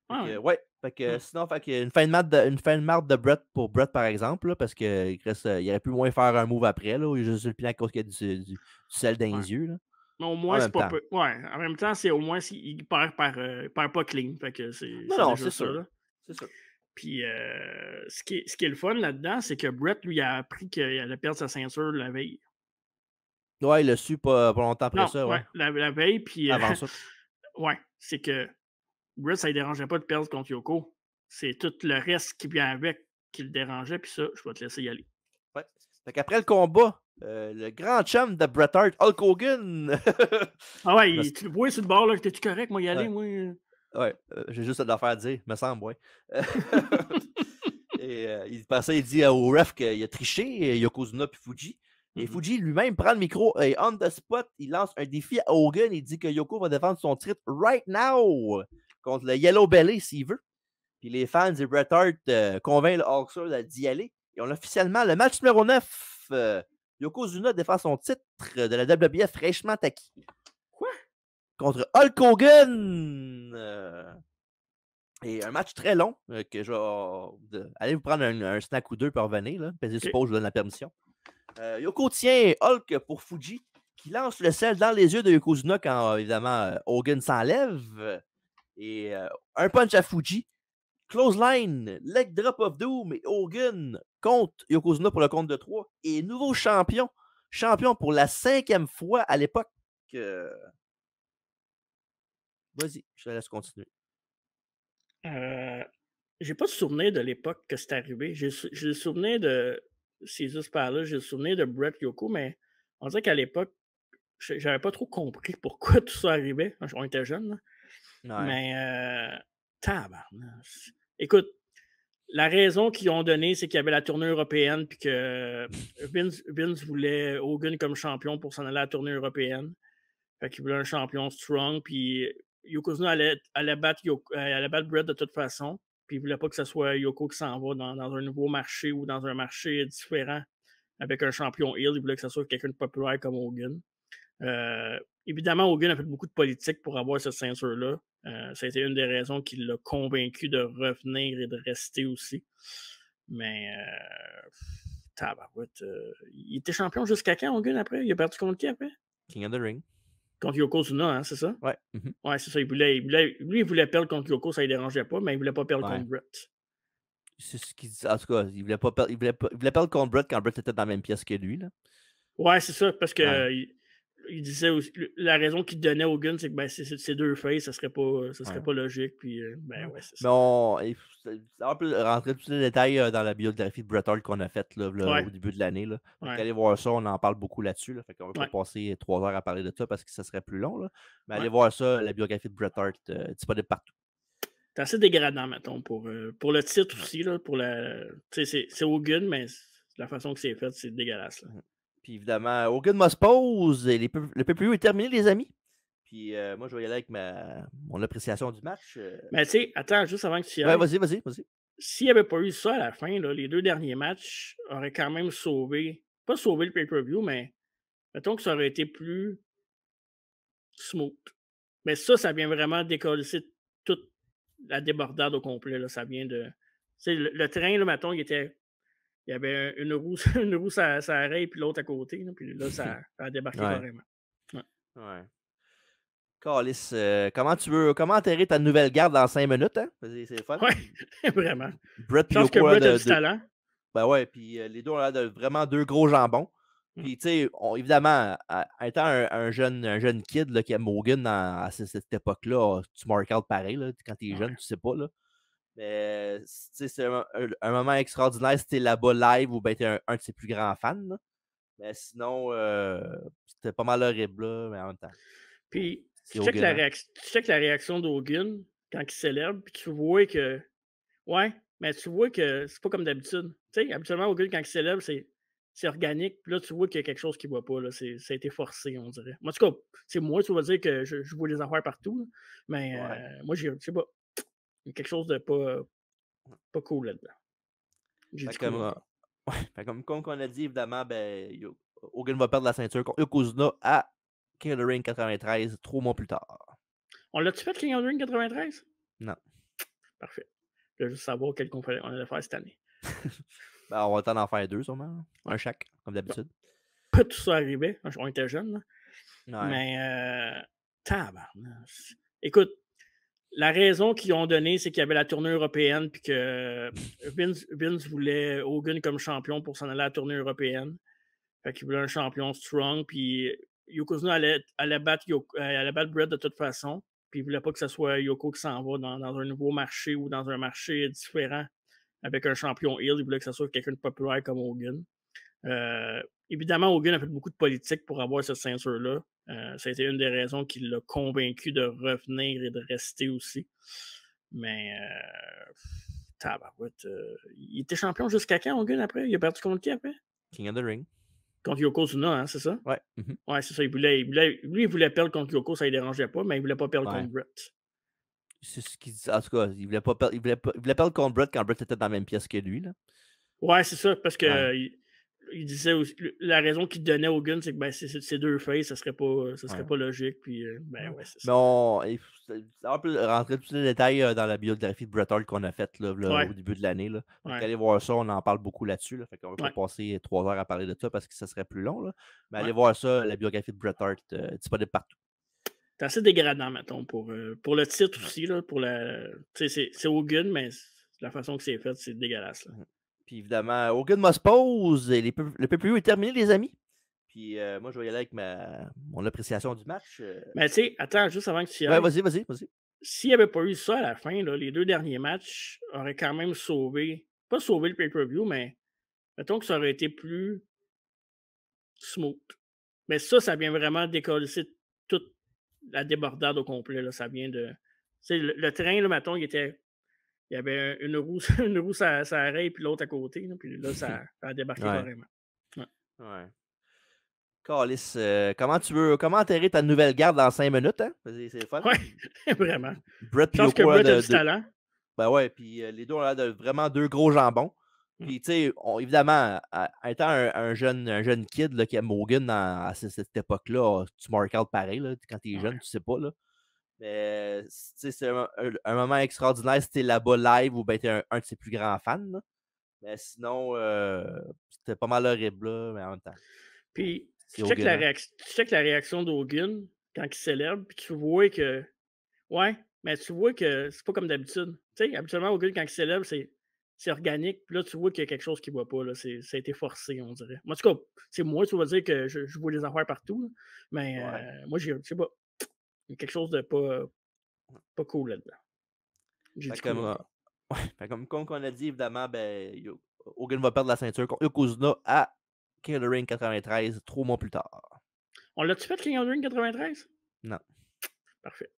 Ah ouais. Fait que, Sinon, fait une, fin de marde de, une fin de de Brett pour Brett, par exemple, parce qu'il il aurait pu moins faire un move après. Là, il juste le pinac à cause qu'il y a du, sel dans les yeux. Mais au moins, c'est pas peu. Ouais, en même temps, c'est au moins il perd, par, euh, il perd pas clean. Fait que c'est, non, non c'est sûr. C'est sûr. Puis euh, ce, qui est, ce qui est le fun là-dedans, c'est que Brett lui a appris qu'il allait perdre sa ceinture la veille. Ouais, il l'a su pas, longtemps après ça. Ouais, ouais la, veille, puis. Euh, Avant ça. ouais, c'est que Brett, ça ne dérangeait pas de perdre contre Yoko. C'est tout le reste qui vient avec qui le dérangeait, puis ça, je vais te laisser y aller. Ouais. Fait qu'après le combat, euh, le grand chum de Bret Hart, Hulk Hogan. ah ouais, tu le vois sur le bord, là, t'es-tu correct, moi, y aller, moi? Ouais, euh, j'ai juste de l'affaire à dire, me semble, ouais. et euh, il il dit au ref qu'il a triché, euh, Yokozuna puis Fuji. Et mm-hmm. Fuji lui-même prend le micro et on the spot, il lance un défi à Hogan. Il dit que Yoko va défendre son titre right now contre le Yellow Belly s'il veut. Puis les fans de Bret Hart convainquent le Hawks d'y aller. Et on a officiellement le match numéro 9 Yokozuna défend son titre de la WBF fraîchement acquis. Quoi? Contre Hulk Hogan! Euh, et un match très long euh, que genre Allez vous prendre un, snack ou deux pour revenir. Là. suppose que je donne la permission. Euh, Yoko tient Hulk pour Fuji, qui lance le sel dans les yeux de Yokozuna quand évidemment Hogan s'enlève. Et un punch à Fuji Close Line, Leg Drop of Doom et Hogan contre Yokozuna pour le compte de 3 et nouveau champion, champion pour la cinquième fois à l'époque. Euh. Vas-y, je te laisse continuer. Euh, j'ai pas de souvenir de l'époque que c'est arrivé. J'ai le souvenir de juste par là, j'ai souvenir de Brett Yoko, mais on dirait qu'à l'époque, j'avais pas trop compris pourquoi tout ça arrivait. On était jeunes. Mais euh, Tabarnas. Écoute, la raison qu'ils ont donné c'est qu'il y avait la tournée européenne, puis que euh, Vince, voulait Hogan comme champion pour s'en aller à la tournée européenne. Fait voulait un champion strong, puis Yokozuna allait, allait, battre euh, allait, Brett de toute façon, puis il voulait pas que ce soit Yoko qui s'en va dans, un nouveau marché ou dans un marché différent avec un champion Hill. Il voulait que ce soit quelqu'un de populaire comme Hogan. Euh, Évidemment, Hogan a fait beaucoup de politique pour avoir cette ceinture-là. Euh, ça a été une des raisons qui l'a convaincu de revenir et de rester aussi. Mais, euh, euh, il était champion jusqu'à quand, Hogan, après Il a perdu contre qui après King of the Ring. Contre Yoko hein, c'est ça Ouais. Mm-hmm. Ouais, c'est ça. Il voulait, lui, il voulait perdre contre Yoko, ça ne dérangeait pas, mais il ne voulait pas perdre contre Brett. C'est ce qu'il En tout cas, il voulait, pas perdre, il, voulait pas, il voulait perdre contre Brett quand Brett était dans la même pièce que lui. Là. Ouais, c'est ça, parce que il disait la raison qu'il donnait au Gun, c'est que ben, ces deux feuilles, ça serait pas, ça serait pas logique. Puis, euh, ben, ouais, ça. rentrer tous les détails euh, dans la biographie de Bret qu'on a faite au début de l'année. Allez voir ça, on en parle beaucoup là-dessus. Là, fait qu'on va pas passer trois heures à parler de ça parce que ça serait plus long. Mais allez voir ça, la biographie de Bret Hart, euh, disponible partout. C'est assez dégradant, mettons, pour, euh, pour le titre aussi. pour la, c'est, c'est Gun, mais la façon que c'est fait, c'est dégueulasse. Mmh. Puis évidemment, Hogan must pose. Et les, le PPU est terminé, les amis. Puis euh, moi, je vais y aller avec mon appréciation du match. Mais euh. ben, tu sais, attends, juste avant que tu y vas-y, vas-y, vas-y. S'il n'y avait pas eu ça à la fin, les deux derniers matchs auraient quand même sauvé, pas sauvé le pay-per-view, mais mettons que ça aurait été plus smooth. Mais ça, ça vient vraiment décoller toute la débordade au complet. Là. Ça vient de. Le, le, train, là, mettons, il était il y avait une roue, une roue ça, ça arrête, puis l'autre à côté. puis là, ça, a débarqué vraiment. carrément. Ouais. Carlis, euh, comment tu veux comment enterrer ta nouvelle garde dans cinq minutes? Hein? C'est fun. Oui, vraiment. Brett, Je pense que Brett a du talent. Ben ouais, puis euh, les deux ont de vraiment deux gros jambons. Mmh. Puis, tu sais, évidemment, étant un, jeune, un jeune kid là, qui aime Morgan à, cette époque-là, tu mark out pareil. Là, quand t'es jeune, tu sais pas. Là. Mais c'est un, moment extraordinaire si t'es là-bas live ou ben t'es un, de ses plus grands fans. Mais sinon, euh, c'était pas mal horrible, mais en même temps. Puis, tu hein. check, la réaction, la réaction quand il célèbre, puis tu vois que. Ouais, mais tu vois que c'est pas comme d'habitude. Tu sais, habituellement, Hogan, quand il célèbre, c'est. organique, puis là, tu vois qu'il y a quelque chose qui ne va pas. Là. Ça a été forcé, on dirait. Moi, en tout cas, c'est moi, tu vas dire que je, vois les affaires partout, mais euh, moi, je sais pas. Il y a quelque chose de pas, pas cool là-dedans. J'ai dit comme, euh, ouais, comme, comme on a dit, évidemment, ben, Hogan va perdre la ceinture contre Yokozuna à King of the Ring 93, trois mois plus tard. On l'a-tu fait, King of the Ring 93? Non. Parfait. Je veux juste savoir quel qu'on on allait faire cette année. ben, on va t'en en faire deux, sûrement. Hein. Un chaque, comme d'habitude. Pas tout ça arrivé. On était jeunes. Mais, euh, Écoute, la raison qu'ils ont donnée, c'est qu'il y avait la tournée européenne, puis que euh, Vince, voulait Hogan comme champion pour s'en aller à la tournée européenne. Fait voulait un champion strong, puis Yokozuna allait, allait, battre, Yoko, euh, allait battre Brett de toute façon, puis il voulait pas que ce soit Yoko qui s'en va dans, un nouveau marché ou dans un marché différent avec un champion Hill. Il voulait que ce soit quelqu'un de populaire comme Hogan. Euh, Évidemment, Hogan a fait beaucoup de politique pour avoir cette ceinture-là. Euh, ça a été une des raisons qui l'a convaincu de revenir et de rester aussi. Mais, euh, euh, il était champion jusqu'à quand, Hogan, après? Il a perdu contre qui après? King of the Ring. Contre Yokozuna, hein, c'est ça? Ouais. Mm-hmm. Ouais, c'est ça. Il voulait, lui, il voulait perdre contre Yoko, ça ne dérangeait pas, mais il ne voulait pas perdre contre Brett. C'est ce qu'il dit. En tout cas, il voulait, pas perdre, il voulait, pas, perdre contre Brett quand Brett était dans la même pièce que lui. Là. Ouais, c'est ça, parce que il disait aussi, la raison qu'il donnait au gun, c'est que ben, ces deux faces, ça serait pas, ça serait pas logique. Puis, ben, ça. on, rentrer tous les détails euh, dans la biographie de Bret qu'on a faite au début de l'année. allez voir ça, on en parle beaucoup là-dessus. Là, fait qu'on va pas passer trois heures à parler de ça parce que ça serait plus long. Là. Mais allez voir ça, la biographie de Bretard Hart, euh, disponible partout. C'est assez dégradant, mettons, pour, euh, pour le titre aussi. pour la, c'est, au Gun, mais la façon que c'est fait, c'est dégueulasse. Mmh. Puis évidemment, aucune Must Pose, et les, le PPU est terminé, les amis. Puis euh, moi, je vais y aller avec ma, mon appréciation du match. Euh. Mais tu sais, attends, juste avant que tu y vas-y, vas-y, vas-y. S'il n'y avait pas eu ça à la fin, les deux derniers matchs auraient quand même sauvé, pas sauvé le pay-per-view, mais mettons que ça aurait été plus smooth. Mais ça, ça vient vraiment décoller toute la débordade au complet. Là. Ça vient de. Le, le, train, mettons, il était il y avait une roue, une roue ça, ça arrête, puis l'autre à côté. puis là, ça, a débarqué vraiment. carrément. Ouais. ouais. Carlis, euh, comment tu veux comment enterrer ta nouvelle garde dans cinq minutes, hein? C'est fun. Ouais, vraiment. Brett pense que Brett de, a du talent. Ben ouais, puis euh, les deux ont de vraiment deux gros jambons. Mmh. Puis, tu sais, évidemment, étant un, jeune, un jeune kid là, qui a Morgan à, cette époque-là, tu marques out pareil. Là, quand es jeune, tu sais pas. Là. Mais c'est un, moment extraordinaire si t'es là-bas live ou ben t'es un, de ses plus grands fans. Mais sinon, euh, c'était pas mal horrible là, mais en même temps. Puis tu check, la réaction, tu quand il célèbre, puis tu vois que. Ouais, mais tu vois que c'est pas comme d'habitude. Tu sais, habituellement, Ogun quand il célèbre, c'est organique. Puis là, tu vois qu'il y a quelque chose qui ne va pas. Là. ça a été forcé, on dirait. Moi, en tout c'est moi, tu vas dire que je, je vois les affaires partout. Mais euh, moi, je sais pas. Il y a quelque chose de pas, pas cool là-dedans. J'ai ah, comme, comme, comme on a dit, évidemment, ben, Hogan va perdre la ceinture contre Yokozuna à King of the Ring 93, trois mois plus tard. On l'a-tu fait, King of the Ring 93? Non. Parfait.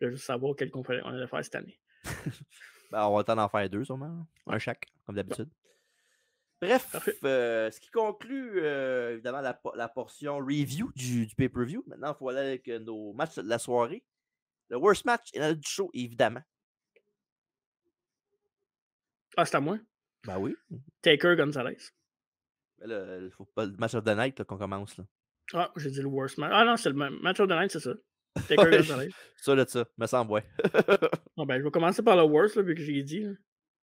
Je veux juste savoir quel qu'on on allait faire cette année. ben, on va attendre d'en faire deux, sûrement. Un chaque, comme d'habitude. Bref, euh, ce qui conclut euh, évidemment la, portion review du, pay-per-view. Maintenant, il faut aller avec euh, nos matchs de la soirée. Le worst match est a du show, évidemment. Ah, c'est à moi? Ben oui. Taker Gonzalez. il ne faut pas, le match of the night qu'on commence. Là. Ah, j'ai dit le worst match. Ah non, c'est le match of the night, c'est ça. Taker Gonzalez. Ça, là, ça, me semble, ouais. ben, je vais commencer par le worst, là, vu que j'ai dit.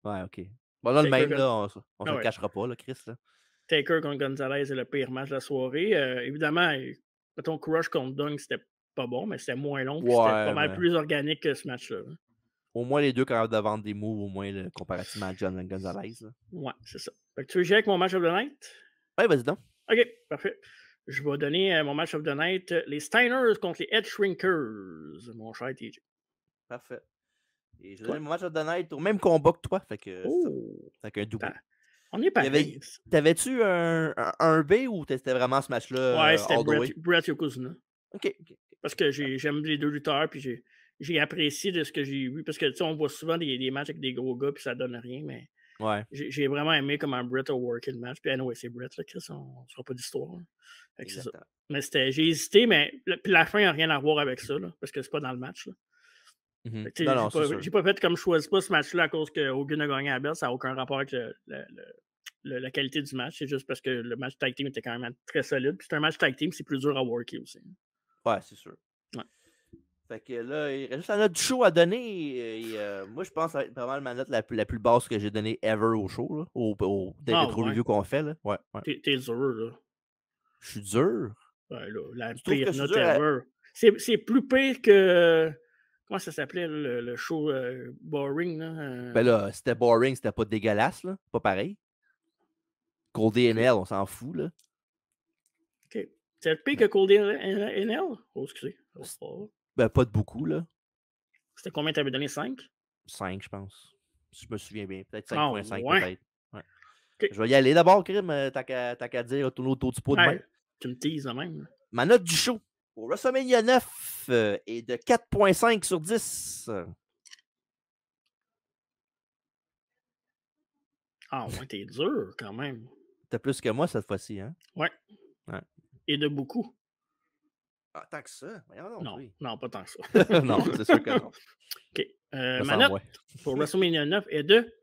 Ouais, ok. Bon, là, le même, là, on, ne se ah le cachera pas, là, Chris. Là. Taker contre Gonzalez est le pire match de la soirée. Euh, évidemment, mettons, Crush contre Dunk, c'était pas bon, mais c'était moins long. c'était pas mal plus organique que ce match-là. Hein. Au moins, les deux quand de vendre des moves, au moins, comparativement à John Gonzalez. Ouais, c'est ça. Fait que tu veux jouer avec mon match of the night? Ouais, vas-y donc. OK, parfait. Je vais donner euh, mon match of the night, les Steiners contre les Edge Shrinkers, mon cher TJ. Parfait. Et je donné mon match de au même combat que toi. Fait que. Oh! Fait que double. Ben, on est pareil. T'avais-tu un, un, B ou c'était vraiment ce match-là? Ouais, euh, c'était Brett, Yokozuna. OK. Parce que ah. j'aime les deux lutteurs, puis j'ai apprécié de ce que j'ai vu. Parce que, tu sais, on voit souvent des, des, matchs avec des gros gars, puis ça donne rien, mais ouais. j'ai vraiment aimé comment Brett a worké le match. Puis, non, c'est Brett, là, Chris, on ne fera pas d'histoire. Hein. Mais j'ai hésité, mais la, la fin n'a rien à voir avec ça, parce que c'est pas dans le match. Là. Mmh j'ai pas, fait comme je choisis pas ce match-là à cause que a gagné à Bell. Ça n'a aucun rapport avec la qualité du match. C'est juste parce que le match tag team était quand même très solide. Puis c'est un match tag team, c'est plus dur à worker aussi. Ouais, c'est sûr. Fait que là, il reste juste la note du show à donner. Euh, moi, je pense que ça va être vraiment la note la, plus basse que j'ai donnée ever au show, au, au ah, review qu'on fait. Ouais, T'es dur, là. Je suis dur? Ouais, là, la pire note ever. C'est plus pire que Comment ça s'appelait le, show euh, Boring? Là? Euh? Ben là, c'était boring, c'était pas dégueulasse, là. Pas pareil. Cold DNL, on s'en fout, là. OK. C'est pire ben que Cold DNL? Oh, excusez. Ben, pas de beaucoup, là. C'était combien t'avais donné? 5? 5, je pense. Si je me souviens bien. Peut-être 5.5, ah, peut-être. Je vais y aller d'abord, Krim. Euh, t'as qu'à dire, ton autour du pot de ben, main. Tu me teases, de même. Ma note du show pour WrestleMania 9 est euh, de 4.5 sur 10. Ah ouais, t'es dur quand même. T'as plus que moi cette fois-ci, hein? Ouais. Et de beaucoup. Ah, tant que ça. Non, pas tant que ça. non, c'est sûr que non. OK. Euh, ma note pour WrestleMania 9 est de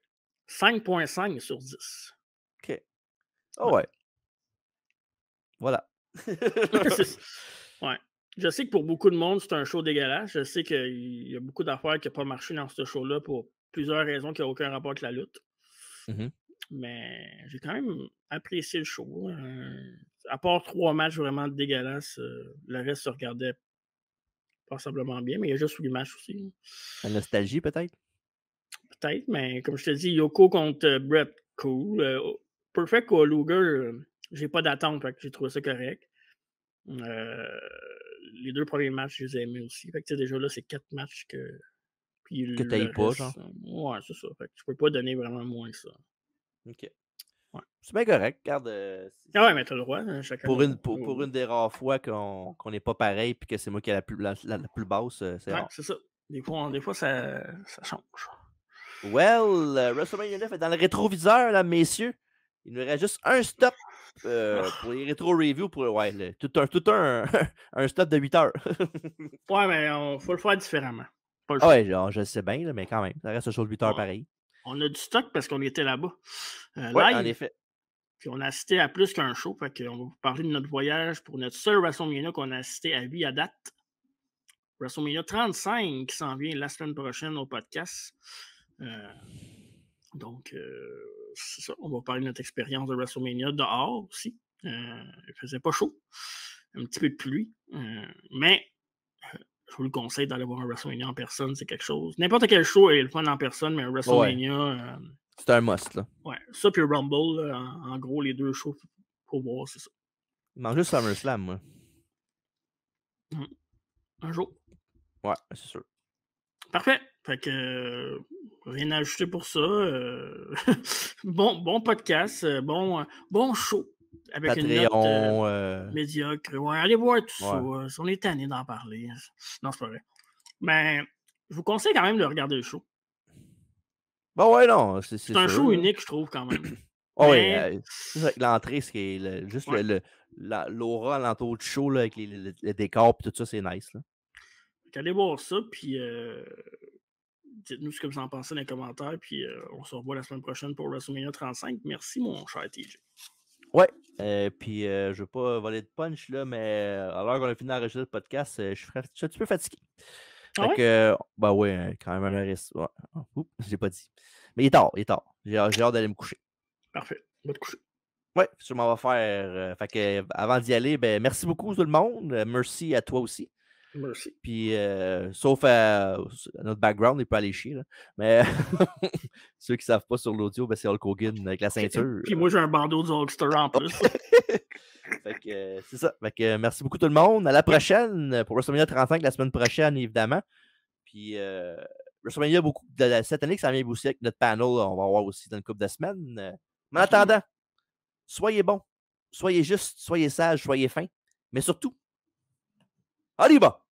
5.5 sur 10. OK. Ah ouais. Voilà. Ouais. Je sais que pour beaucoup de monde, c'est un show dégueulasse. Je sais qu'il y a beaucoup d'affaires qui n'ont pas marché dans ce show-là pour plusieurs raisons qui n'ont aucun rapport avec la lutte. Mmh mais j'ai quand même apprécié le show. Hein. à part trois matchs vraiment dégueulasses, euh, le reste se regardait passablement bien, mais il y a juste les matchs aussi. La nostalgie, peut-être? Peut-être, mais comme je te dis, Yoko contre Brett, cool. Euh, Perfect ou euh, Luger, j'ai pas d'attente, que j'ai trouvé ça correct. Euh, les deux premiers matchs, je les ai aimés aussi. Fait que déjà là, c'est quatre matchs que. Puis que eu pas, genre. Ouais, c'est ça. Fait que tu peux pas donner vraiment moins que ça. Ok. Ouais. C'est bien correct. Garde. Euh, ah ouais, mais t'as le droit. Hein, pour, une, pour, une des rares fois qu'on qu n'est pas pareil puis que c'est moi qui ai la plus, la, plus basse, euh, c'est ouais, c'est ça. Des fois, ça, ça change. Well, WrestleMania 9 est dans le rétroviseur, là, messieurs. Il nous reste juste un stop euh, ah. pour les rétro-reviews, pour ouais, tout, un, tout un, un stop de 8 heures. ouais, mais il faut le faire différemment. Oui, ah ouais, genre, je sais bien, mais quand même, ça reste de 8 heures pareil. On a du stock parce qu'on était là-bas. Euh, ouais, en effet. Puis on a assisté à plus qu'un show. Fait qu'on va vous parler de notre voyage pour notre seul WrestleMania qu'on a assisté à 8 à date. WrestleMania 35 qui s'en vient la semaine prochaine au podcast. Euh, donc, euh, c'est ça, on va parler de notre expérience de WrestleMania dehors aussi. Euh, il faisait pas chaud, un petit peu de pluie, euh, mais euh, je vous le conseille d'aller voir un WrestleMania en personne, c'est quelque chose. N'importe quel show est le fun en personne, mais un WrestleMania. c'est un must, là. Ouais, ça puis Rumble, en, gros, les deux shows pour voir, c'est ça. Il manque juste SummerSlam, moi. Mmh. Un jour. Ouais, c'est sûr. Parfait. Fait que euh, rien à ajouter pour ça. Euh, bon, bon podcast, euh, bon, bon show. Avec une note médiocre. Ouais, allez voir tout ça. On est tanné d'en parler. Non, c'est pas vrai. Mais je vous conseille quand même de regarder le show. Bon, bah ouais, non. C'est un show unique, je trouve, quand même. Ah l'entrée, c'est juste l'aura à du show, là, avec les, décors, et tout ça, c'est nice. Là. Allez voir ça, puis dites-nous ce que vous en pensez dans les commentaires. Puis euh, on se revoit la semaine prochaine pour WrestleMania 35. Merci, mon cher TJ. Ouais, euh, puis euh, je ne veux pas voler de punch, là, mais alors qu'on a fini d'enregistrer le podcast, je suis, un petit peu fatigué. Ah Que, bah ouais, quand même un risque. Ouais. Oh, j'ai pas dit. Mais il est tard, il est tard. J'ai hâte d'aller me coucher. Parfait, va te coucher. Oui, sûrement va faire. fait que, avant d'y aller, ben, merci beaucoup tout le monde. Merci à toi aussi. Merci. Puis, euh, sauf notre background, il peut aller chier. Mais ceux qui ne savent pas sur l'audio, ben, c'est Hulk Hogan avec la ceinture. Puis moi, j'ai un bandeau du Hulkster en oh, plus. Euh, c'est ça. merci beaucoup tout le monde. À la prochaine pour WrestleMania 35 la semaine prochaine, évidemment. Puis euh, WrestleMania, beaucoup de, la, cette année, que ça vient aussi avec notre panel. on va voir aussi dans une couple de semaines. Mais en attendant, soyez bons, soyez justes, soyez sages, soyez fins. Mais surtout, allez bas!